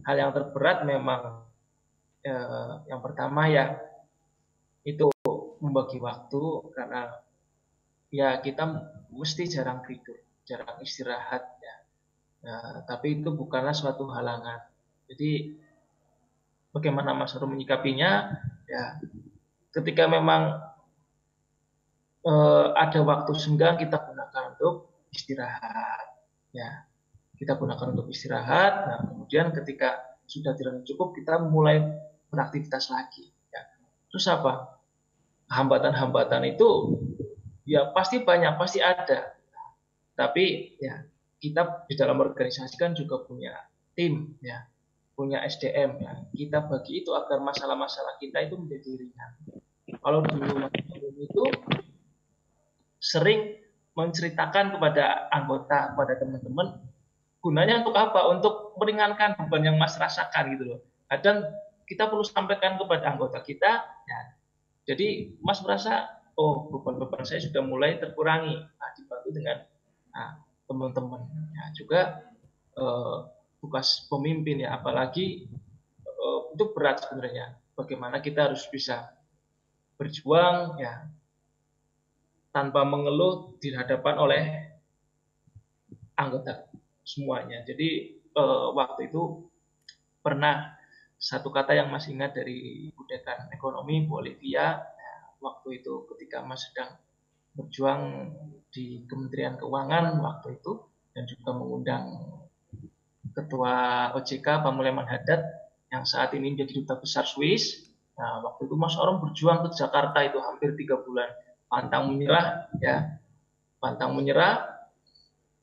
S9: hal yang terberat memang eh, yang pertama ya itu membagi waktu karena ya kita mesti jarang tidur, jarang istirahat ya. Nah, tapi itu bukanlah suatu halangan. Jadi bagaimana Mas Rum menyikapinya? Ya, ketika memang eh, ada waktu senggang kita gunakan untuk istirahat. Ya, kita gunakan untuk istirahat. Nah, kemudian ketika sudah tidak cukup, kita mulai beraktivitas lagi. Ya. Terus apa? Hambatan-hambatan itu ya pasti banyak, pasti ada. Tapi ya kita di dalam organisasi kan juga punya tim, ya punya SDM ya. Kita bagi itu agar masalah-masalah kita itu menjadi ringan. Kalau dulu itu sering menceritakan kepada anggota, kepada teman-teman, gunanya untuk apa? Untuk meringankan beban yang Mas rasakan gitu loh. Kadang kita perlu sampaikan kepada anggota kita. Ya. Jadi Mas merasa, oh beban-beban saya sudah mulai terkurangi. Nah, dibantu dengan nah, teman-teman. ya, juga eh, pemimpin ya, apalagi eh, itu berat sebenarnya. Bagaimana kita harus bisa berjuang ya tanpa mengeluh dihadapan oleh anggota semuanya. Jadi uh, waktu itu pernah satu kata yang masih ingat dari Ibu Ekonomi Bolivia nah, waktu itu ketika Mas sedang berjuang di Kementerian Keuangan waktu itu dan juga mengundang Ketua OJK Pak Muleman Haddad yang saat ini menjadi Duta Besar Swiss. Nah, waktu itu Mas orang berjuang ke Jakarta itu hampir tiga bulan. Pantang menyerah, ya. Pantang menyerah,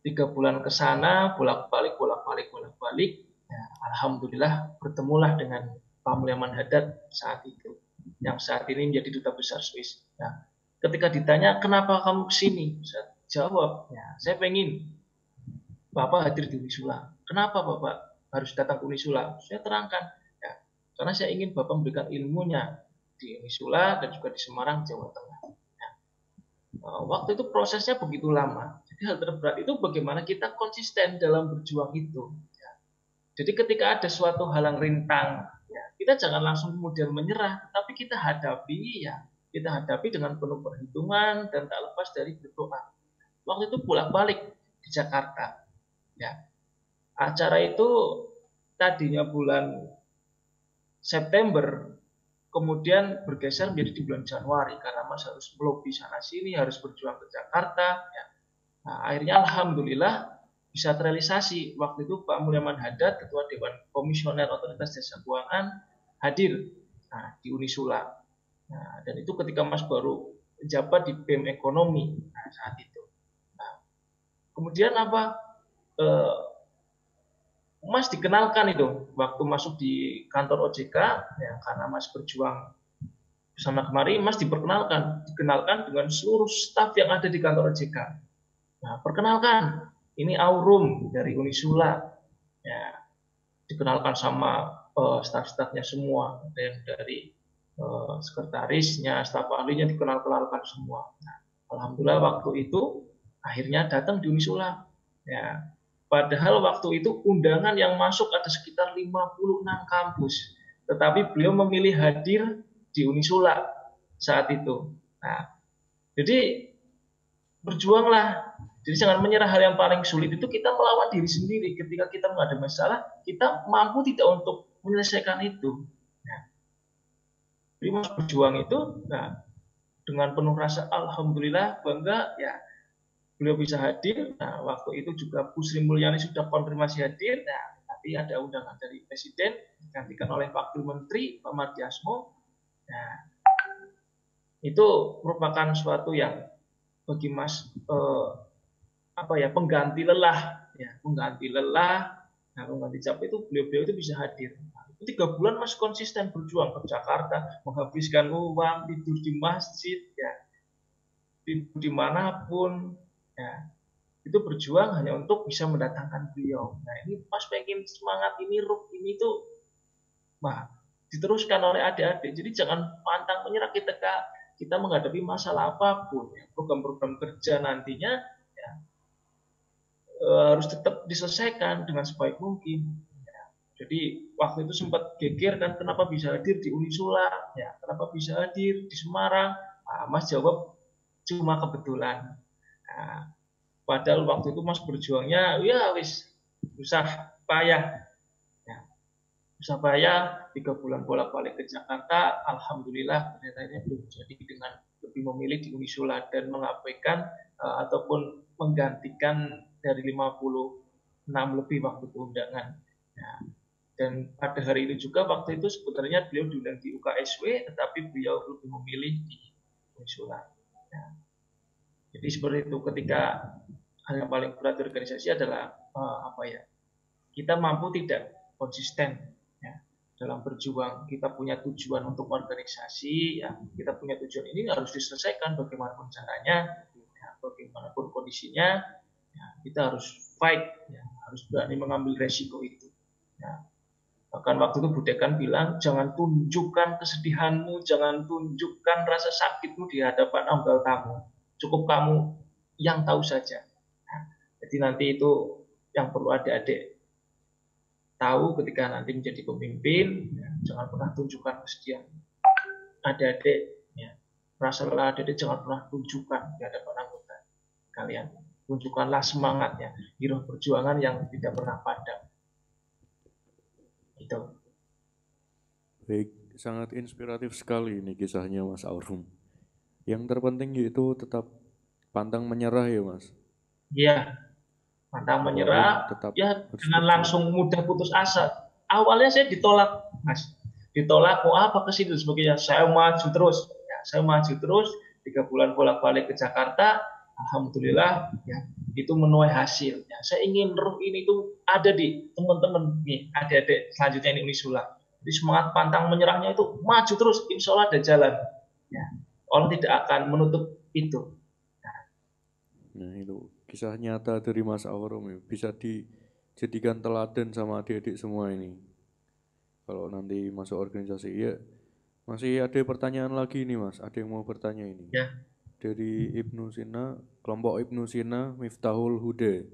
S9: tiga bulan ke sana bolak balik bolak balik bolak balik ya, alhamdulillah bertemulah dengan Pak Mulyaman Haddad saat itu yang saat ini menjadi duta besar Swiss. Nah, ketika ditanya kenapa kamu kesini, saya jawab, ya, saya pengen Bapak hadir di Unisula. Kenapa Bapak harus datang ke Unisula? Saya terangkan, ya, karena saya ingin Bapak memberikan ilmunya di Unisula dan juga di Semarang, Jawa Tengah. Ya, eh, waktu itu prosesnya begitu lama, hal terberat itu bagaimana kita konsisten dalam berjuang itu. Ya. Jadi ketika ada suatu halang rintang, ya, kita jangan langsung kemudian menyerah, tapi kita hadapi ya, kita hadapi dengan penuh perhitungan dan tak lepas dari berdoa. Waktu itu bolak-balik di Jakarta. Ya. Acara itu tadinya bulan September, kemudian bergeser menjadi di bulan Januari karena Mas harus melobi sana sini, harus berjuang ke Jakarta. Ya. Nah, akhirnya alhamdulillah bisa terrealisasi. Waktu itu Pak Mulyaman Hadad Ketua Dewan Komisioner Otoritas Jasa Keuangan, hadir nah, di Unisula. Nah, dan itu ketika Mas baru jabat di BEM Ekonomi
S10: nah, saat itu. Nah,
S9: kemudian apa? Eh, Mas dikenalkan itu waktu masuk di kantor OJK, ya, karena Mas berjuang bersama kemari, Mas diperkenalkan, dikenalkan dengan seluruh staf yang ada di kantor OJK Nah, perkenalkan, ini Aurum dari Unisula. Ya, dikenalkan sama uh, eh, staff-staffnya semua, ada yang dari uh, sekretarisnya, staf ahlinya dikenal-kenalkan semua. Nah, Alhamdulillah waktu itu akhirnya datang di Unisula. Ya, padahal waktu itu undangan yang masuk ada sekitar 56 kampus. Tetapi beliau memilih hadir di Unisula saat itu. Nah, jadi berjuanglah jadi jangan menyerah hal yang paling sulit itu kita melawan diri sendiri. Ketika kita menghadapi masalah, kita mampu tidak untuk menyelesaikan itu. jadi nah, mas berjuang itu, nah dengan penuh rasa alhamdulillah bangga ya beliau bisa hadir. Nah waktu itu juga Bu Sri Mulyani sudah konfirmasi hadir. Nah tapi ada undangan dari Presiden digantikan oleh Wakil Menteri Pak Martiasmo. Nah itu merupakan suatu yang bagi Mas eh, apa ya pengganti lelah ya pengganti lelah nah pengganti capek itu beliau-beliau itu bisa hadir tiga bulan mas konsisten berjuang ke Jakarta menghabiskan uang tidur di masjid ya tidur dimanapun ya itu berjuang hanya untuk bisa mendatangkan beliau nah ini pas pengen semangat ini ruh ini tuh nah diteruskan oleh adik-adik jadi jangan pantang menyerah kita kita menghadapi masalah apapun ya. program-program kerja nantinya Eh, harus tetap diselesaikan dengan sebaik mungkin. Ya. Jadi waktu itu sempat geger kan kenapa bisa hadir di Unisula, ya kenapa bisa hadir di Semarang. Nah, mas jawab cuma kebetulan. Nah, padahal waktu itu Mas berjuangnya ya wis usah payah ya, susah payah tiga bulan bolak balik ke Jakarta Alhamdulillah ternyata belum jadi dengan lebih memilih di Unisula dan mengabaikan uh, ataupun menggantikan dari 56 lebih waktu undangan. Nah, dan pada hari ini juga waktu itu sebenarnya beliau diundang di UKSW, tetapi beliau lebih memilih di konsulat. Nah, jadi seperti itu ketika hal yang paling berat di organisasi adalah uh, apa ya? Kita mampu tidak konsisten ya. dalam berjuang. Kita punya tujuan untuk organisasi, ya, kita punya tujuan ini harus diselesaikan bagaimanapun caranya, ya, bagaimanapun kondisinya, ya, kita harus fight ya, harus berani mengambil resiko itu ya. bahkan waktu itu Budekan bilang jangan tunjukkan kesedihanmu jangan tunjukkan rasa sakitmu di hadapan ambal kamu. cukup kamu yang tahu saja ya, jadi nanti itu yang perlu adik-adik tahu ketika nanti menjadi pemimpin ya, jangan pernah tunjukkan kesedihan adik-adik ya. lelah adik-adik jangan pernah tunjukkan di hadapan anggota kalian tunjukkanlah semangatnya, giroh perjuangan yang tidak pernah padam. Itu.
S5: Baik, sangat inspiratif sekali ini kisahnya Mas Aurum. Yang terpenting yaitu tetap pantang menyerah ya Mas.
S9: Iya, pantang menyerah. tetap ya jangan langsung mudah putus asa. Awalnya saya ditolak, Mas. Ditolak, mau apa ke situ sebagainya. Saya maju terus, ya, saya maju terus. Tiga bulan bolak-balik ke Jakarta, alhamdulillah ya itu menuai hasil. Ya, saya ingin ruh ini itu ada di teman-teman nih adik-adik selanjutnya ini Unisula. Jadi semangat pantang menyerahnya itu maju terus, insya Allah ada jalan. Ya, orang tidak akan menutup itu. Nah.
S5: nah, itu kisah nyata dari Mas Awarom ya. bisa dijadikan teladan sama adik-adik semua ini. Kalau nanti masuk organisasi ya masih ada pertanyaan lagi nih Mas, ada yang mau bertanya ini. Ya dari Ibnu Sina, kelompok Ibnu Sina Miftahul Huda.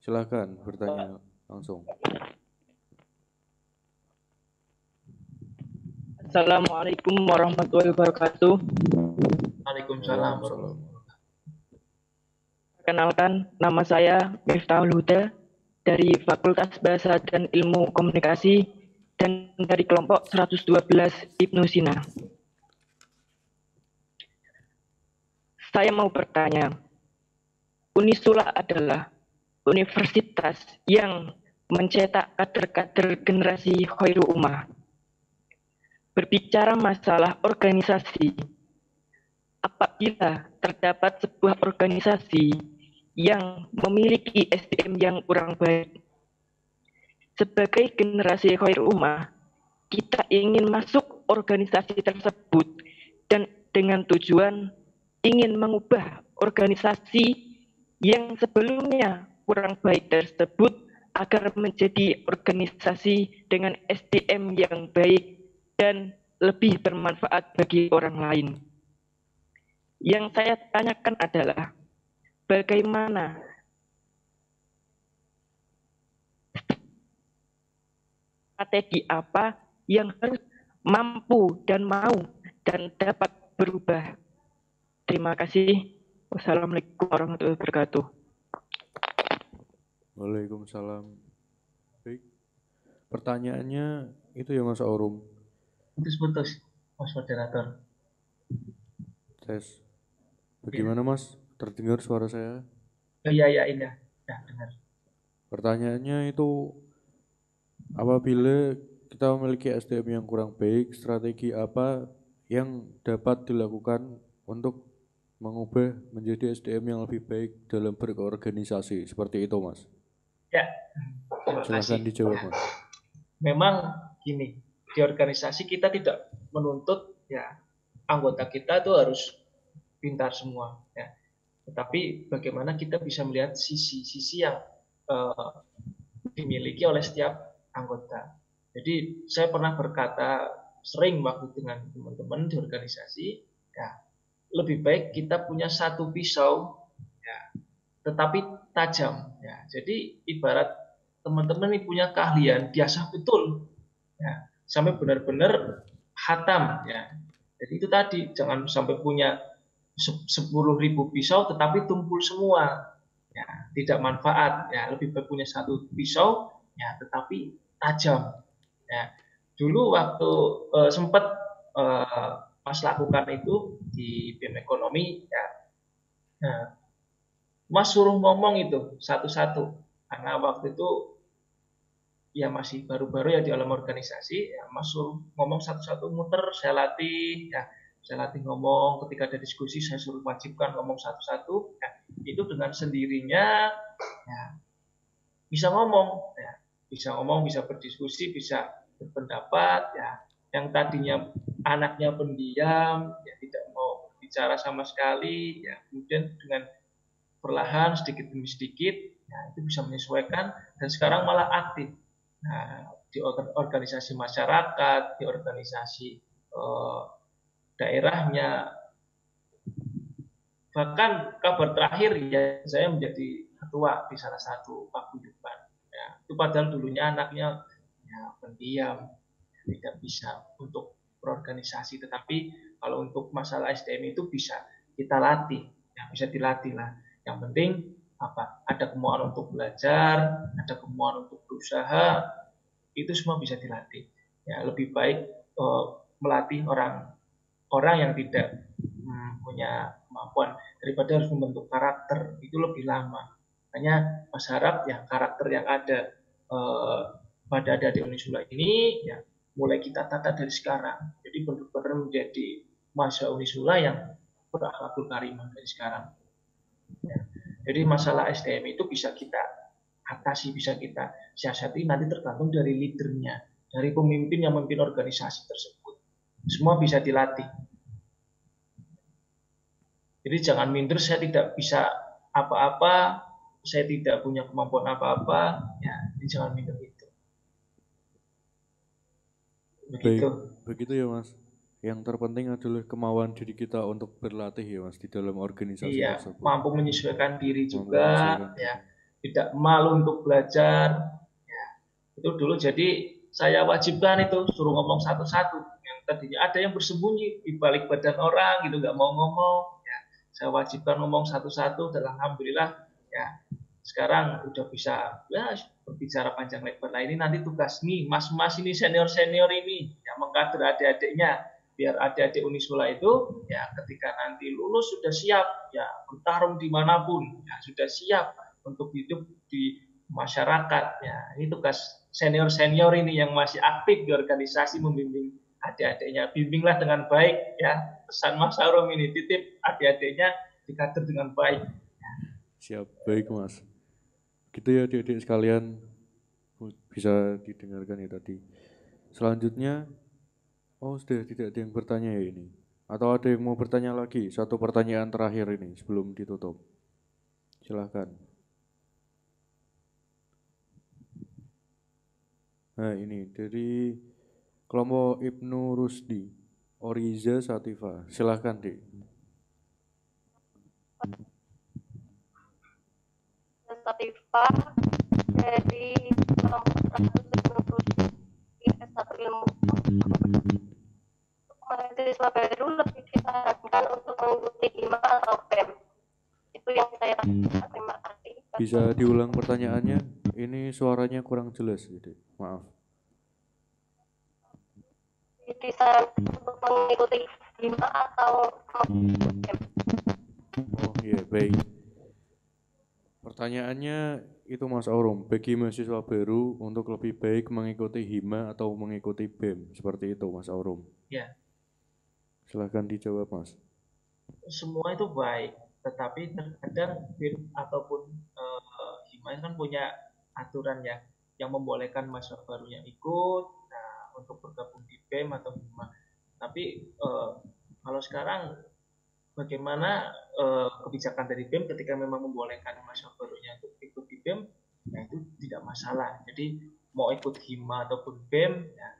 S5: Silahkan bertanya langsung.
S7: Assalamualaikum warahmatullahi wabarakatuh. Waalaikumsalam warahmatullahi Kenalkan, nama saya Miftahul Huda dari Fakultas Bahasa dan Ilmu Komunikasi dan dari kelompok 112 Ibnu Sina. Saya mau bertanya, Unisula adalah universitas yang mencetak kader-kader generasi khairul ummah. Berbicara masalah organisasi, apabila terdapat sebuah organisasi yang memiliki SDM yang kurang baik, sebagai generasi khairul ummah, kita ingin masuk organisasi tersebut dan dengan tujuan ingin mengubah organisasi yang sebelumnya kurang baik tersebut agar menjadi organisasi dengan SDM yang baik dan lebih bermanfaat bagi orang lain. Yang saya tanyakan adalah bagaimana strategi apa yang harus mampu dan mau dan dapat berubah Terima kasih. Wassalamualaikum warahmatullahi wabarakatuh.
S5: Waalaikumsalam. Baik. Pertanyaannya itu ya Mas Aurum.
S9: Putus-putus, Mas Moderator.
S5: Tes. Bagaimana ya. Mas? Terdengar suara saya?
S9: Oh, iya, iya, iya. Ya, dengar.
S5: Pertanyaannya itu apabila kita memiliki SDM yang kurang baik, strategi apa yang dapat dilakukan untuk mengubah menjadi SDM yang lebih baik dalam berorganisasi seperti itu mas ya silahkan dijawab mas
S9: memang gini di organisasi kita tidak menuntut ya anggota kita itu harus pintar semua ya tetapi bagaimana kita bisa melihat sisi-sisi yang uh, dimiliki oleh setiap anggota jadi saya pernah berkata sering waktu dengan teman-teman di organisasi ya lebih baik kita punya satu pisau ya, tetapi tajam ya. Jadi ibarat teman-teman ini punya keahlian biasa betul ya, sampai benar-benar hatam ya. Jadi itu tadi jangan sampai punya sepuluh ribu pisau tetapi tumpul semua ya, tidak manfaat ya. Lebih baik punya satu pisau ya tetapi tajam ya. Dulu waktu uh, eh, sempat uh, eh, Mas lakukan itu di BEM ekonomi ya. Nah, Mas suruh ngomong itu satu-satu karena waktu itu ya masih baru-baru ya di dalam organisasi ya Mas suruh ngomong satu-satu muter saya latih ya saya latih ngomong ketika ada diskusi saya suruh wajibkan ngomong satu-satu ya, itu dengan sendirinya ya, bisa ngomong ya, bisa ngomong bisa berdiskusi bisa berpendapat ya yang tadinya anaknya pendiam, ya tidak mau bicara sama sekali, ya kemudian dengan perlahan sedikit demi sedikit, ya itu bisa menyesuaikan dan sekarang malah aktif. Nah, di organisasi masyarakat, di organisasi eh, daerahnya, bahkan kabar terakhir ya saya menjadi ketua di salah satu paguyuban. Ya, itu padahal dulunya anaknya ya, pendiam, tidak bisa untuk berorganisasi. Tetapi kalau untuk masalah SDM itu bisa kita latih, ya, bisa dilatih lah. Yang penting apa? Ada kemauan untuk belajar, ada kemauan untuk berusaha, itu semua bisa dilatih. Ya, lebih baik uh, melatih orang orang yang tidak
S10: hmm,
S9: punya kemampuan daripada harus membentuk karakter itu lebih lama. Hanya masyarakat yang karakter yang ada uh, pada ada di Unisula ini ya mulai kita tata dari sekarang. Jadi benar-benar menjadi masa unisula yang berakhlakul karimah dari sekarang. Ya. Jadi masalah SDM itu bisa kita atasi, bisa kita siasati nanti tergantung dari leadernya, dari pemimpin yang memimpin organisasi tersebut. Semua bisa dilatih. Jadi jangan minder saya tidak bisa apa-apa, saya tidak punya kemampuan apa-apa, ya jangan minder.
S5: Begitu. begitu ya mas. Yang terpenting adalah kemauan diri kita untuk berlatih ya mas di dalam organisasi iya,
S9: Mampu menyesuaikan diri juga, ya tidak malu untuk belajar. Ya. Itu dulu jadi saya wajibkan itu suruh ngomong satu-satu. Yang tadinya ada yang bersembunyi di balik badan orang gitu nggak mau ngomong. Ya. Saya wajibkan ngomong satu-satu dan alhamdulillah ya sekarang udah bisa ya, berbicara panjang lebar. Nah ini nanti tugas nih mas-mas ini senior-senior ini yang mengkader adik-adiknya biar adik-adik Unisula itu ya ketika nanti lulus sudah siap ya bertarung dimanapun ya sudah siap untuk hidup di masyarakat ya ini tugas senior-senior ini yang masih aktif di organisasi membimbing adik-adiknya bimbinglah dengan baik ya pesan Mas Arum ini titip adik-adiknya dikader dengan baik
S5: siap baik Mas Gitu ya adik-adik sekalian oh, bisa didengarkan ya tadi. Selanjutnya, oh sudah tidak ada yang bertanya ya ini. Atau ada yang mau bertanya lagi? Satu pertanyaan terakhir ini sebelum ditutup. Silahkan. Nah ini dari kelompok Ibnu Rusdi, Oriza Sativa. Silahkan, di bisa diulang pertanyaannya? Ini suaranya kurang jelas, jadi gitu. maaf.
S8: mengikuti atau
S5: Oh iya, yeah, baik. Pertanyaannya itu Mas Aurum, bagi mahasiswa baru untuk lebih baik mengikuti HIMA atau mengikuti BEM, seperti itu Mas Aurum. Ya. Silahkan dijawab Mas.
S9: Semua itu baik, tetapi terkadang BEM ataupun KPNS kan punya aturan ya yang membolehkan mahasiswa barunya ikut nah, untuk bergabung di BEM atau gimana. Tapi eh, kalau sekarang bagaimana eh, kebijakan dari BEM ketika memang membolehkan mahasiswa barunya untuk ikut di BEM, nah itu tidak masalah. Jadi mau ikut hima ataupun BEM, ya,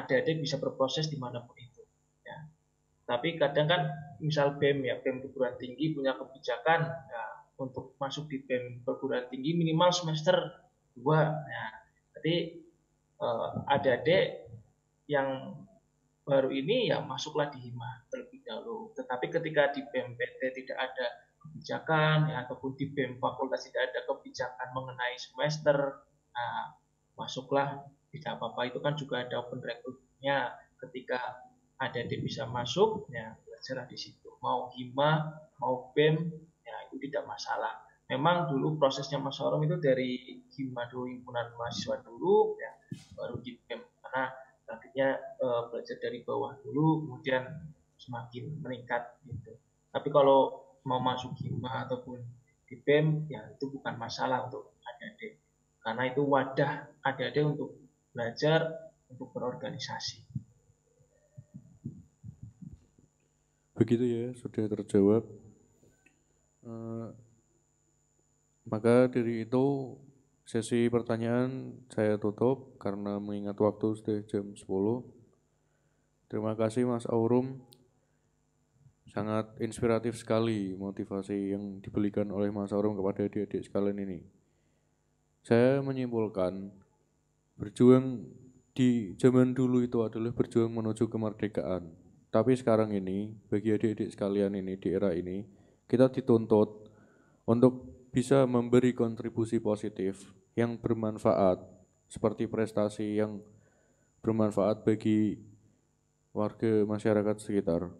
S9: ada-ada bisa berproses di dimanapun itu. Ya. Tapi kadang kan misal BEM ya, BEM perguruan tinggi punya kebijakan, ya, untuk masuk di PEM perguruan tinggi minimal semester 2. Nah, jadi uh, ada dek yang baru ini ya masuklah di hima terlebih dahulu. Tetapi ketika di PT tidak ada kebijakan ya, ataupun di BEM fakultas tidak ada kebijakan mengenai semester, nah, masuklah tidak apa-apa itu kan juga ada open recruitnya ketika ada dia bisa masuk ya belajarlah di situ mau hima mau bem ya itu tidak masalah memang dulu prosesnya Mas Sorum itu dari hima dulu himpunan mahasiswa dulu ya baru di BEM karena akhirnya e, belajar dari bawah dulu kemudian semakin meningkat gitu tapi kalau mau masuk hima ataupun di BEM ya itu bukan masalah untuk adik-adik karena itu wadah adik-adik untuk belajar untuk berorganisasi
S5: begitu ya sudah terjawab Eh, maka dari itu sesi pertanyaan saya tutup karena mengingat waktu sudah jam 10. Terima kasih Mas Aurum. Sangat inspiratif sekali motivasi yang diberikan oleh Mas Aurum kepada adik-adik sekalian ini. Saya menyimpulkan berjuang di zaman dulu itu adalah berjuang menuju kemerdekaan. Tapi sekarang ini bagi adik-adik sekalian ini di era ini kita dituntut untuk bisa memberi kontribusi positif yang bermanfaat seperti prestasi yang bermanfaat bagi warga masyarakat sekitar.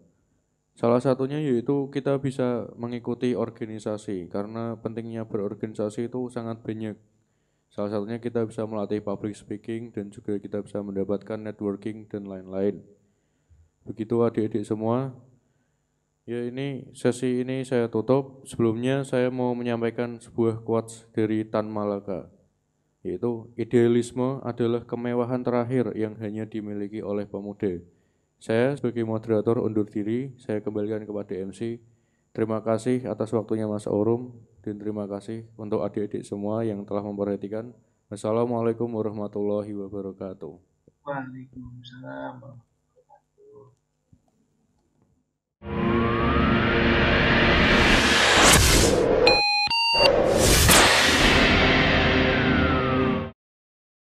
S5: Salah satunya yaitu kita bisa mengikuti organisasi karena pentingnya berorganisasi itu sangat banyak. Salah satunya kita bisa melatih public speaking dan juga kita bisa mendapatkan networking dan lain-lain. Begitu adik-adik semua, Ya ini sesi ini saya tutup. Sebelumnya saya mau menyampaikan sebuah quotes dari Tan Malaka, yaitu idealisme adalah kemewahan terakhir yang hanya dimiliki oleh pemuda. Saya sebagai moderator undur diri, saya kembalikan kepada MC. Terima kasih atas waktunya Mas Aurum dan terima kasih untuk adik-adik semua yang telah memperhatikan. Wassalamualaikum warahmatullahi wabarakatuh.
S10: Waalaikumsalam warahmatullahi wabarakatuh.